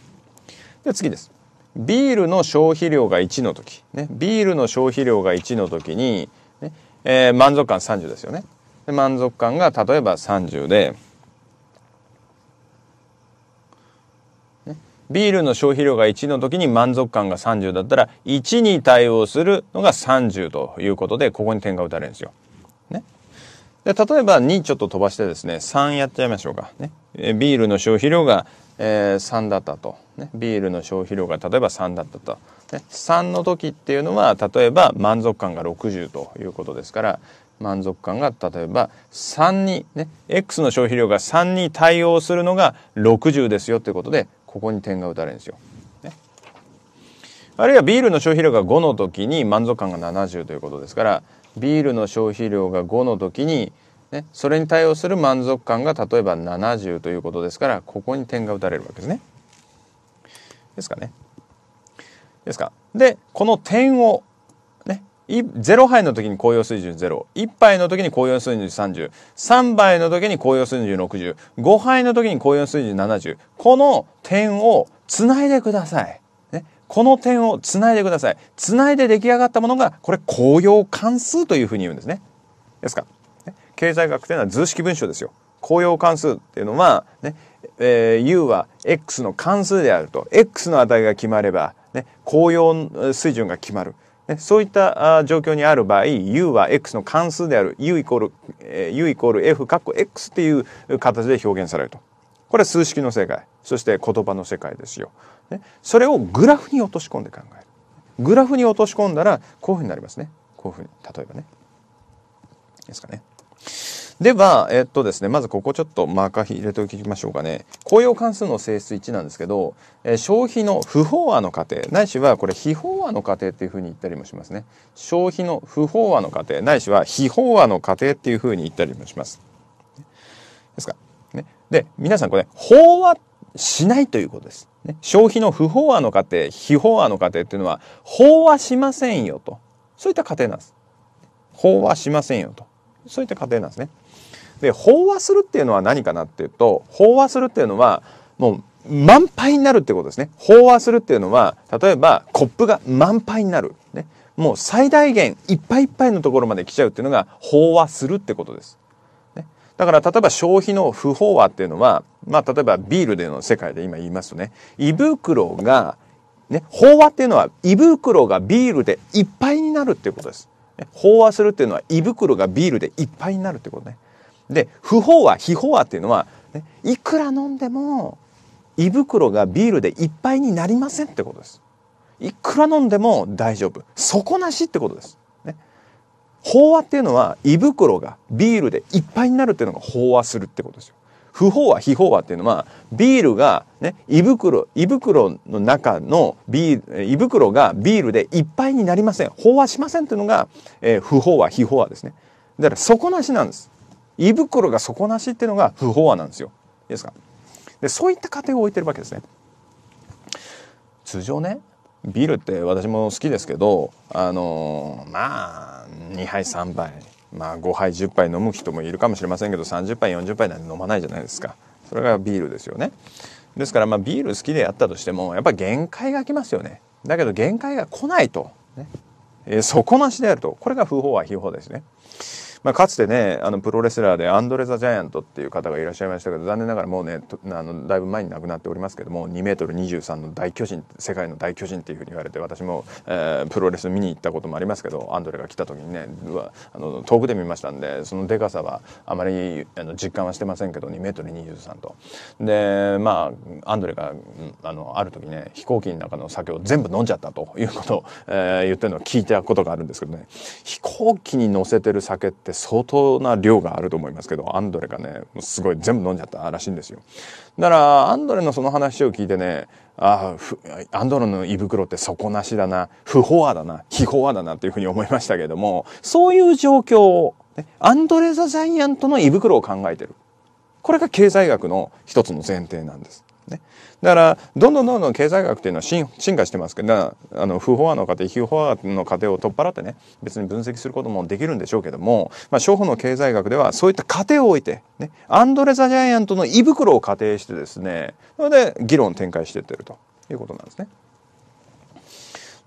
で次です。ビールの消費量が1の時、ね、ビールの消費量が1の時に、ねえー、満足感30ですよね。で満足感が例えば30で、ね、ビールの消費量が1の時に満足感が30だったら1に対応するのが30ということでここに点が打たれるんですよ。ね、で例えば2ちょっと飛ばしてですね3やっちゃいましょうか。ね、ビールの消費量が、えー、3だったと、ね、ビールの消費量が例えば3だったと。ね、3の時っていうのは例えば満足感が60ということですから満足感が例えば3にね X の消費量が3に対応するのが60ですよということでここに点が打たれるんですよ。ね、あるいはビールの消費量が5の時に満足感が70ということですからビールの消費量が5の時に、ね、それに対応する満足感が例えば70ということですからここに点が打たれるわけですね。ですかね。ですか。でこの点を0杯の時に紅用水準01杯の時に紅用水準303杯の時に紅用水準605杯の時に紅用水準70この点をつないでください。ね、この点をつないでください。つないで出来上がったものがこれ紅用関数というふうに言うんですね。ですから、ね、経済学というのは図式文章ですよ。紅用関数っていうのはね、えー、u は x の関数であると x の値が決まれば、ね、紅葉水準が決まる。ね、そういった状況にある場合 U は X の関数である U イコール、えー、U イコール F かっこ X っていう形で表現されるとこれは数式の世界そして言葉の世界ですよ、ね、それをグラフに落とし込んで考えるグラフに落とし込んだらこういうふうになりますねこういうふうに例えばねですかねでは、えっとですね、まずここちょっとマーカー入れておきましょうかね。公用関数の性質1なんですけど、え消費の不飽和の過程、ないしはこれ非飽和の過程っていうふうに言ったりもしますね。消費の不飽和の過程、ないしは非飽和の過程っていうふうに言ったりもします。ですか。ね。で、皆さんこれ、飽和しないということです。ね、消費の不飽和の過程、非飽和の過程っていうのは、飽和しませんよと。そういった過程なんです。飽和しませんよと。そういった過程なんですね。で飽和するっていうのは何かなっていうと飽和するっていうのはもう満杯になるってことですね飽和するっていうのは例えばコップが満杯になる、ね、もう最大限いっぱいいっぱいのところまで来ちゃうっていうのが飽和するってことです。ね、だから例えば消費の不飽和っていうのは、まあ、例えばビールでの世界で今言いますとね胃袋が、ね、飽和っていうのは胃袋がビールでいっぱいになるっていうことです。飽和するっていうのは胃袋がビールでいっぱいになるってことね。で不飽和非飽和っていうのは、ね、いくら飲んでも胃袋がビールでいっぱいになりませんってことですいくら飲んでも大丈夫底なしってことです、ね、飽和っていうのは胃袋がビールでいっぱいになるっていうのが飽和するってことですよ不飽和非飽和っていうのはビールが、ね、胃袋胃袋の中のビール胃袋がビールでいっぱいになりません飽和しませんっていうのが、えー、不飽和非飽和ですねだから底なしなんです胃袋が底なしっていうのが不飽和なんですよ。いいですかでそういった過程を置いてるわけですね。通常ねビールって私も好きですけどあのー、まあ2杯3杯まあ5杯10杯飲む人もいるかもしれませんけど30杯40杯なんて飲まないじゃないですかそれがビールですよねですからまあビール好きでやったとしてもやっぱ限界が来ますよねだけど限界が来ないと、ねえー、底なしであるとこれが不法は非法ですねまあ、かつてね、あの、プロレスラーでアンドレ・ザ・ジャイアントっていう方がいらっしゃいましたけど、残念ながらもうね、あの、だいぶ前に亡くなっておりますけども、2メートル23の大巨人、世界の大巨人っていうふうに言われて、私も、えー、プロレス見に行ったこともありますけど、アンドレが来た時にね、あの、遠くで見ましたんで、そのでかさはあまりあの実感はしてませんけど、2メートル23と。で、まあ、アンドレが、あの、ある時ね、飛行機の中の酒を全部飲んじゃったということを、えー、言ってるのを聞いたことがあるんですけどね、飛行機に乗せてる酒って相当な量があると思いますけどアンドレがねすごい全部飲んじゃったらしいんですよだからアンドレのその話を聞いてねああアンドレの胃袋って底なしだな不法だな非法だなっていうふうに思いましたけどもそういう状況を、ね、アンドレ・ザ・ジャイアントの胃袋を考えてるこれが経済学の一つの前提なんですね。だから、どんどんどんどん経済学っていうのは進化してますけど、あの、不法案の過程、非法案の過程を取っ払ってね、別に分析することもできるんでしょうけども、まあ、初歩の経済学ではそういった過程を置いて、ね、アンドレ・ザ・ジャイアントの胃袋を仮定してですね、それで議論展開してってるということなんですね。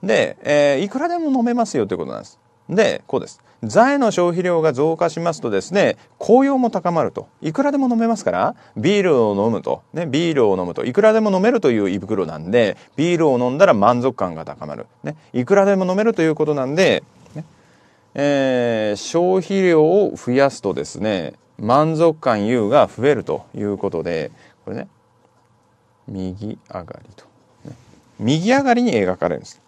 で、えー、いくらでも飲めますよということなんです。で、こうです。財の消費量が増加しますとですね紅葉も高まるといくらでも飲めますからビールを飲むと、ね、ビールを飲むといくらでも飲めるという胃袋なんでビールを飲んだら満足感が高まる、ね、いくらでも飲めるということなんで、ねえー、消費量を増やすとですね満足感優が増えるということでこれね右上がりと、ね、右上がりに描かれるんです。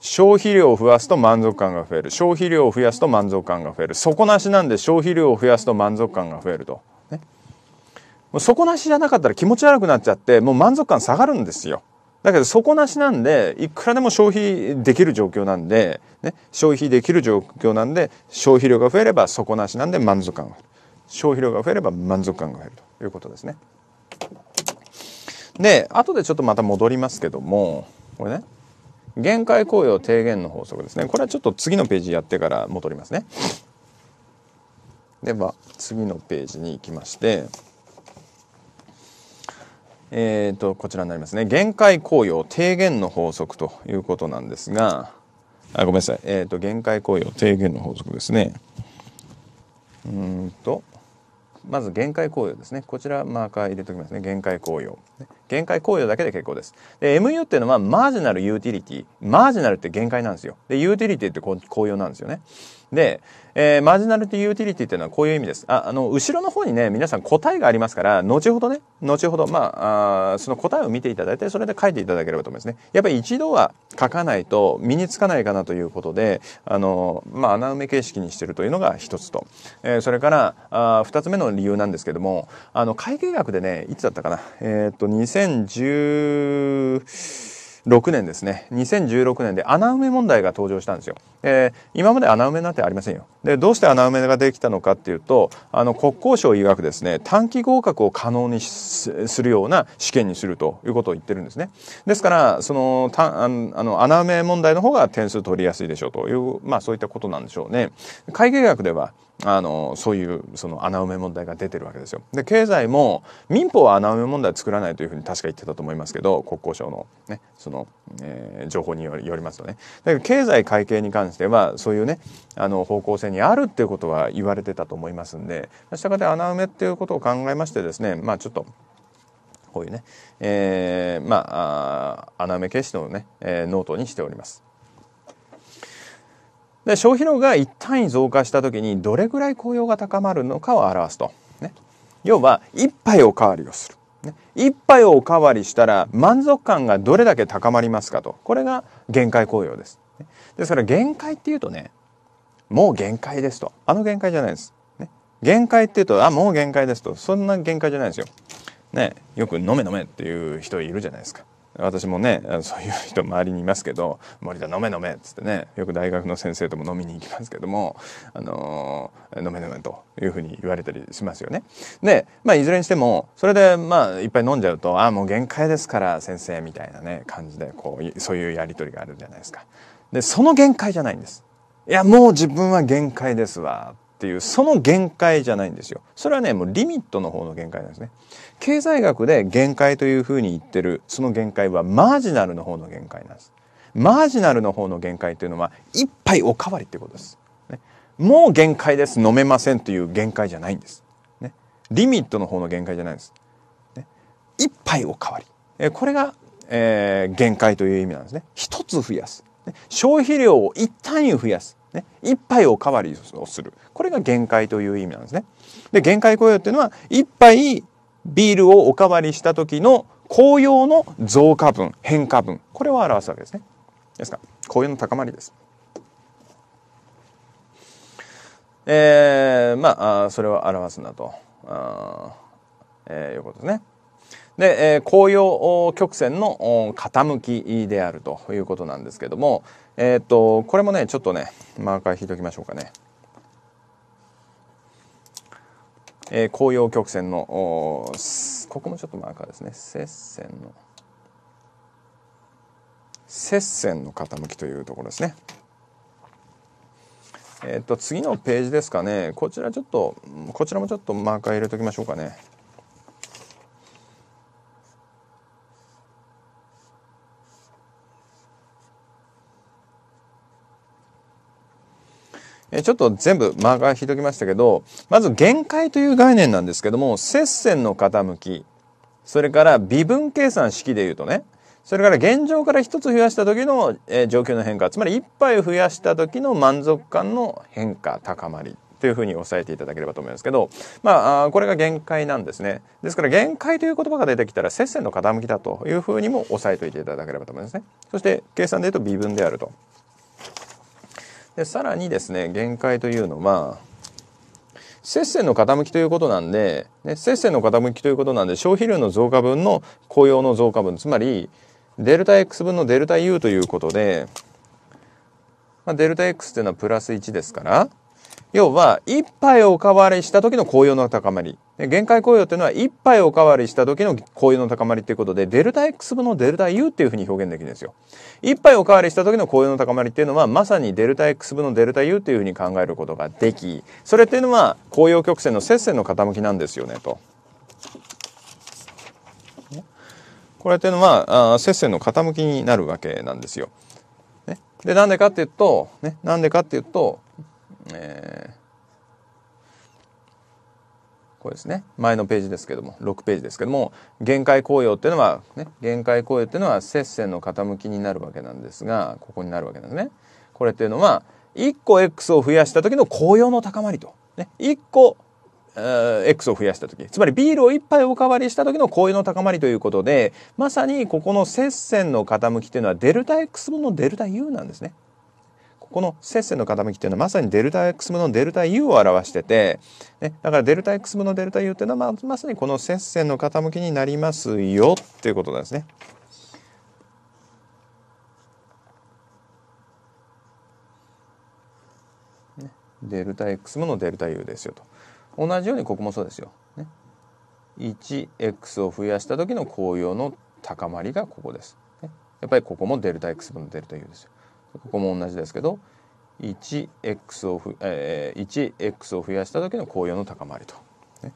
消費量を増やすと満足感が増える消費量を増やすと満足感が増える底なしなんで消費量を増やすと満足感が増えると、ね、もう底なしじゃなかったら気持ち悪くなっちゃってもう満足感下がるんですよだけど底なしなんでいくらでも消費できる状況なんで、ね、消費できる状況なんで消費量が増えれば底なしなんで満足感が増える消費量が増えれば満足感が増えるということですねで後でちょっとまた戻りますけどもこれね限界雇用低減の法則ですねこれはちょっと次のページやってから戻りますねでは次のページに行きましてえーと、こちらになりますね限界雇用低減の法則ということなんですがあごめんなさい、えーと、と限界雇用低減の法則ですねうんとまず限界紅葉ですね。こちらマーカー入れておきますね。限界紅葉。限界紅葉だけで結構です。で、MU っていうのはマージナルユーティリティ。マージナルって限界なんですよ。で、ユーティリティって紅葉なんですよね。で、えー、マージナルティユーティリティっていうのはこういう意味です。あ、あの、後ろの方にね、皆さん答えがありますから、後ほどね、後ほど、まあ、あその答えを見ていただいて、それで書いていただければと思いますね。やっぱり一度は書かないと身につかないかなということで、あの、まあ、穴埋め形式にしてるというのが一つと。えー、それから、あ二つ目の理由なんですけども、あの、会計学でね、いつだったかな。えー、っと、2010、6年ですね2016年で穴埋め問題が登場したんですよ、えー、今まで穴埋めなんてありませんよでどうして穴埋めができたのかっていうとあの国交省曰くですね短期合格を可能にするような試験にするということを言ってるんですねですからそのたあの穴埋め問題の方が点数取りやすいでしょうというまあそういったことなんでしょうね会計学ではあのそういうその穴埋め問題が出てるわけですよ。で経済も民法は穴埋め問題作らないというふうに確か言ってたと思いますけど国交省の,、ねそのえー、情報によりますとねだけど経済会計に関してはそういうねあの方向性にあるっていうことは言われてたと思いますんでしたがって穴埋めっていうことを考えましてですねまあちょっとこういうね、えー、まあ穴埋め形式のね、えー、ノートにしております。で消費量が一単位増加した時にどれぐらい雇用が高まるのかを表すと。ね、要は1杯おかわりをする。ね、1杯をおかわりしたら満足感がどれだけ高まりますかと。これが限界雇用です。ですから限界っていうとね、もう限界ですと。あの限界じゃないです。ね、限界っていうと、あ、もう限界ですと。そんな限界じゃないですよ。ね、よく飲め飲めっていう人いるじゃないですか。私もねそういう人周りにいますけど「森田飲め飲め」っつってねよく大学の先生とも飲みに行きますけども「あのー、飲め飲め」というふうに言われたりしますよね。で、まあ、いずれにしてもそれで、まあ、いっぱい飲んじゃうと「ああもう限界ですから先生」みたいなね感じでこうそういうやり取りがあるじゃないですか。でその限界じゃないんです。いやもう自分は限界ですわっていうその限界じゃないんですよ。それはねもうリミットの方の限界なんですね。経済学で限界というふうに言ってるその限界はマージナルの方の限界なんです。マージナルの方の限界というのは一杯おかわりってことです。ね、もう限界です飲めませんという限界じゃないんです。ね、リミットの方の限界じゃないんです。ね、一杯おかわり。えこれが、えー、限界という意味なんですね。一つ増やす。ね、消費量を一単位増やす。ね、一杯おかわりをする。これが限界という意味なんですね。で、限界雇用っていうのは、一杯ビールをおかわりした時の紅葉の増加分、変化分。これを表すわけですね。ですか紅葉の高まりです。えー、まあ、それを表すんだと、あえー、いうことですね。で、えー、紅葉曲線の傾きであるということなんですけども、えっ、ー、と、これもね、ちょっとね、マーカー引いておきましょうかね。えー、紅葉曲線の、ここもちょっとマーカーですね。接線の、接線の傾きというところですね。えっ、と、次のページですかね。こちらちょっと、こちらもちょっとマーカー入れときましょうかね。えちょっと全部マーカー引いときましたけど、まず限界という概念なんですけども、接線の傾き、それから微分計算式で言うとね、それから現状から1つ増やした時の、え状況の変化、つまり1杯増やした時の満足感の変化、高まり。というふうにさえていただければと思いますけど、まあ、これが限界なんですね。ですから、限界という言葉が出てきたら、接線の傾きだというふうにも押さえておいていただければと思いますね。そして、計算で言うと微分であると。でさらにですね限界というのは接線の傾きということなんで、ね、接線の傾きということなんで消費量の増加分の雇用の増加分つまりデルタ X 分のデルタ U ということで、まあ、デルタ X ていうのはプラス1ですから要は1杯おかわりした時の雇用の高まり限界雇用というのは1杯おかわりした時の雇用の高まりということで、デルタ X 分のデルタ U っていうふうに表現できるんですよ。1杯おかわりした時の雇用の高まりっていうのは、まさにデルタ X 分のデルタ U っていうふうに考えることができ、それっていうのは、雇用曲線の接線の傾きなんですよね、と。これっていうのは、あ接線の傾きになるわけなんですよ。ね、で、なんでかっていうと、ね、なんでかっていうと、えーこれですね前のページですけども6ページですけども限界紅葉っていうのは、ね、限界紅葉っていうのは接線の傾きになるわけなんですがここになるわけなんですね。これっていうのは1個 x を増やした時の紅葉の高まりと、ね、1個 X を増やした時つまりビールを1杯おかわりした時の紅葉の高まりということでまさにここの接線の傾きというのはデルタ X 分のデルタ U なんですね。この接線の傾きっていうのはまさにデルタ X 分のデルタ U を表してて、ね、だからデルタ X 分のデルタ U っていうのはまさにこの接線の傾きになりますよっていうことなんですね。ねデルタ X 分のデルタ U ですよと。同じようにここもそうですよ。ね、1X を増やした時の紅葉の高まりがここです。やっぱりここもデルタ X 分のデルタ U ですよ。ここも同じですけど 1x をふ、えー、1x を増やした時の効用の高まりと。ね、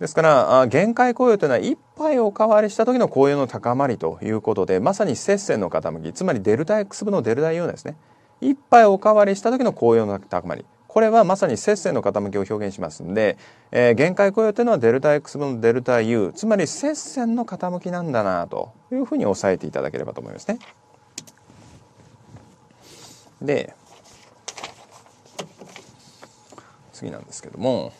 ですから限界雇用というのは1杯お代わりした時の雇用の高まりということでまさに接戦の傾きつまりデルタ X 分のデルタ U ですね1杯お代わりした時の雇用の高まりこれはまさに接戦の傾きを表現しますんで、えー、限界雇用というのはデルタ X 分のデルタ U つまり接戦の傾きなんだなというふうに押さえていただければと思いますね。で次なんですけども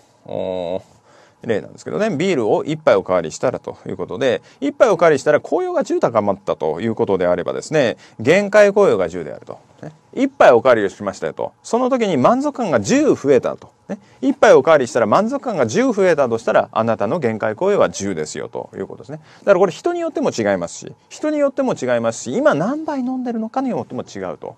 例なんですけどねビールを1杯おかわりしたらということで1杯おかわりしたら紅葉が10高まったということであればですね限界紅葉が10であると、ね、1杯おかわりをしましたよとその時に満足感が10増えたと、ね、1杯おかわりしたら満足感が10増えたとしたらあなたの限界紅葉は10ですよということですねだからこれ人によっても違いますし人によっても違いますし今何杯飲んでるのかによっても違うと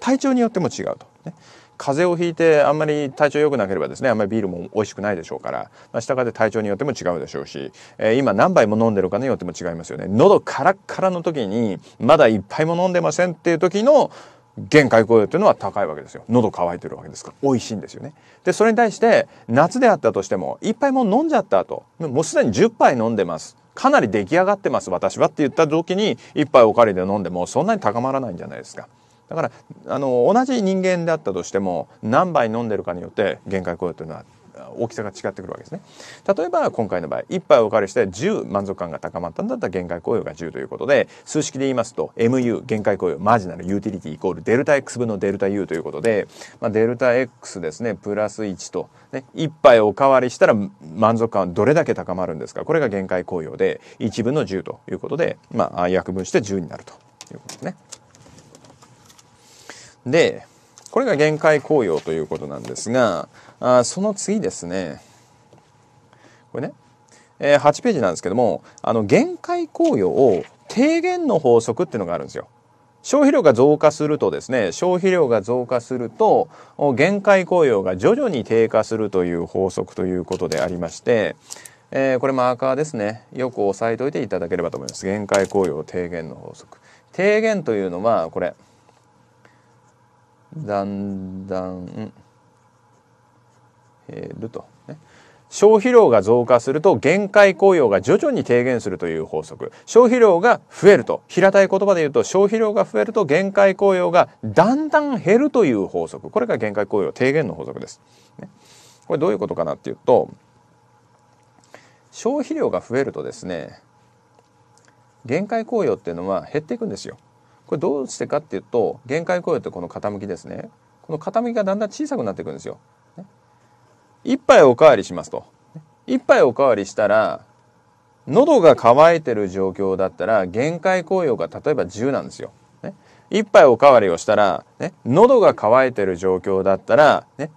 体調によっても違うと、ね、風邪をひいてあんまり体調良くなければですねあんまりビールも美味しくないでしょうから、まあ、したがって体調によっても違うでしょうし、えー、今何杯も飲んでるかによっても違いますよね喉カラッカラの時にまだ一杯も飲んでませんっていう時の限界雇用というのは高いわけですよ喉乾いてるわけですから美味しいんですよねでそれに対して夏であったとしても一杯も飲んじゃった後もうすでに10杯飲んでますかなり出来上がってます私はって言った時に一杯おかりで飲んでもそんなに高まらないんじゃないですかだからあの同じ人間であったとしても何杯飲んでるかによって限界雇用というのは大きさが違ってくるわけですね例えば今回の場合1杯お借りして10満足感が高まったんだったら限界雇用が10ということで数式で言いますと MU 限界雇用マージナルユーティリティイコールデルタ X 分のデルタ U ということで、まあ、デルタ X ですねプラス1と、ね、1杯お代わりしたら満足感はどれだけ高まるんですかこれが限界雇用で1分の10ということで、まあ、約分して10になるということですね。で、これが限界紅葉ということなんですが、あその次ですね、これね、えー、8ページなんですけども、あの、限界紅葉を低減の法則っていうのがあるんですよ。消費量が増加するとですね、消費量が増加すると、限界雇用が徐々に低下するという法則ということでありまして、えー、これマーカーですね。よく押さえておいていただければと思います。限界雇用低減の法則。低減というのは、これ、だんだん減ると、ね、消費量が増加すると限界雇用が徐々に低減するという法則消費量が増えると平たい言葉で言うと消費量が増えると限界雇用がだんだん減るという法則これが限界雇用低減の法則です、ね、これどういうことかなっていうと消費量が増えるとですね限界雇用っていうのは減っていくんですよこれどうしてかっていうと限界雇用ってこの傾きですねこの傾きがだんだん小さくなっていくんですよ。一杯おかわりしますと。一杯おかわりしたら喉が渇いてる状況だったら限界雇用が例えば10なんですよ。ね、一杯おかわりをしたら、ね、喉が渇いてる状況だったら、ね、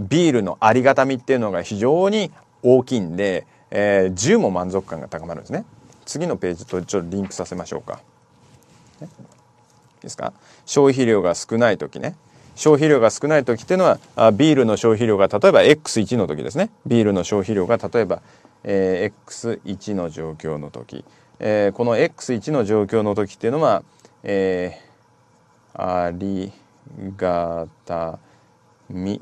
ビールのありがたみっていうのが非常に大きいんで、えー、10も満足感が高まるんですね。次のページとちょっとリンクさせましょうか。ねですか消費量が少ない時ね消費量が少ない時っていうのはあビールの消費量が例えば X1 の時ですねビールの消費量が例えば、えー、X1 の状況の時、えー、この X1 の状況の時っていうのは、えー、ありがたみ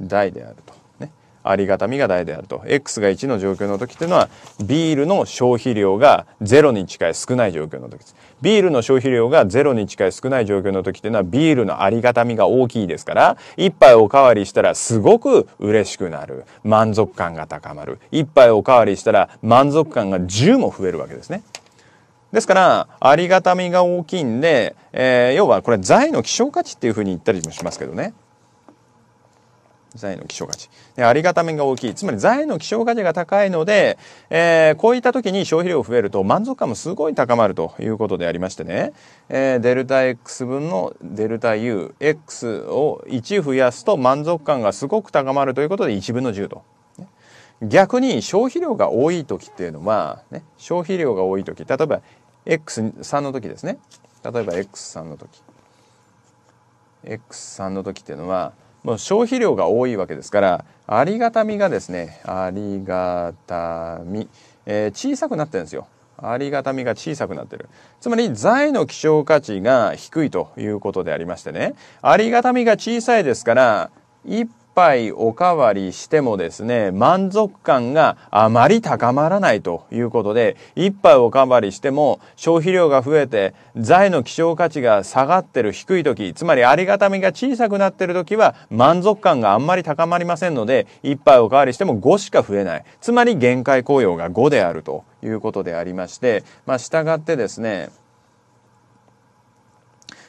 大であると。ね、ありがたみが大であると。X が1の状況の時っていうのは、ビールの消費量が0に近い少ない状況の時です。ビールの消費量がゼロに近い少ない状況の時っていうのはビールのありがたみが大きいですから一杯おかわりしたらすごく嬉しくなる満足感が高まる一杯おかわりしたら満足感が10も増えるわけですね。ですからありがたみが大きいんで、えー、要はこれ財の希少価値っていうふうに言ったりもしますけどね。財の希少価値。で、ありがたみが大きい。つまり財の希少価値が高いので、えー、こういった時に消費量増えると満足感もすごい高まるということでありましてね、えー、デルタ X 分のデルタ U、X を1増やすと満足感がすごく高まるということで1分の10と。逆に消費量が多い時っていうのは、ね、消費量が多い時、例えば X3 の時ですね。例えば X3 の時。X3 の時っていうのは、もう消費量が多いわけですからありがたみがですねありがたみ、えー、小さくなってるんですよ。ありがたみが小さくなってる。つまり財の希少価値が低いということでありましてねありがたみが小さいですから一杯おかわりしてもですね、満足感があまり高まらないということで、一杯おかわりしても消費量が増えて、財の希少価値が下がってる低い時、つまりありがたみが小さくなってる時は満足感があんまり高まりませんので、一杯おかわりしても5しか増えない。つまり限界雇用が5であるということでありまして、まあ、従ってですね、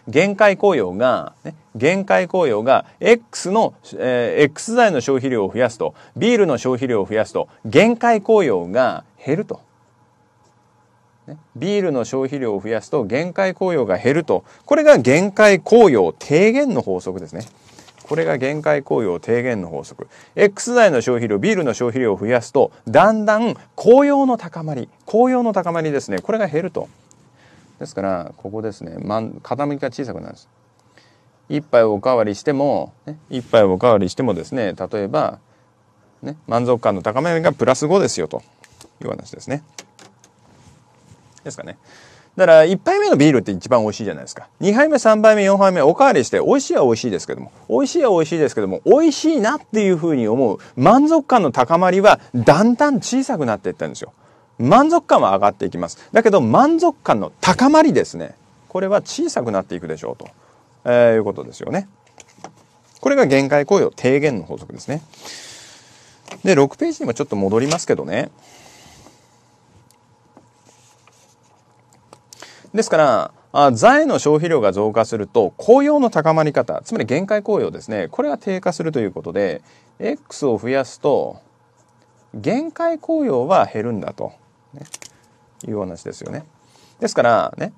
限界雇用が、ね、限界雇用が X の、えー、X 材の消費量を増やすと、ビールの消費量を増やすと、限界雇用が減ると。ね、ビールの消費量を増やすと限界雇用が減るとビールの消費量を増やすと限界雇用が減るとこれが限界雇用低減の法則ですね。これが限界雇用低減の法則。X 材の消費量、ビールの消費量を増やすと、だんだん雇用の高まり、雇用の高まりですね。これが減ると。ですからここですね傾きが小さくなるんです一杯おかわりしても、ね、一杯おかわりしてもですね例えば、ね、満足感の高めがプラス5ですよという話ですねですかねだから1杯目のビールって一番美味しいじゃないですか2杯目3杯目4杯目おかわりして美味しいは美味しいですけども美味しいは美味しいですけども美味しいなっていうふうに思う満足感の高まりはだんだん小さくなっていったんですよ満足感は上がっていきます。だけど満足感の高まりですね。これは小さくなっていくでしょうと、えー、いうことですよね。これが限界雇用低減の法則ですね。で、6ページにもちょっと戻りますけどね。ですから、あ財の消費量が増加すると、雇用の高まり方、つまり限界雇用ですね。これが低下するということで、X を増やすと、限界雇用は減るんだと。ね、いう話ですよね。ですからね、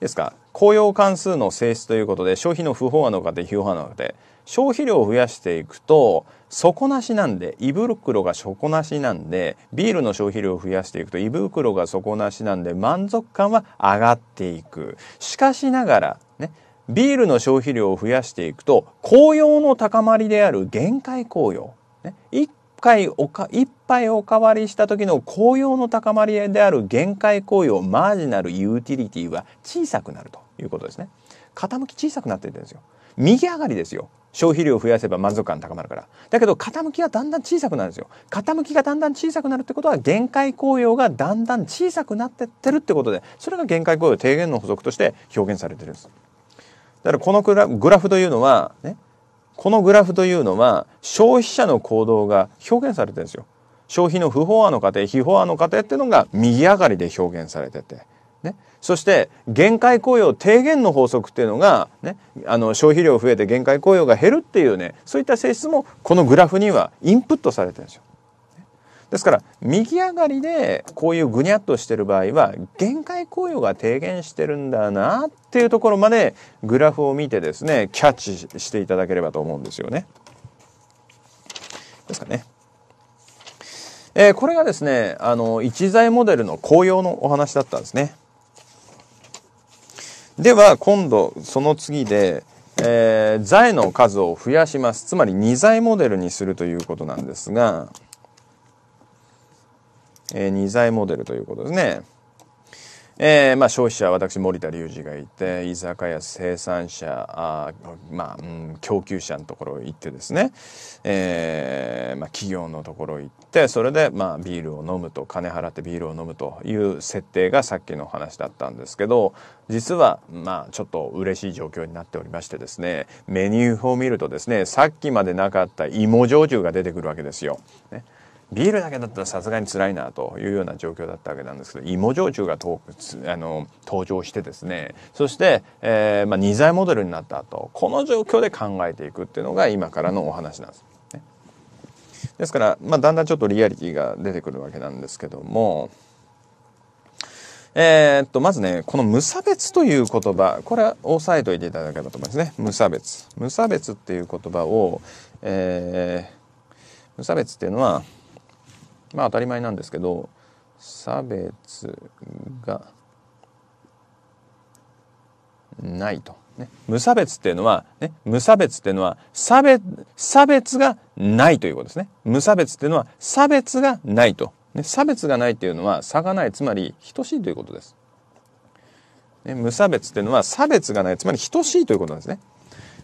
ですか雇用関数の性質ということで消費の不飽和の過程非飽和の過程消費量を増やしていくと底なしなんで胃袋が底なしなんでビールの消費量を増やしていくと胃袋が底なしなんで満足感は上がっていくしかしながらねビールの消費量を増やしていくと紅葉の高まりである限界紅葉、ね、一回おか1杯おかわりした時の効用の高まりである限界効用、マージナルユーティリティは小さくなるということですね傾き小さくなってるんですよ右上がりですよ消費量を増やせば満足感高まるからだけど傾きがだんだん小さくなるんですよ傾きがだんだん小さくなるってことは限界効用がだんだん小さくなってってるってことでそれが限界効用低減の補足として表現されてるんですだからこのグラフというのはねこのグラフというのは消費者の行動が表現されてるんですよ。消費の不法案の過程非法案の過程っていうのが右上がりで表現されてて。ね、そして限界雇用低減の法則っていうのが、ね、あの消費量増えて限界雇用が減るっていうねそういった性質もこのグラフにはインプットされてるんですよ。ですから右上がりでこういうぐにゃっとしてる場合は限界雇用が低減してるんだなっていうところまでグラフを見てですねキャッチしていただければと思うんですよね。ですかね。えー、これがですねあの一材モデルの紅葉のお話だったんですね。では今度その次で、えー、材の数を増やしますつまり2材モデルにするということなんですが。えー、二材モデルということですね。えーまあ、消費者私森田隆二がいて居酒屋生産者あ、まあうん、供給者のところ行ってですね、えーまあ、企業のところ行ってそれで、まあ、ビールを飲むと金払ってビールを飲むという設定がさっきの話だったんですけど実は、まあ、ちょっと嬉しい状況になっておりましてですねメニュー表を見るとですねさっきまでなかった芋焼酎が出てくるわけですよ。ねビールだけだったらさすがに辛いなというような状況だったわけなんですけど芋焼酎があの登場してですねそして、えーまあ、2剤モデルになった後この状況で考えていくっていうのが今からのお話なんです。ね、ですから、まあ、だんだんちょっとリアリティが出てくるわけなんですけども。えー、っと、まずね、この無差別という言葉、これは押さえておいていただければと思いますね。無差別。無差別っていう言葉を、えー、無差別っていうのは、まあ当たり前なんですけど差別がないと、ね、無差別っていうのは、ね、無差別っていうのは差別差別がないということですね無差別っていうのは差別がないと、ね、差別がないっていうのは差がないつまり等しいということです、ね、無差別っていうのは差別がないつまり等しいということなんですね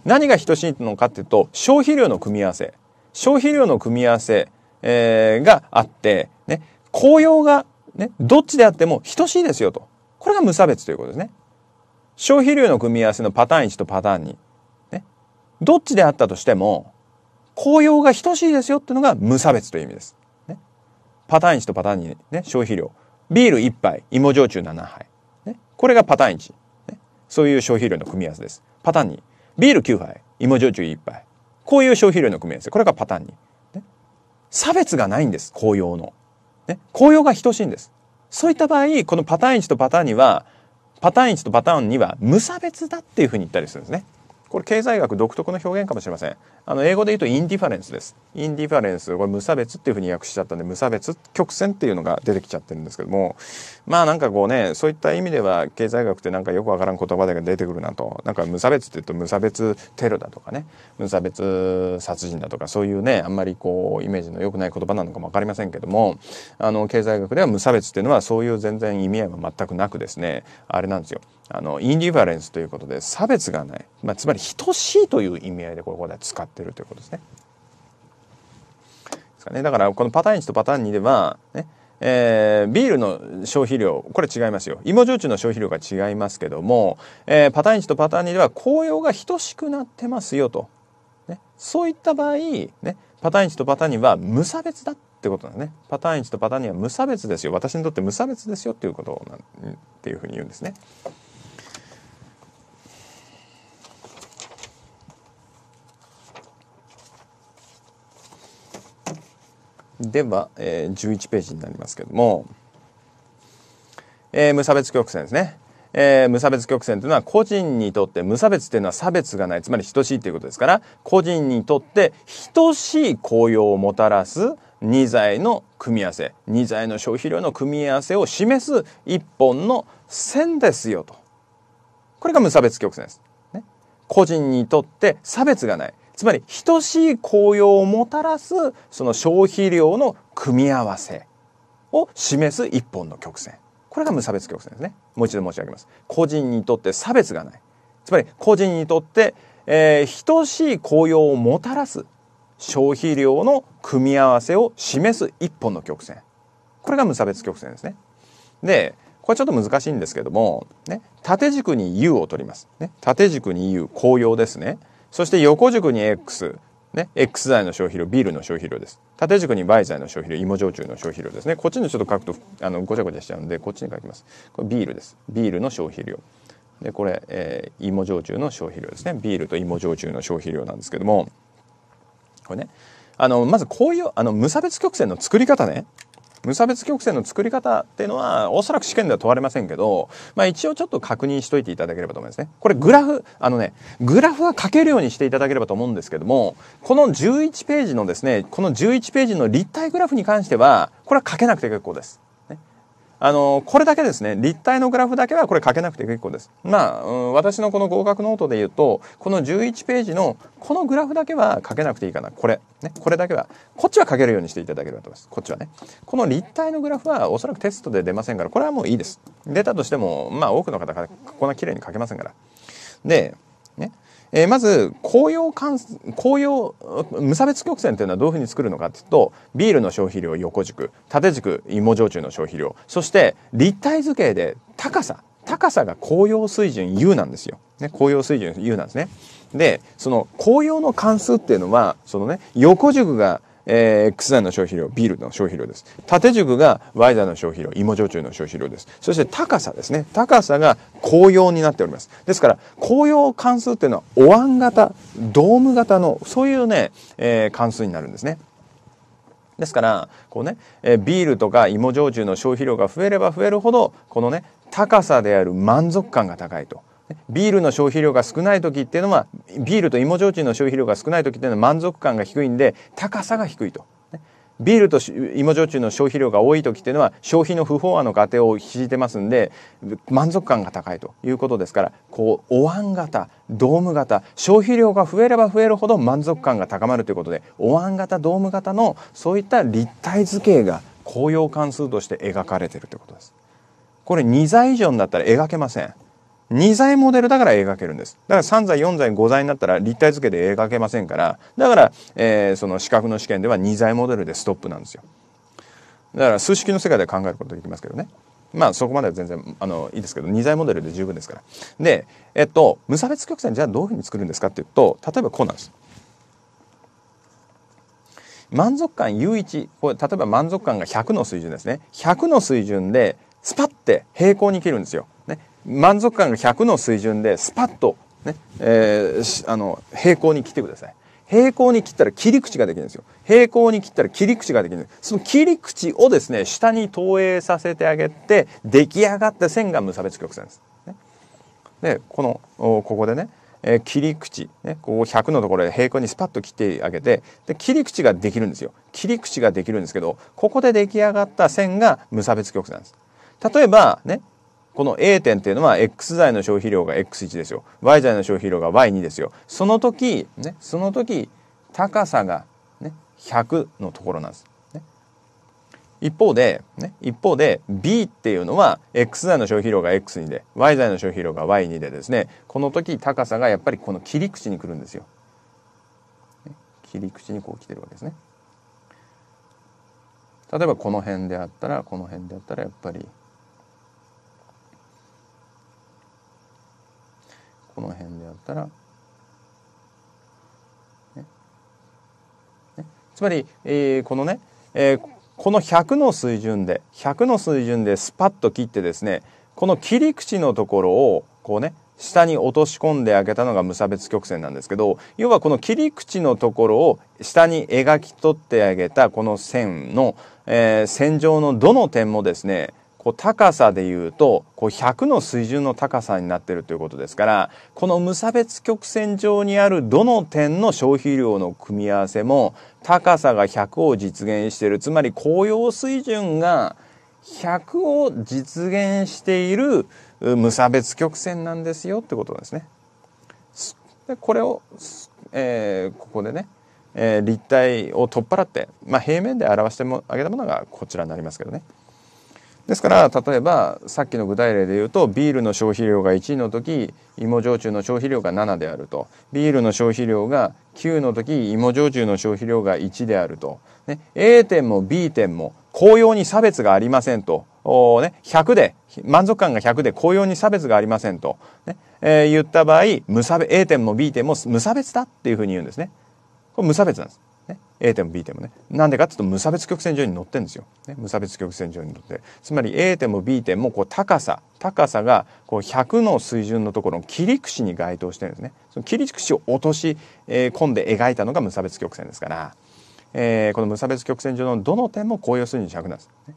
何が等しいのかっていうと消費量の組み合わせ消費量の組み合わせえー、があって、ね、紅葉が、ね、どっちであっても等しいですよと。これが無差別ということですね。消費量の組み合わせのパターン1とパターン2。ね、どっちであったとしても、紅葉が等しいですよっていうのが無差別という意味です。ね、パターン1とパターン2、ね、消費量。ビール1杯、芋焼酎7杯。ね、これがパターン1、ね。そういう消費量の組み合わせです。パターン2。ビール9杯、芋焼酎1杯。こういう消費量の組み合わせ。これがパターン2。差別がないんです、紅葉の。ね、紅葉が等しいんです。そういった場合、このパターン1とパターン2は、パターン1とパターン2は無差別だっていうふうに言ったりするんですね。これ経済学独特の表現かもしれませんあの英語で言うとインディファレンスですインディファレンスこれ無差別っていうふうに訳しちゃったんで無差別曲線っていうのが出てきちゃってるんですけどもまあなんかこうねそういった意味では経済学ってなんかよくわからん言葉だけ出てくるなとなんか無差別って言うと無差別テロだとかね無差別殺人だとかそういうねあんまりこうイメージの良くない言葉なのかもわかりませんけどもあの経済学では無差別っていうのはそういう全然意味合いは全くなくですねあれなんですよあのインディファレンスということで差別がない、まあ、つまり等しいという意味合いでここで使ってるということですね。ですかねだからこのパターン1とパターン2では、ねえー、ビールの消費量これ違いますよ芋焼酎の消費量が違いますけども、えー、パターン1とパターン2では紅葉が等しくなってますよと、ね、そういった場合、ね、パターン1とパターン2は無差別だってことなんですねパターン1とパターン2は無差別ですよ私にとって無差別ですよっていうことなんっていうふうに言うんですね。では、えー、11ページになりますけども、えー、無差別曲線ですね。えー、無差別曲線というのは個人にとって無差別というのは差別がないつまり等しいということですから個人にとって等しい効用をもたらす2剤の組み合わせ2剤の消費量の組み合わせを示す一本の線ですよとこれが無差別曲線です、ね、個人にとって差別がないつまり等しい効用をもたらすその消費量の組み合わせを示す一本の曲線これが無差別曲線ですねもう一度申し上げます個人にとって差別がないつまり個人にとって、えー、等しい効用をもたらす消費量の組み合わせを示す一本の曲線これが無差別曲線ですねでこれちょっと難しいんですけども、ね、縦軸に U を取ります、ね、縦軸に U 紅葉ですねそして横軸に X ね、X 剤の消費量ビールの消費量です縦軸に Y 剤の消費量芋焼酎の消費量ですねこっちにちょっと書くとあのごちゃごちゃしちゃうんでこっちに書きますこれビールですビールの消費量でこれ、えー、芋焼酎の消費量ですねビールと芋焼酎の消費量なんですけどもこれねあのまずこういうあの無差別曲線の作り方ね無差別曲線の作り方っていうのはおそらく試験では問われませんけど、まあ、一応ちょっと確認しといていただければと思いますね。これグラフあのねグラフは書けるようにしていただければと思うんですけどもこの11ページのですねこの11ページの立体グラフに関してはこれは書けなくて結構です。あの、これだけですね、立体のグラフだけはこれ書けなくて結構です。まあ、うん、私のこの合格ノートで言うと、この11ページのこのグラフだけは書けなくていいかな。これ。ね、これだけは。こっちは書けるようにしていただければと思います。こっちはね。この立体のグラフはおそらくテストで出ませんから、これはもういいです。出たとしても、まあ多くの方がこんな綺麗に書けませんから。で、えー、まず紅葉関紅葉無差別曲線というのはどういうふうに作るのかというとビールの消費量横軸縦軸芋焼酎の消費量そして立体図形で高さ高さが紅葉水準 U なんですよ。ね、紅葉水準 U なんですね。でその紅葉の関数っていうのはそのね横軸がえー、X 剤の消費量、ビールの消費量です。縦軸が Y 剤の消費量、芋焼酎の消費量です。そして高さですね。高さが紅葉になっております。ですから、紅葉関数っていうのはお椀型、ドーム型の、そういうね、えー、関数になるんですね。ですから、こうね、えー、ビールとか芋焼酎の消費量が増えれば増えるほど、このね、高さである満足感が高いと。ビールの消費量が少ない時っていうのはビールと芋焼酎の消費量が少ない時っていうのは満足感が低いんで高さが低いと。ビールと芋焼酎の消費量が多い時っていうのは消費の不飽和の過程を引いてますんで満足感が高いということですからこうお椀型ドーム型消費量が増えれば増えるほど満足感が高まるということでお椀型ドーム型のそういった立体図形が紅葉関数として描かれてるということです。これ2座以上になったら描けません。2材モデルだから描けるんです。だから3材、4材、5材になったら立体付けで描けませんから、だから、えー、その資格の試験では2材モデルでストップなんですよ。だから数式の世界で考えることできますけどね。まあそこまでは全然あのいいですけど2材モデルで十分ですから。で、えっと、無差別曲線じゃあどういうふうに作るんですかっていうと例えばこうなんです。満足感 U1 これ例えば満足感が100の水準ですね100の水準でスパッて平行に切るんですよ。満足感が100の水準でスパッとね、えー、あの平行に切ってください平行に切ったら切り口ができるんですよ平行に切ったら切り口ができるその切り口をですね下に投影させてあげて出来上がった線が無差別曲線です、ね、でこのここでねえー、切り口、ね、ここ100のところで平行にスパッと切ってあげてで切り口ができるんですよ切り口ができるんですけどここで出来上がった線が無差別曲線なんです例えばねこの A 点っていうのは X 剤の消費量が X1 ですよ。Y 剤の消費量が Y2 ですよ。その時、ね、その時、高さが、ね、100のところなんです。ね、一方で、ね、一方で B っていうのは X 剤の消費量が X2 で、Y 剤の消費量が Y2 でですね、この時高さがやっぱりこの切り口に来るんですよ。切り口にこう来てるわけですね。例えばこの辺であったら、この辺であったらやっぱりこの辺でやったら、ねね、つまり、えー、このね、えー、この100の水準で100の水準でスパッと切ってですねこの切り口のところをこうね下に落とし込んであげたのが無差別曲線なんですけど要はこの切り口のところを下に描き取ってあげたこの線の、えー、線上のどの点もですねこう高さでいうとこう100の水準の高さになっているということですからこの無差別曲線上にあるどの点の消費量の組み合わせも高さが100を実現しているつまり紅葉水準が100を実現している無差別曲線なんですよってことですね。でこれを、えー、ここでね、えー、立体を取っ払って、まあ、平面で表してもあげたものがこちらになりますけどね。ですから例えばさっきの具体例で言うとビールの消費量が1の時芋焼酎の消費量が7であるとビールの消費量が9の時芋焼酎の消費量が1であると、ね、A 点も B 点も紅葉に差別がありませんと。おね、100で、満足感が100で紅葉に差別がありませんと、ねえー、言った場合無差別 A 点も B 点も無差別だっていうふうに言うんですね。これ無差別なんです。ね、A 点も B 点もねなんでかっていうと無差別曲線上に乗ってるんですよ、ね、無差別曲線上に乗ってつまり A 点も B 点もこう高さ高さがこう100の水準のところの切り口に該当してるんですねその切り口を落とし、えー、込んで描いたのが無差別曲線ですから、えー、この無差別曲線上のどの点も公用水準100なんです、ね、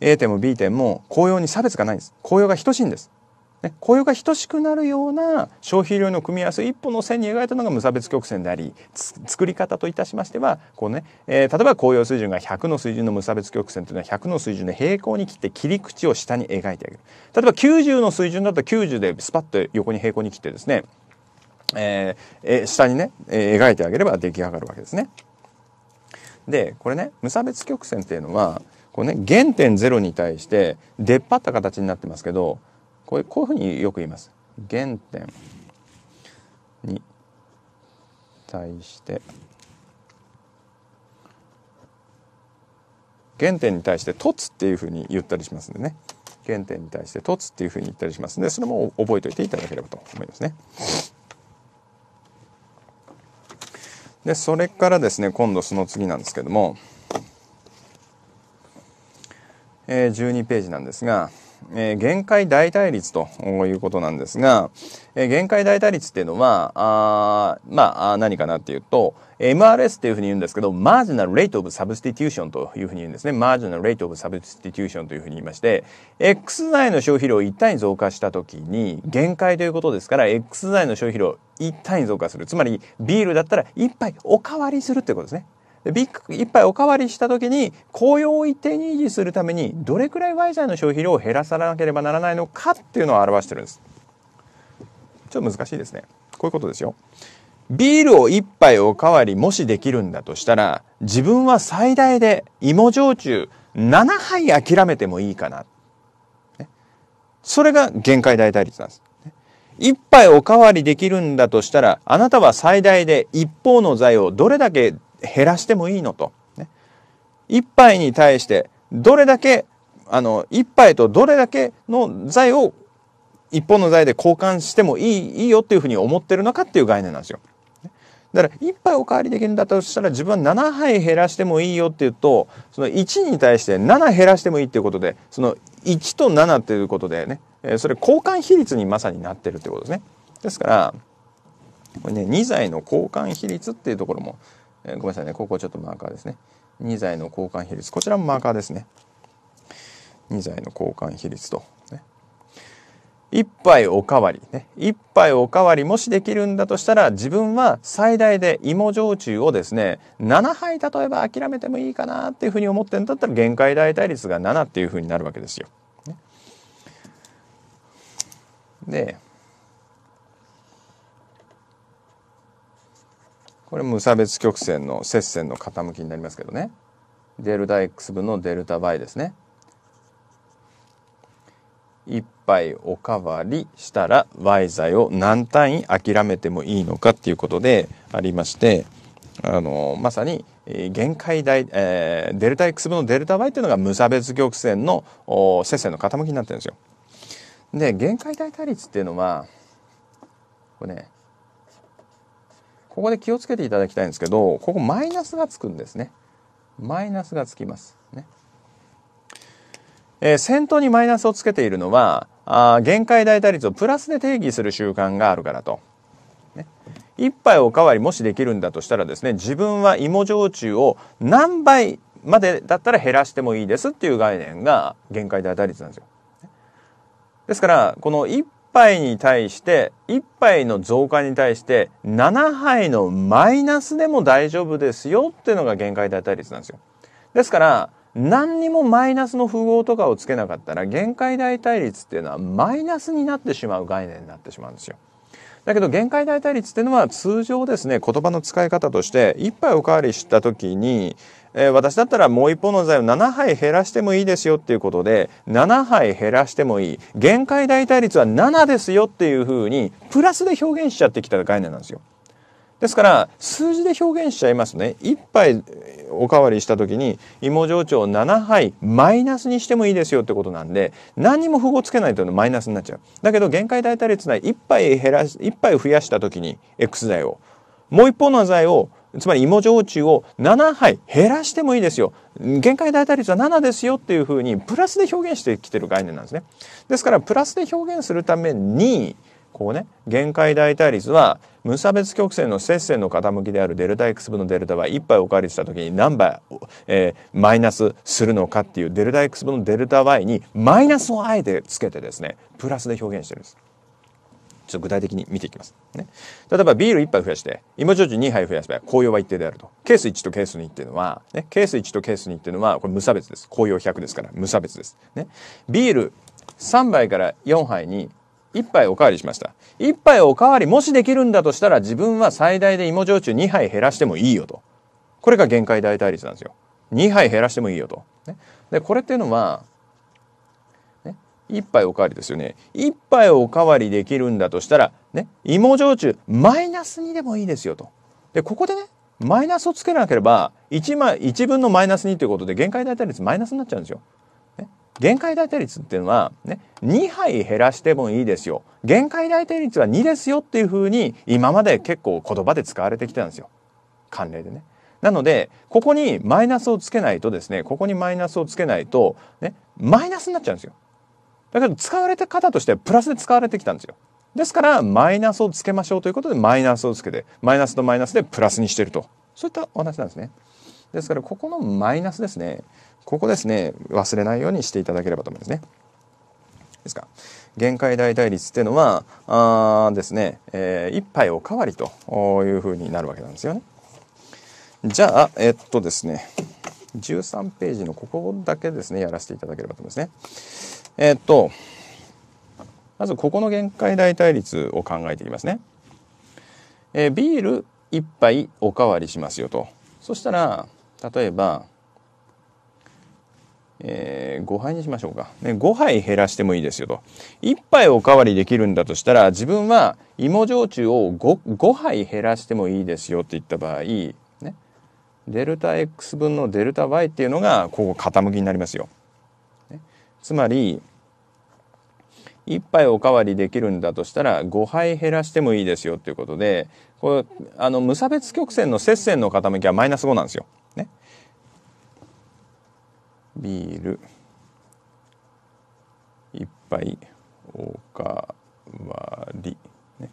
A 点も B 点も公用に差別がないんです公用が等しいんですで雇用が等しくなるような消費量の組み合わせ一歩の線に描いたのが無差別曲線であり作り方といたしましてはこうね、えー、例えば雇用水準が100の水準の無差別曲線というのは100の水準の平行に切って切り口を下に描いてあげる例えば90の水準だと90でスパッと横に平行に切ってですね、えー、下にね、えー、描いてあげれば出来上がるわけですね。でこれね無差別曲線っていうのはこう、ね、原点ゼロに対して出っ張った形になってますけどこうこういうふうによく言います。原点に対して原点に対して「凸」っていうふうに言ったりしますんでね原点に対して「凸」っていうふうに言ったりしますんでそれも覚えておいていただければと思いますね。でそれからですね今度その次なんですけども、えー、12ページなんですが。えー、限界代替率ということなんですが、えー、限界代替率っていうのは、あまあ、何かなっていうと、MRS っていうふうに言うんですけど、マージナルレイトオブサブスティテューションというふうに言うんですね。マージナルレイトオブサブスティテューションというふうに言いまして、X 剤の消費量を1単に増加したときに、限界ということですから、X 剤の消費量1体に増加する。つまり、ビールだったら1杯おかわりするってことですね。ビッグ一杯おかわりした時に雇用を一定に維持するためにどれくらい Y 社の消費量を減らさなければならないのかっていうのを表してるんですちょっと難しいですねこういうことですよビールを一杯おかわりもしできるんだとしたら自分は最大で芋焼酎7杯諦めてもいいかな、ね、それが限界代替率なんです一杯おかわりできるんだとしたら、あなたは最大で一方の財をどれだけ減らしてもいいのと。ね、一杯に対してどれだけあの一杯とどれだけの財を一本の財で交換してもいいいいよっていうふうに思ってるのかっていう概念なんですよ。だから一杯お代わりできるんだとしたら自分は7杯減らしてもいいよっていうとその1に対して7減らしてもいいっていうことでその1と7ということでねそれ交換比率にまさになってるってことですね。ですからこれね2剤の交換比率っていうところもえー、ごめんなさいねここちょっとマーカーですね2剤の交換比率こちらもマーカーですね2剤の交換比率と、ね、1杯おかわりね1杯おかわりもしできるんだとしたら自分は最大で芋焼酎をですね7杯例えば諦めてもいいかなっていうふうに思ってんだったら限界代替率が7っていうふうになるわけですよ。ね、でこれ無差別曲線の接線の傾きになりますけどね。デルタ x 分のデルタ y ですね。一杯おかわりしたら y 座を何単位諦めてもいいのかっていうことでありまして、あの、まさに限界大、えー、デルタ x 分のデルタ y っていうのが無差別曲線の接線の傾きになってるんですよ。で、限界大対立っていうのは、これね、ここで気をつけていただきたいんですけど、ここマイナスがつくんですね。マイナスがつきます。ね。えー、先頭にマイナスをつけているのは、あ限界代替率をプラスで定義する習慣があるからと。ね、1杯おかわりもしできるんだとしたらですね、自分は芋焼酎を何杯までだったら減らしてもいいですっていう概念が限界代替率なんですよ。ですから、この杯に対して一杯の増加に対して七杯のマイナスでも大丈夫ですよっていうのが限界代替率なんですよ。ですから何にもマイナスの符号とかをつけなかったら限界代替率っていうのはマイナスになってしまう概念になってしまうんですよ。だけど限界代替率っていうのは通常ですね言葉の使い方として一杯おかわりした時に、えー、私だったらもう一方の剤を7杯減らしてもいいですよっていうことで、7杯減らしてもいい。限界代替率は7ですよっていうふうに、プラスで表現しちゃってきた概念なんですよ。ですから数字で表現しちゃいますね1杯おかわりした時に芋焼酎を7杯マイナスにしてもいいですよってことなんで何も符号つけないとマイナスになっちゃうだけど限界代替率ない1杯減らし1杯増やした時に X 剤をもう一方の剤をつまり芋焼酎を7杯減らしてもいいですよ限界代替率は7ですよっていうふうにプラスで表現してきてる概念なんですねですからプラスで表現するためにこうね限界代替率は無差別曲線の接線の傾きであるデルタ X 分のデルタは1杯おかわりした時に何倍、えー、マイナスするのかっていうデルタ X 分のデルタ Y にマイナスをあえてつけてですねプラスで表現してるんです。ちょっと具体的に見ていきます、ね、例えばビール1杯増やして芋焼酎2杯増やせば紅葉は一定であるとケース1とケース2っていうのは、ね、ケース1とケース2っていうのはこれ無差別です紅葉100ですから無差別です、ね、ビール3杯から4杯に1杯おかわりしました1杯おかわりもしできるんだとしたら自分は最大で芋焼酎2杯減らしてもいいよとこれが限界大替率なんですよ2杯減らしてもいいよと、ね、でこれっていうのは1杯おかわりですよね一杯おかわりできるんだとしたらね芋焼酎マイナス2でもいいですよとでここでねマイナスをつけなければ 1, 枚一分のマイナス2ということで限界代替率マイナスになっちゃうんですよ。ね、限界代替率っていうのは、ね、2杯減らしてもいいですよ限界代替率は2ですよっていうふうに今まで結構言葉で使われてきたんですよ慣例でね。なのでここにマイナスをつけないとですねここにマイナスをつけないと、ね、マイナスになっちゃうんですよ。だけど使われた方としてはプラスで使われてきたんですよ。ですからマイナスをつけましょうということでマイナスをつけてマイナスとマイナスでプラスにしてるとそういったお話なんですね。ですからここのマイナスですねここですね忘れないようにしていただければと思いますね。ですか限界代替率っていうのはあですね、えー、1杯おかわりというふうになるわけなんですよね。じゃあえっとですね13ページのここだけですねやらせていただければと思いますね。えー、っとまずここの限界代替率を考えていきますね。えー、ビール1杯おかわりしますよと。そしたら例えば、えー、5杯にしましょうか、ね。5杯減らしてもいいですよと。1杯おかわりできるんだとしたら自分は芋焼酎を 5, 5杯減らしてもいいですよって言った場合、ね、デルタ X 分のデルタ Y っていうのがここ傾きになりますよ。つまり1杯おかわりできるんだとしたら5杯減らしてもいいですよということでこれあの無差別曲線の接線の傾きはマイナス5なんですよ。ね、ビール1杯おかわり、ね、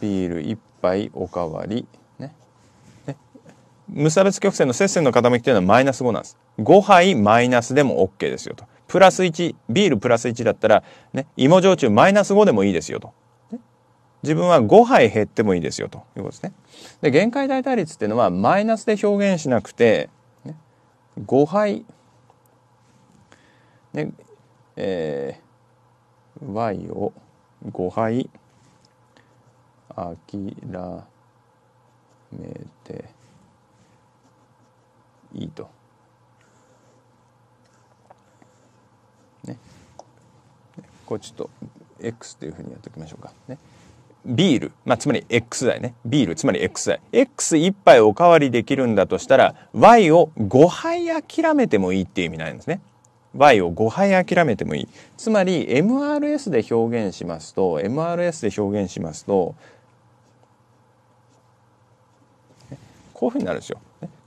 ビール1杯おかわり、無差別曲線の接線の傾きというのはマイナス5なんです。5杯マイナスでも OK ですよと。プラス1ビールプラス1だったら、ね、芋焼酎マイナス5でもいいですよと。自分は5杯減ってもいいですよということですね。で限界代替率っていうのはマイナスで表現しなくて、ね、5杯、ねえー、y を5杯諦めていいと。これちょっと X っていうふうにやっておきましょうか。ね。ビール、まあ、つまり X 代ね。ビール、つまり X 代。X1 杯おかわりできるんだとしたら、Y を5杯諦めてもいいっていう意味なんですね。Y を5杯諦めてもいい。つまり、MRS で表現しますと、MRS で表現しますと、こういうふうになるんですよ。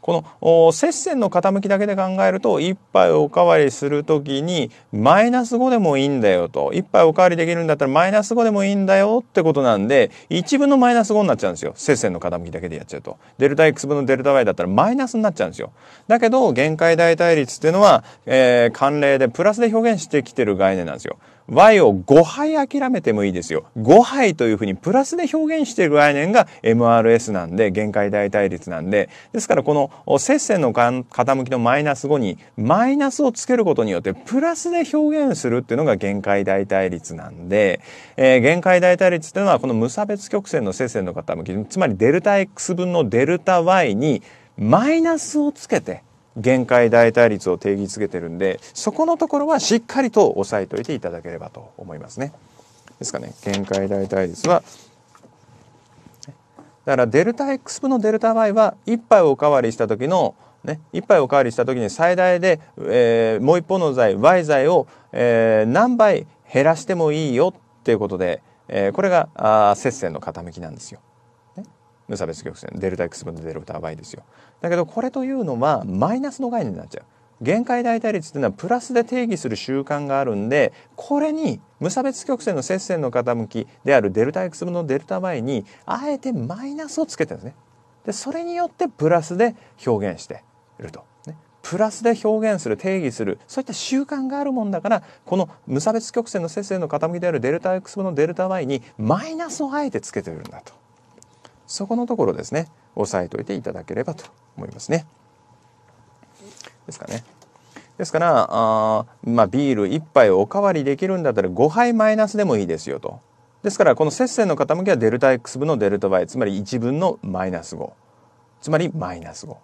この接線の傾きだけで考えると一杯おかわりする時にマイナス5でもいいんだよと1杯おかわりできるんだったらマイナス5でもいいんだよってことなんで1分のマイナス5になっちゃうんですよ接線の傾きだけでやっちゃうとデルタ x 分のデルタ y だったらマイナスになっちゃうんですよだけど限界代替率っていうのは、えー、慣例でプラスで表現してきてる概念なんですよ y を5杯諦めてもいいですよ。5杯というふうにプラスで表現している概念が MRS なんで、限界代替率なんで、ですからこの接線の傾きのマイナス5に、マイナスをつけることによって、プラスで表現するっていうのが限界代替率なんで、えー、限界代替率っていうのはこの無差別曲線の接線の傾き、つまりデルタ X 分のデルタ Y にマイナスをつけて、限界代替率を定義付けてるんでそこのところはしっかりと押さえておいていただければと思いますね。ですかね限界代替率はだからデルタ X 分のデルタ Y は1杯おかわりした時のね、1杯おかわりした時に最大で、えー、もう一方の剤 Y 剤を、えー、何倍減らしてもいいよっていうことで、えー、これがあ接線の傾きなんですよ。ね、無差別曲線デルタ X 分のデルタ Y ですよ。だけどこれというのはマイナスの概念になっちゃう。限界代替率っていうのはプラスで定義する習慣があるんでこれに無差別曲線の接線の傾きであるデルタ X 分のデルタ Y にあえてマイナスをつけてるんですね。でそれによってプラスで表現していると。ね、プラスで表現する定義するそういった習慣があるもんだからこの無差別曲線の接線の傾きであるデルタ X 分のデルタ Y にマイナスをあえてつけてるんだと。そこのところですね。押さえといていただければと思いますね。ですかね。ですから、あまあ、ビール1杯おかわりできるんだったら5杯マイナスでもいいですよと。ですから、この接線の傾きはデルタ X 分のデルタ Y、つまり1分のマイナス5。つまりマイナス5。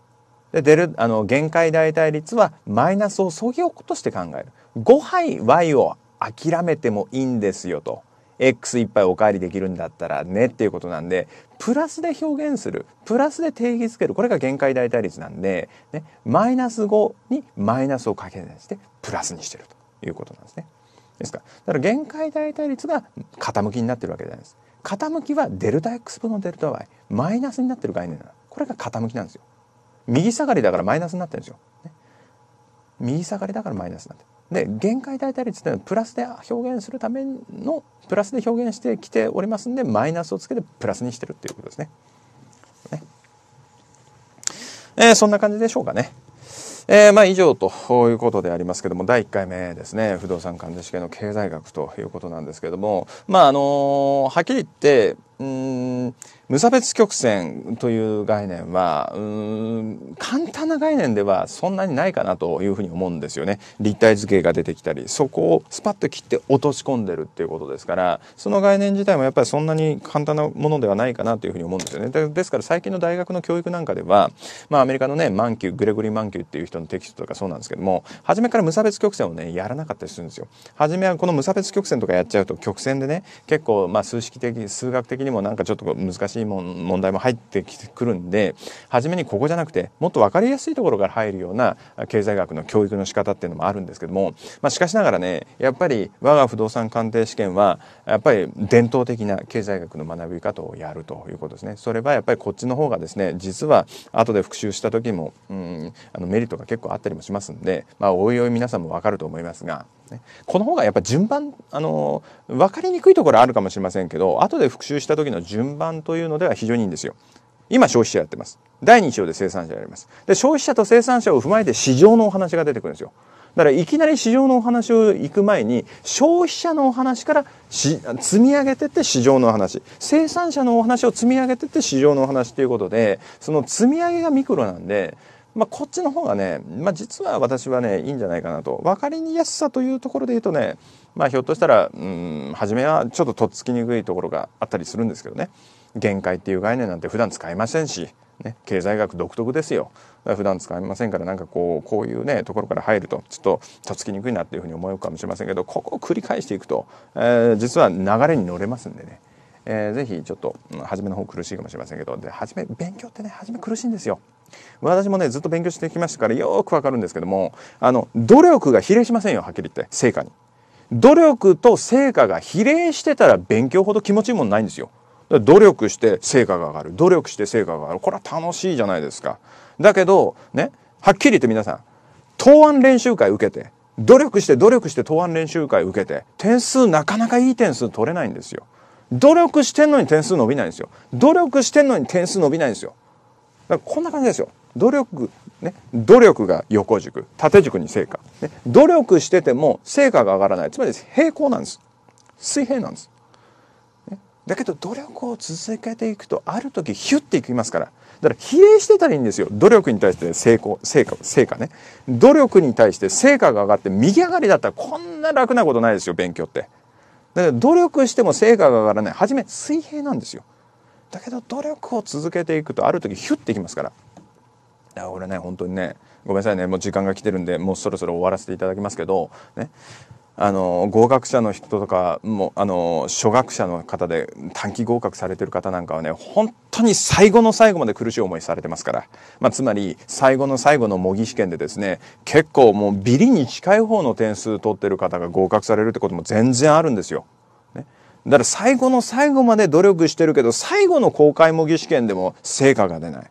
で、デル、あの、限界代替率はマイナスを削ぎ落として考える。5杯 Y を諦めてもいいんですよと。X いっぱいおかりできるんだったらねっていうことなんで、プラスで表現する、プラスで定義づける、これが限界代替率なんで、ね、マイナス5にマイナスをかけ算して、プラスにしてるということなんですね。ですから、だから限界代替率が傾きになってるわけじゃないです。傾きはデルタ X 分のデルタ Y、マイナスになってる概念なの。これが傾きなんですよ。右下がりだからマイナスになってるんですよ。ね、右下がりだからマイナスになってる。で限界代替率というのはプラスで表現するためのプラスで表現してきておりますんでマイナスをつけてプラスにしてるっていうことですね。ねえー、そんな感じでしょうかね。えー、まあ以上ということでありますけども、第1回目ですね、不動産関連試験の経済学ということなんですけども、まああのー、はっきり言って、うん、無差別曲線という概念は、うん、簡単な概念ではそんなにないかなというふうに思うんですよね。立体図形が出てきたり、そこをスパッと切って落とし込んでるっていうことですから、その概念自体もやっぱりそんなに簡単なものではないかなというふうに思うんですよね。でですから最近の大学の教育なんかでは、まあアメリカのね、マンキュー、グレゴリー・マンキューっていう人のテキストとかそうなんですけども、初めから無差別曲線をね、やらなかったりするんですよ。初めはこの無差別曲線とかやっちゃうと曲線でね、結構まあ数式的、数学的にもなんかちょっと難しいいも問題も入ってきてくるんで初めにここじゃなくてもっと分かりやすいところから入るような経済学の教育の仕方っていうのもあるんですけども、まあ、しかしながらねやっぱり我が不動産鑑定試験はやっぱり伝統的な経済学の学び方をやるということですね。それはやっぱりこっちの方がですね実は後で復習した時も、うん、あのメリットが結構あったりもしますんで、まあ、おいおい皆さんも分かると思いますが。ね。この方がやっぱ順番あの分かりにくいところあるかもしれませんけど後で復習した時の順番というのでは非常にいいんですよ。今消費者やってます。第2章で生産者やります。で消費者と生産者を踏まえて市場のお話が出てくるんですよ。だからいきなり市場のお話を行く前に消費者のお話から積み上げてって市場のお話生産者のお話を積み上げてって市場のお話ということでその積み上げがミクロなんでまあ、こっちの方がね、まあ、実は私はねいいんじゃないかなと分かりやすさというところで言うとね、まあ、ひょっとしたらうん初めはちょっととっつきにくいところがあったりするんですけどね限界っていう概念なんて普段使いませんし、ね、経済学独特ですよ普段使いませんからなんかこうこういうねところから入るとちょっととっつきにくいなっていうふうに思うかもしれませんけどここを繰り返していくと、えー、実は流れに乗れますんでね。えー、ぜひちょっと、初めの方苦しいかもしれませんけどで初め勉強ってね初め苦しいんですよ私もねずっと勉強してきましたからよくわかるんですけどもあの努力が比例しませんよはっきり言って成果に努力と成果が比例してたら勉強ほど気持ちいいもんないんですよ努力して成果が上がる努力して成果が上がるこれは楽しいじゃないですかだけどねはっきり言って皆さん答案練習会受けて努力して努力して答案練習会受けて点数なかなかいい点数取れないんですよ努力してんのに点数伸びないんですよ努力してんのに点数伸びないんですよだからこんな感じですよ。努力、ね、努力が横軸、縦軸に成果。ね、努力してても成果が上がらない。つまり平行なんです。水平なんです。ね、だけど努力を続けていくとある時ヒュッていきますから。だから比例してたらいいんですよ。努力に対して成功、成果、成果ね。努力に対して成果が上がって右上がりだったらこんな楽なことないですよ、勉強って。だから努力しても成果が上がらない。はじめ水平なんですよ。だけど努力を続けていくとある時ヒュッてきますからだから俺ね本当にねごめんなさいねもう時間が来てるんでもうそろそろ終わらせていただきますけどねあの合格者の人とかもあの初学者の方で短期合格されてる方なんかはね本当に最後の最後まで苦しい思いされてますから、まあ、つまり最後の最後の模擬試験でですね結構もうビリに近い方の点数取ってる方が合格されるってことも全然あるんですよ。だから最後の最後まで努力してるけど最後の公開模擬試験でも成果が出ない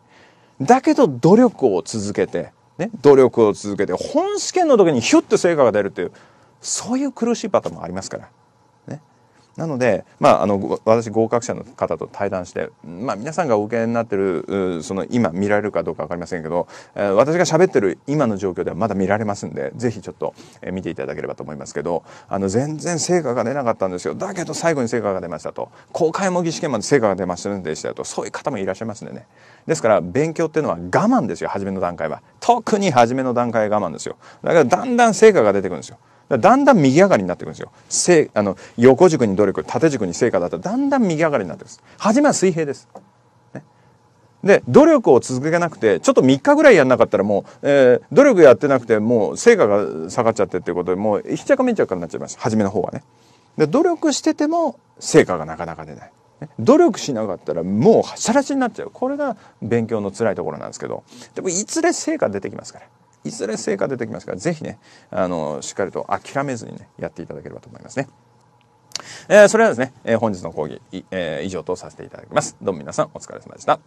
だけど努力を続けて、ね、努力を続けて本試験の時にヒュッて成果が出るっていうそういう苦しいパターンもありますから。なので、まあ、あの私合格者の方と対談して、まあ、皆さんがお受けになってるその今見られるかどうか分かりませんけど、えー、私が喋ってる今の状況ではまだ見られますんでぜひちょっと見ていただければと思いますけどあの全然成果が出なかったんですよだけど最後に成果が出ましたと公開模擬試験まで成果が出まんでしたとそういう方もいらっしゃいますんでねですから勉強っていうのは我慢ですよ初めの段階は特に初めの段階は我慢ですよだからだんだん成果が出てくるんですよだんだん右上がりになってくるんですよ。せあの横軸に努力、縦軸に成果だったらだんだん右上がりになってくるんです。初めは水平です。ね、で、努力を続けなくて、ちょっと3日ぐらいやんなかったらもう、えー、努力やってなくて、もう成果が下がっちゃってっていうことで、もう、ひちゃかめちゃかになっちゃいます。初めの方はね。で、努力してても、成果がなかなか出ない。努力しなかったらもうはしゃらしになっちゃうこれが勉強の辛いところなんですけどでもいずれ成果出てきますからいずれ成果出てきますから、ぜひね、あの、しっかりと諦めずにね、やっていただければと思いますね。えー、それではですね、えー、本日の講義、えー、以上とさせていただきます。どうも皆さんお疲れ様でした。